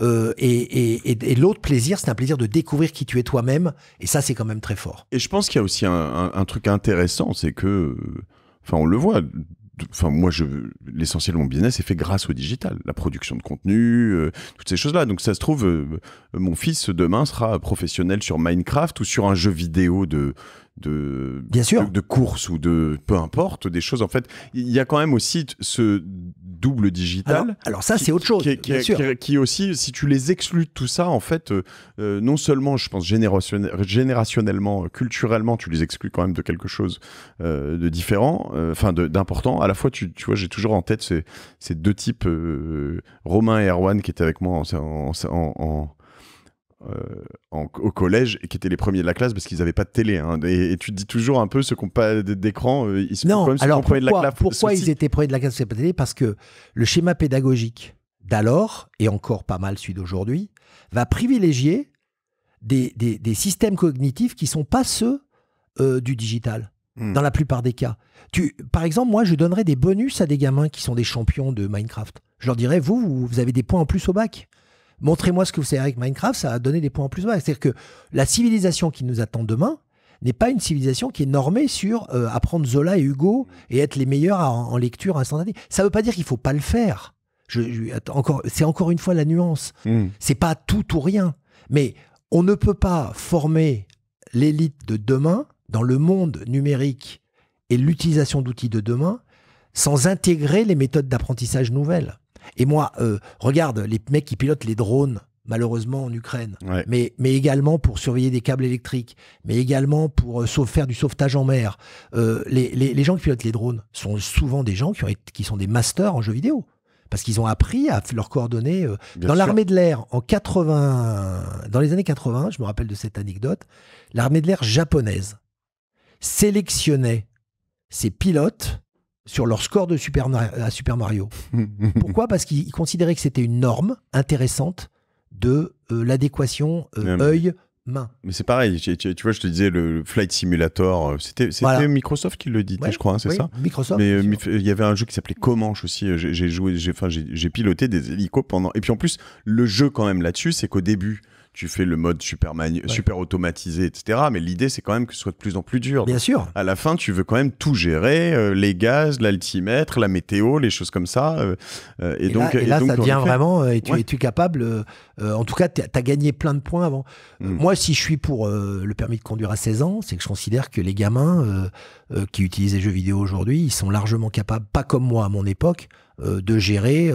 Euh, et, l'autre plaisir, c'est un plaisir de découvrir qui tu es toi-même. Et ça, c'est quand même très fort. Et je pense qu'il y a aussi un, truc intéressant, c'est que, enfin, on le voit. Enfin, moi, l'essentiel de mon business est fait grâce au digital, la production de contenu, euh, toutes ces choses-là. Donc, ça se trouve, euh, mon fils demain sera professionnel sur Minecraft ou sur un jeu vidéo de de, Bien sûr. de, course ou de peu importe, des choses. En fait, il y a quand même aussi ce double digital. Alors, ça, c'est autre chose. Qui, aussi, si tu les exclus de tout ça, en fait, euh, euh, non seulement, je pense, générationnellement, euh, culturellement, tu les exclus quand même de quelque chose de différent, enfin d'important. À la fois, tu, tu vois, j'ai toujours en tête ces, ces deux types, Romain et Erwan, qui étaient avec moi en euh, au collège et qui étaient les premiers de la classe parce qu'ils n'avaient pas de télé. Hein. Et, tu tu dis toujours un peu ceux qui n'ont pas d'écran, euh, ils sont quand pourquoi, de ils étaient premiers de la classe parce pas télé Parce que le schéma pédagogique d'alors, et encore pas mal celui d'aujourd'hui, va privilégier des, systèmes cognitifs qui ne sont pas ceux euh, du digital. Hmm. Dans la plupart des cas. Tu, par exemple, moi, je donnerais des bonus à des gamins qui sont des champions de Minecraft. Je leur dirais, vous, vous avez des points en plus au bac montrez-moi ce que vous savez avec Minecraft, ça a donné des points en plus C'est-à-dire que la civilisation qui nous attend demain n'est pas une civilisation qui est normée sur euh, apprendre Zola et Hugo et être les meilleurs en, lecture instantanée. Ça ne veut pas dire qu'il faut pas le faire. c'est encore une fois la nuance. Hmm. C'est pas tout ou rien. Mais on ne peut pas former l'élite de demain dans le monde numérique et l'utilisation d'outils de demain sans intégrer les méthodes d'apprentissage nouvelles. Et moi, euh, regarde, les mecs qui pilotent les drones, malheureusement, en Ukraine, mais, également pour surveiller des câbles électriques, mais également pour euh, faire du sauvetage en mer. Euh, les, gens qui pilotent les drones sont souvent des gens qui, sont des masters en jeux vidéo. Parce qu'ils ont appris à leur coordonner. Dans l'armée de l'air, en 80, dans les années 80, je me rappelle de cette anecdote, l'armée de l'air japonaise sélectionnait ses pilotes sur leur score de Super, à Super Mario. Pourquoi Parce qu'ils considéraient que c'était une norme intéressante de euh, l'adéquation euh, œil. Main. Mais c'est pareil, tu, vois, je te disais, le Flight Simulator, euh, c'était Microsoft qui le dit, je crois, hein, c'est ça Microsoft. Mais il y avait un jeu qui s'appelait Comanche aussi, j'ai joué, j'ai piloté des hélicos pendant. Et puis en plus, le jeu quand même là-dessus, c'est qu'au début, tu fais le mode super, super automatisé, etc. Mais l'idée, c'est quand même que ce soit de plus en plus dur. Bien sûr. À la fin, tu veux quand même tout gérer, euh, les gaz, l'altimètre, la météo, les choses comme ça. Euh, euh, et, donc, là, et là ça devient vraiment, euh, es-tu es capable, en tout cas, tu as gagné plein de points avant. Mm. Moi, si je suis pour le permis de conduire à 16 ans, c'est que je considère que les gamins qui utilisent les jeux vidéo aujourd'hui, ils sont largement capables, pas comme moi à mon époque, de gérer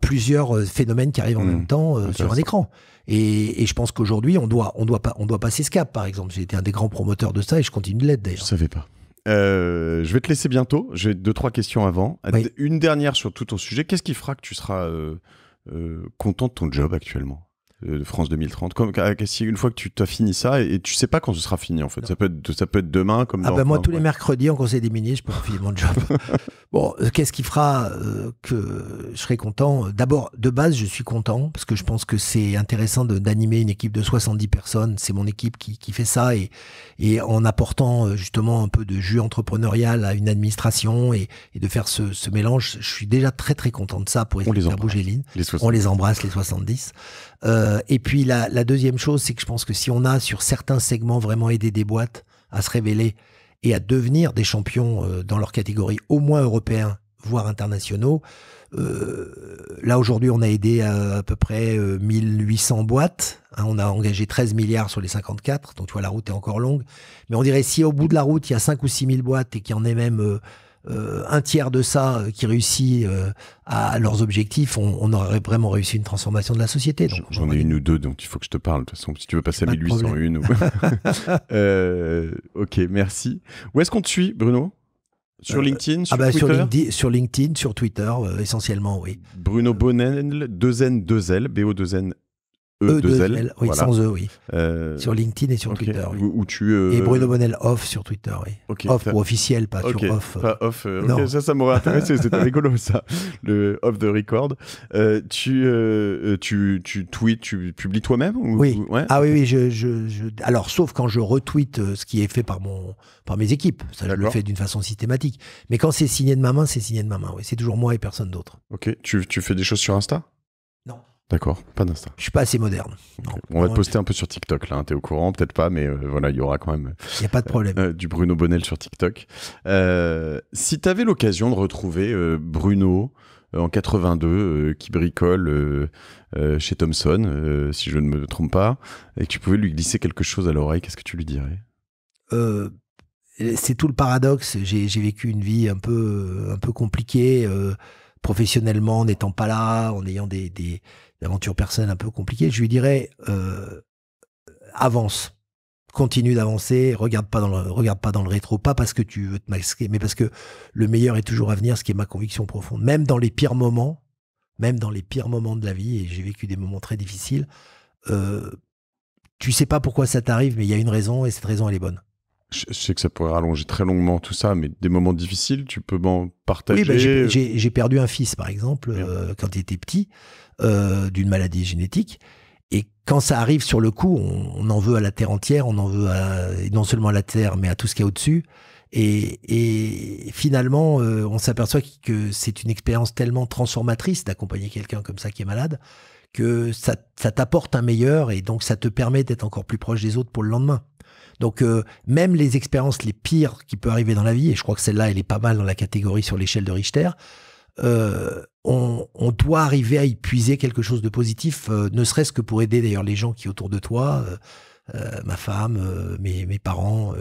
plusieurs phénomènes qui arrivent en mm. même temps sur un écran. Et, je pense qu'aujourd'hui, on doit, on, doit pas, on doit passer ce cap, par exemple. J'ai été un des grands promoteurs de ça et je continue de l'être d'ailleurs. Je savais pas. Euh, je vais te laisser bientôt. J'ai deux, trois questions avant. Une dernière sur tout ton sujet. Qu'est-ce qui fera que tu seras euh, euh, content de ton job actuellement euh, France 2030 comme ah, une fois que tu as fini ça et, tu sais pas quand ce sera fini en fait ça peut être ça peut être demain comme ah bah, moi tous les mercredis en conseil des ministres je peux finir mon job bon euh, qu'est-ce qui fera euh, que je serai content d'abord de base je suis content parce que je pense que c'est intéressant d'animer une équipe de 70 personnes c'est mon équipe qui, qui fait ça et et en apportant justement un peu de jus entrepreneurial à une administration et, de faire ce, ce, mélange je suis déjà très très content de ça pour essayer les faire bouger on les embrasse les 70 euh, et puis la, deuxième chose, c'est que je pense que si on a sur certains segments vraiment aidé des boîtes à se révéler et à devenir des champions euh, dans leur catégorie, au moins européens, voire internationaux, euh, là aujourd'hui on a aidé à, peu près 1800 boîtes, hein, on a engagé 13 milliards sur les 54, donc tu vois la route est encore longue, mais on dirait si au bout de la route il y a 5 ou 6 000 boîtes et qu'il y en ait même... Euh, un tiers de ça euh, qui réussit euh, à leurs objectifs, on, aurait vraiment réussi une transformation de la société. J'en ai une ou deux, donc il faut que je te parle. De toute façon, si tu veux passer à 1801 ok, merci. Où est-ce qu'on te suit, Bruno sur LinkedIn, sur, ah bah, Sur, LinkedIn, sur Twitter, essentiellement, oui. Bruno Bonnel, 2N2L, BO2N E2L, e, oui, sans E, oui. Euh, sur LinkedIn et sur Twitter. tu, euh, Et Bruno Bonnel off sur Twitter, oui. off ou officiel, pas sur off. Pas off. Euh, non. ça, ça m'aurait intéressé, c'était rigolo ça, le off the record. tu, tu, tu tweets, tu publies toi-même Oui. ah oui, oui. Je, je, Alors, sauf quand je retweet ce qui est fait par, mon, par mes équipes. Ça, je le fais d'une façon systématique. Mais quand c'est signé de ma main, c'est signé de ma main, oui. C'est toujours moi et personne d'autre. Ok. Tu, tu fais des choses sur Insta D'accord, pas d'Insta. Je suis pas assez moderne. On va te poster un peu sur TikTok là, hein, Tu es au courant, peut-être pas, mais euh, voilà, il y aura quand même. Il n'y a pas de problème. Euh, du Bruno Bonnel sur TikTok. Euh, si avais l'occasion de retrouver euh, Bruno en 82 qui bricole chez Thomson, si je ne me trompe pas, et que tu pouvais lui glisser quelque chose à l'oreille, qu'est-ce que tu lui dirais C'est tout le paradoxe. J'ai vécu une vie un peu, un peu compliquée. professionnellement, n'étant pas là, en ayant des L'aventure personnelle un peu compliquée, je lui dirais euh, avance, continue d'avancer, regarde pas dans le, regarde pas dans le rétro, pas parce que tu veux te masquer, mais parce que le meilleur est toujours à venir, ce qui est ma conviction profonde. Même dans les pires moments, même dans les pires moments de la vie, et j'ai vécu des moments très difficiles, euh, tu sais pas pourquoi ça t'arrive, mais il y a une raison et cette raison elle est bonne je, sais que ça pourrait rallonger très longuement tout ça, mais des moments difficiles, tu peux m'en partager. Oui, ben, euh, j'ai perdu un fils, par exemple, euh, quand il était petit, euh, d'une maladie génétique. Et quand ça arrive sur le coup, on, en veut à la terre entière, on en veut non seulement à la terre, mais à tout ce qu'il y a au-dessus. Et, finalement, on s'aperçoit que c'est une expérience tellement transformatrice d'accompagner quelqu'un comme ça qui est malade que ça t'apporte un meilleur et donc ça te permet d'être encore plus proche des autres pour le lendemain. Donc euh, même les expériences les pires qui peuvent arriver dans la vie, et je crois que celle-là, elle est pas mal dans la catégorie sur l'échelle de Richter, euh, on, doit arriver à y puiser quelque chose de positif, euh, ne serait-ce que pour aider d'ailleurs les gens qui autour de toi, ma femme, mes, mes, parents,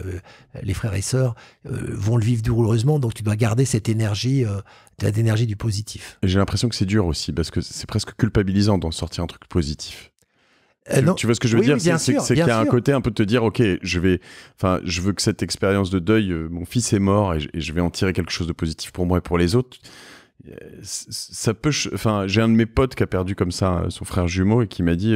les frères et sœurs, vont le vivre douloureusement. Donc tu dois garder cette énergie, cette énergie du positif. J'ai l'impression que c'est dur aussi, parce que c'est presque culpabilisant d'en sortir un truc positif. Euh, tu, vois ce que je veux dire C'est qu'il y a un côté un peu de te dire, ok, je vais, enfin, je veux que cette expérience de deuil, euh, mon fils est mort et je, vais en tirer quelque chose de positif pour moi et pour les autres. Euh, ça peut, enfin, j'ai un de mes potes qui a perdu comme ça son frère jumeau et qui m'a dit,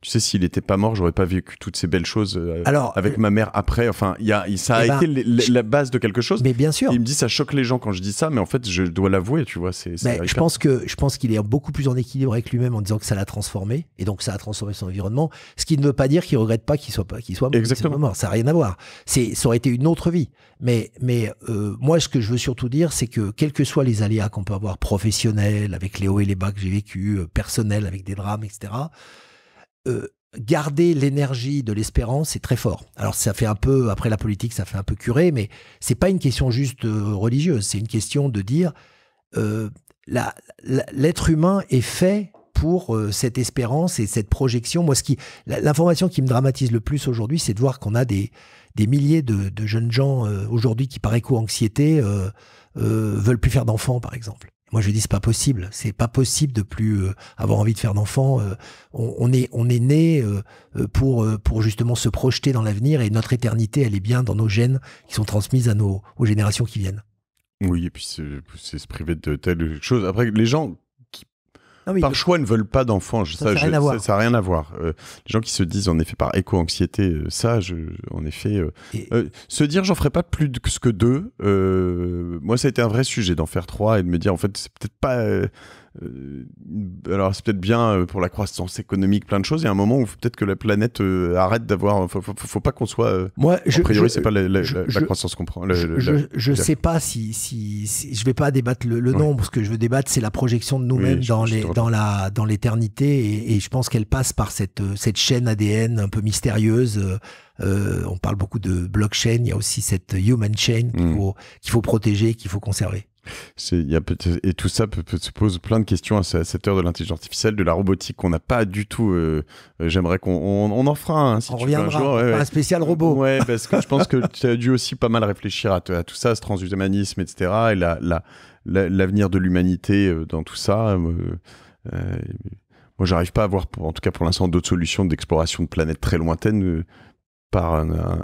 tu sais, s'il n'était pas mort, j'aurais pas vécu toutes ces belles choses euh, avec euh, ma mère après. Enfin, y a, ça a eh ben, été la base de quelque chose. Mais bien sûr. Il me dit, ça choque les gens quand je dis ça, mais en fait, je dois l'avouer, tu vois. C'est, je pense que je pense qu'il est beaucoup plus en équilibre avec lui-même en disant que ça l'a transformé et donc ça a transformé son environnement. Ce qui ne veut pas dire qu'il regrette pas qu'il soit pas qu'il soit, Exactement. mort. Ça n'a rien à voir. C'est, ça aurait été une autre vie. Mais, mais euh, moi, ce que je veux surtout dire, c'est que quels que soient les aléas qu'on peut avoir professionnels, avec les hauts et les bas que j'ai vécu, euh, personnels, avec des drames, etc. Euh, garder l'énergie de l'espérance, c'est très fort. Alors ça fait un peu, après la politique, ça fait un peu curé, mais c'est pas une question juste euh, religieuse, c'est une question de dire euh, l'être humain est fait pour euh, cette espérance et cette projection. Moi, ce qui, l'information qui me dramatise le plus aujourd'hui, c'est de voir qu'on a des, des milliers de, jeunes gens aujourd'hui qui, par éco-anxiété, veulent plus faire d'enfants, par exemple. Moi, je dis c'est pas possible. C'est pas possible de plus euh, avoir envie de faire d'enfant. Euh, on, est on est né euh, pour pour justement se projeter dans l'avenir et notre éternité, elle est bien dans nos gènes qui sont transmises à nos aux générations qui viennent. Oui, et puis c'est se priver de telles choses. Après, les gens ah par choix ne veulent pas d'enfants. Ça n'a rien, à voir. Ça, rien à voir. Euh, les gens qui se disent en effet par éco-anxiété, ça, euh, euh, en effet, se dire j'en ferai pas plus que deux. moi, ça a été un vrai sujet d'en faire trois et de me dire en fait c'est peut-être pas euh, alors c'est peut-être bien euh, pour la croissance économique, plein de choses. Il y a un moment où peut-être que la planète euh, arrête d'avoir. Faut, faut, pas qu'on soit. Moi, je, a priori, c'est pas la, croissance qu'on prend. je sais pas si, si, je vais pas débattre le, nombre. Ce que je veux débattre, c'est la projection de nous-mêmes dans dans dans l'éternité, et, je pense qu'elle passe par cette cette chaîne ADN un peu mystérieuse. on parle beaucoup de blockchain. Il y a aussi cette human chain qu'il hmm. faut protéger, qu'il faut conserver. Y a, et tout ça peut, se pose plein de questions à cette heure de l'intelligence artificielle, de la robotique qu'on n'a pas du tout. Euh, euh, j'aimerais qu'on en fera hein, un. on reviendra un, jour, un, spécial robot. Ouais, parce que je pense que tu as dû aussi pas mal réfléchir à, tout ça, ce transhumanisme, etc. Et l'avenir la, la, de l'humanité euh, dans tout ça. moi, j'arrive pas à voir, en tout cas pour l'instant, d'autres solutions d'exploration de planètes très lointaines par un,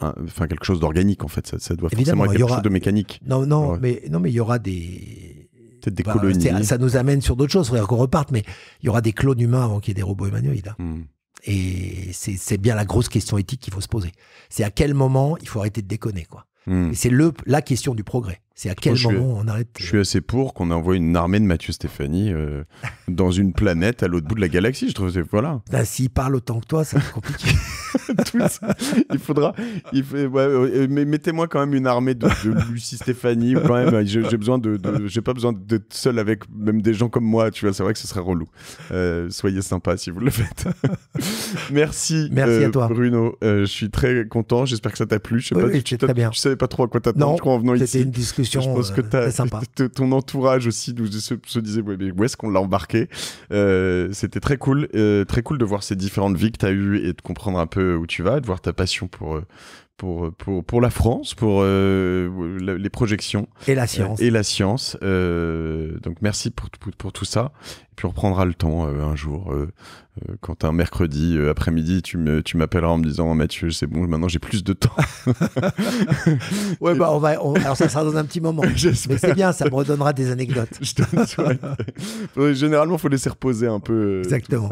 enfin quelque chose d'organique en fait. Ça, ça doit Évidemment, forcément être quelque chose de mécanique. Non, non, mais non, mais il y aura des peut-être des bah, colonies. Ça nous amène sur d'autres choses. Faudrait qu'on reparte, mais il y aura des clones humains avant qu'il y ait des robots humanoïdes. Hein. Hmm. Et c'est bien la grosse question éthique qu'il faut se poser. C'est à quel moment il faut arrêter de déconner, quoi. Hmm. c'est le la question du progrès. C'est à quel moment on arrête Je euh, suis assez pour qu'on envoie une armée de Mathieu Stéphanie euh, dans une planète à l'autre bout de la galaxie. Je trouve que voilà. si bah, S'il parle autant que toi, ça va être compliqué. Tout ça, il faudra. Il mettez-moi quand même une armée de, Lucie Stéphanie. Quand même, euh, j'ai besoin de. j'ai pas besoin d'être seul avec même des gens comme moi. Tu vois, c'est vrai que ce serait relou. soyez sympa si vous le faites. Merci. Merci à toi, Bruno. je suis très content. J'espère que ça t'a plu. Je sais pas. savais pas trop à quoi t'attendre. en venant ici. C'était une discussion je pense que euh, as, ton entourage aussi nous, se, disait où est-ce qu'on l'a embarqué euh, C'était très cool, euh, très cool de voir ces différentes vies que tu as eues et de comprendre un peu où tu vas, de voir ta passion pour, pour, pour, la France, pour les projections. Et la science. et la science. donc merci pour, pour, tout ça tu reprendras le temps euh, un jour. quand euh, tu euh, quand un mercredi après-midi, tu m'appelleras tu en me disant Mathieu, c'est bon, maintenant j'ai plus de temps. ouais, bah, on va, on, alors ça sera dans un petit moment. Mais c'est bien, ça me redonnera des anecdotes. Je Généralement, il faut laisser reposer un peu. Exactement.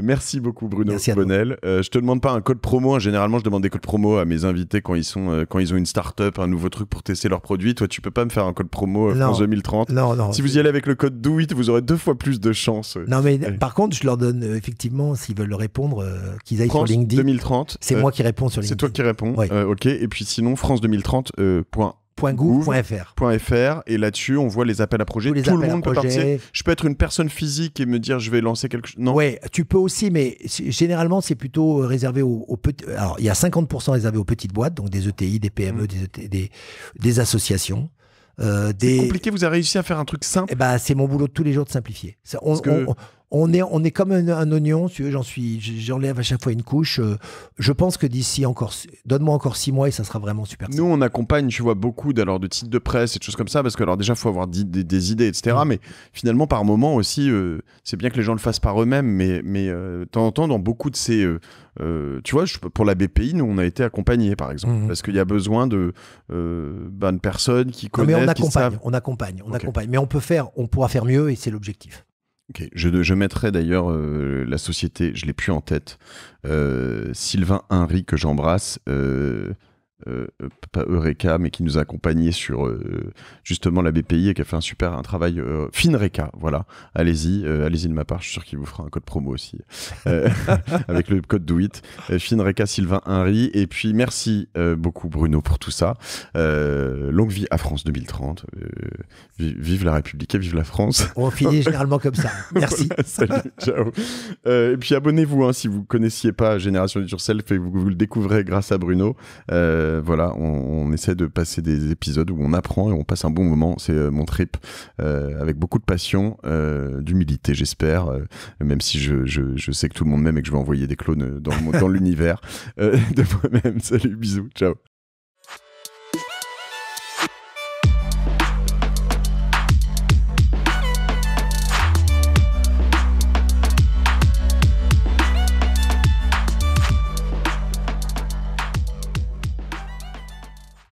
merci beaucoup, Bruno Bonnel. je te demande pas un code promo. Hein. Généralement, je demande des codes promo à mes invités quand ils, sont, quand ils ont une start-up, un nouveau truc pour tester leurs produit. Toi, tu peux pas me faire un code promo en 2030. Non, non. Si vous y allez avec le code DOIT, vous aurez deux fois plus de chance. Non, mais par contre, je leur donne euh, effectivement, s'ils veulent répondre, euh, qu'ils aillent sur LinkedIn. 2030. C'est moi euh, qui réponds sur LinkedIn. C'est toi qui réponds. ok. Et puis sinon, france 2030 et là-dessus on voit les appels à projets tout le monde peut partir je peux être une personne physique et me dire je vais lancer quelque chose non ouais tu peux aussi mais généralement c'est plutôt réservé aux, alors il y a 50% réservé aux petites boîtes donc des ETI des PME mm. e des associations euh, compliqué, vous avez réussi à faire un truc simple. Eh ben, c'est mon boulot tous les jours de simplifier on est, on est comme un, oignon, tu j'en suis, j'enlève à chaque fois une couche. Euh, je pense que d'ici encore, donne-moi encore six mois et ça sera vraiment super. Nous, on accompagne, tu vois, beaucoup alors, de titres de presse et de choses comme ça, parce que alors déjà, faut avoir des, idées, etc. Mm. Mais finalement, par moment aussi, euh, c'est bien que les gens le fassent par eux-mêmes, mais, mais euh, de temps en temps, dans beaucoup de ces. tu vois, je, pour la BPI, nous, on a été accompagnés, par exemple, mm-hmm. parce qu'il y a besoin de, ben, de personnes qui connaissent. mais on accompagne, on accompagne, on accompagne. Mais on peut faire, on pourra faire mieux, et c'est l'objectif. Ok, Je, je, mettrai d'ailleurs euh, la société, je l'ai plus en tête, euh, Sylvain Henry que j'embrasse, euh, euh, euh, pas Eureka, mais qui nous a accompagnés sur euh, justement la BPI et qui a fait un super un travail Finreca. Voilà, allez-y, allez-y de ma part, je suis sûr qu'il vous fera un code promo aussi avec le code Do It. Sylvain Henry. Et puis merci beaucoup Bruno pour tout ça. longue vie à France 2030. vive la République et vive la France. On finit généralement comme ça. Merci. salut, ciao. et puis abonnez-vous hein, si vous connaissiez pas Génération du Self et que vous, le découvrez grâce à Bruno. Euh, voilà, on, essaie de passer des épisodes où on apprend et on passe un bon moment. C'est euh, mon trip euh, avec beaucoup de passion, d'humilité, j'espère, même si je, je, sais que tout le monde m'aime et que je vais envoyer des clones dans, dans l'univers de moi-même. Salut, bisous, ciao.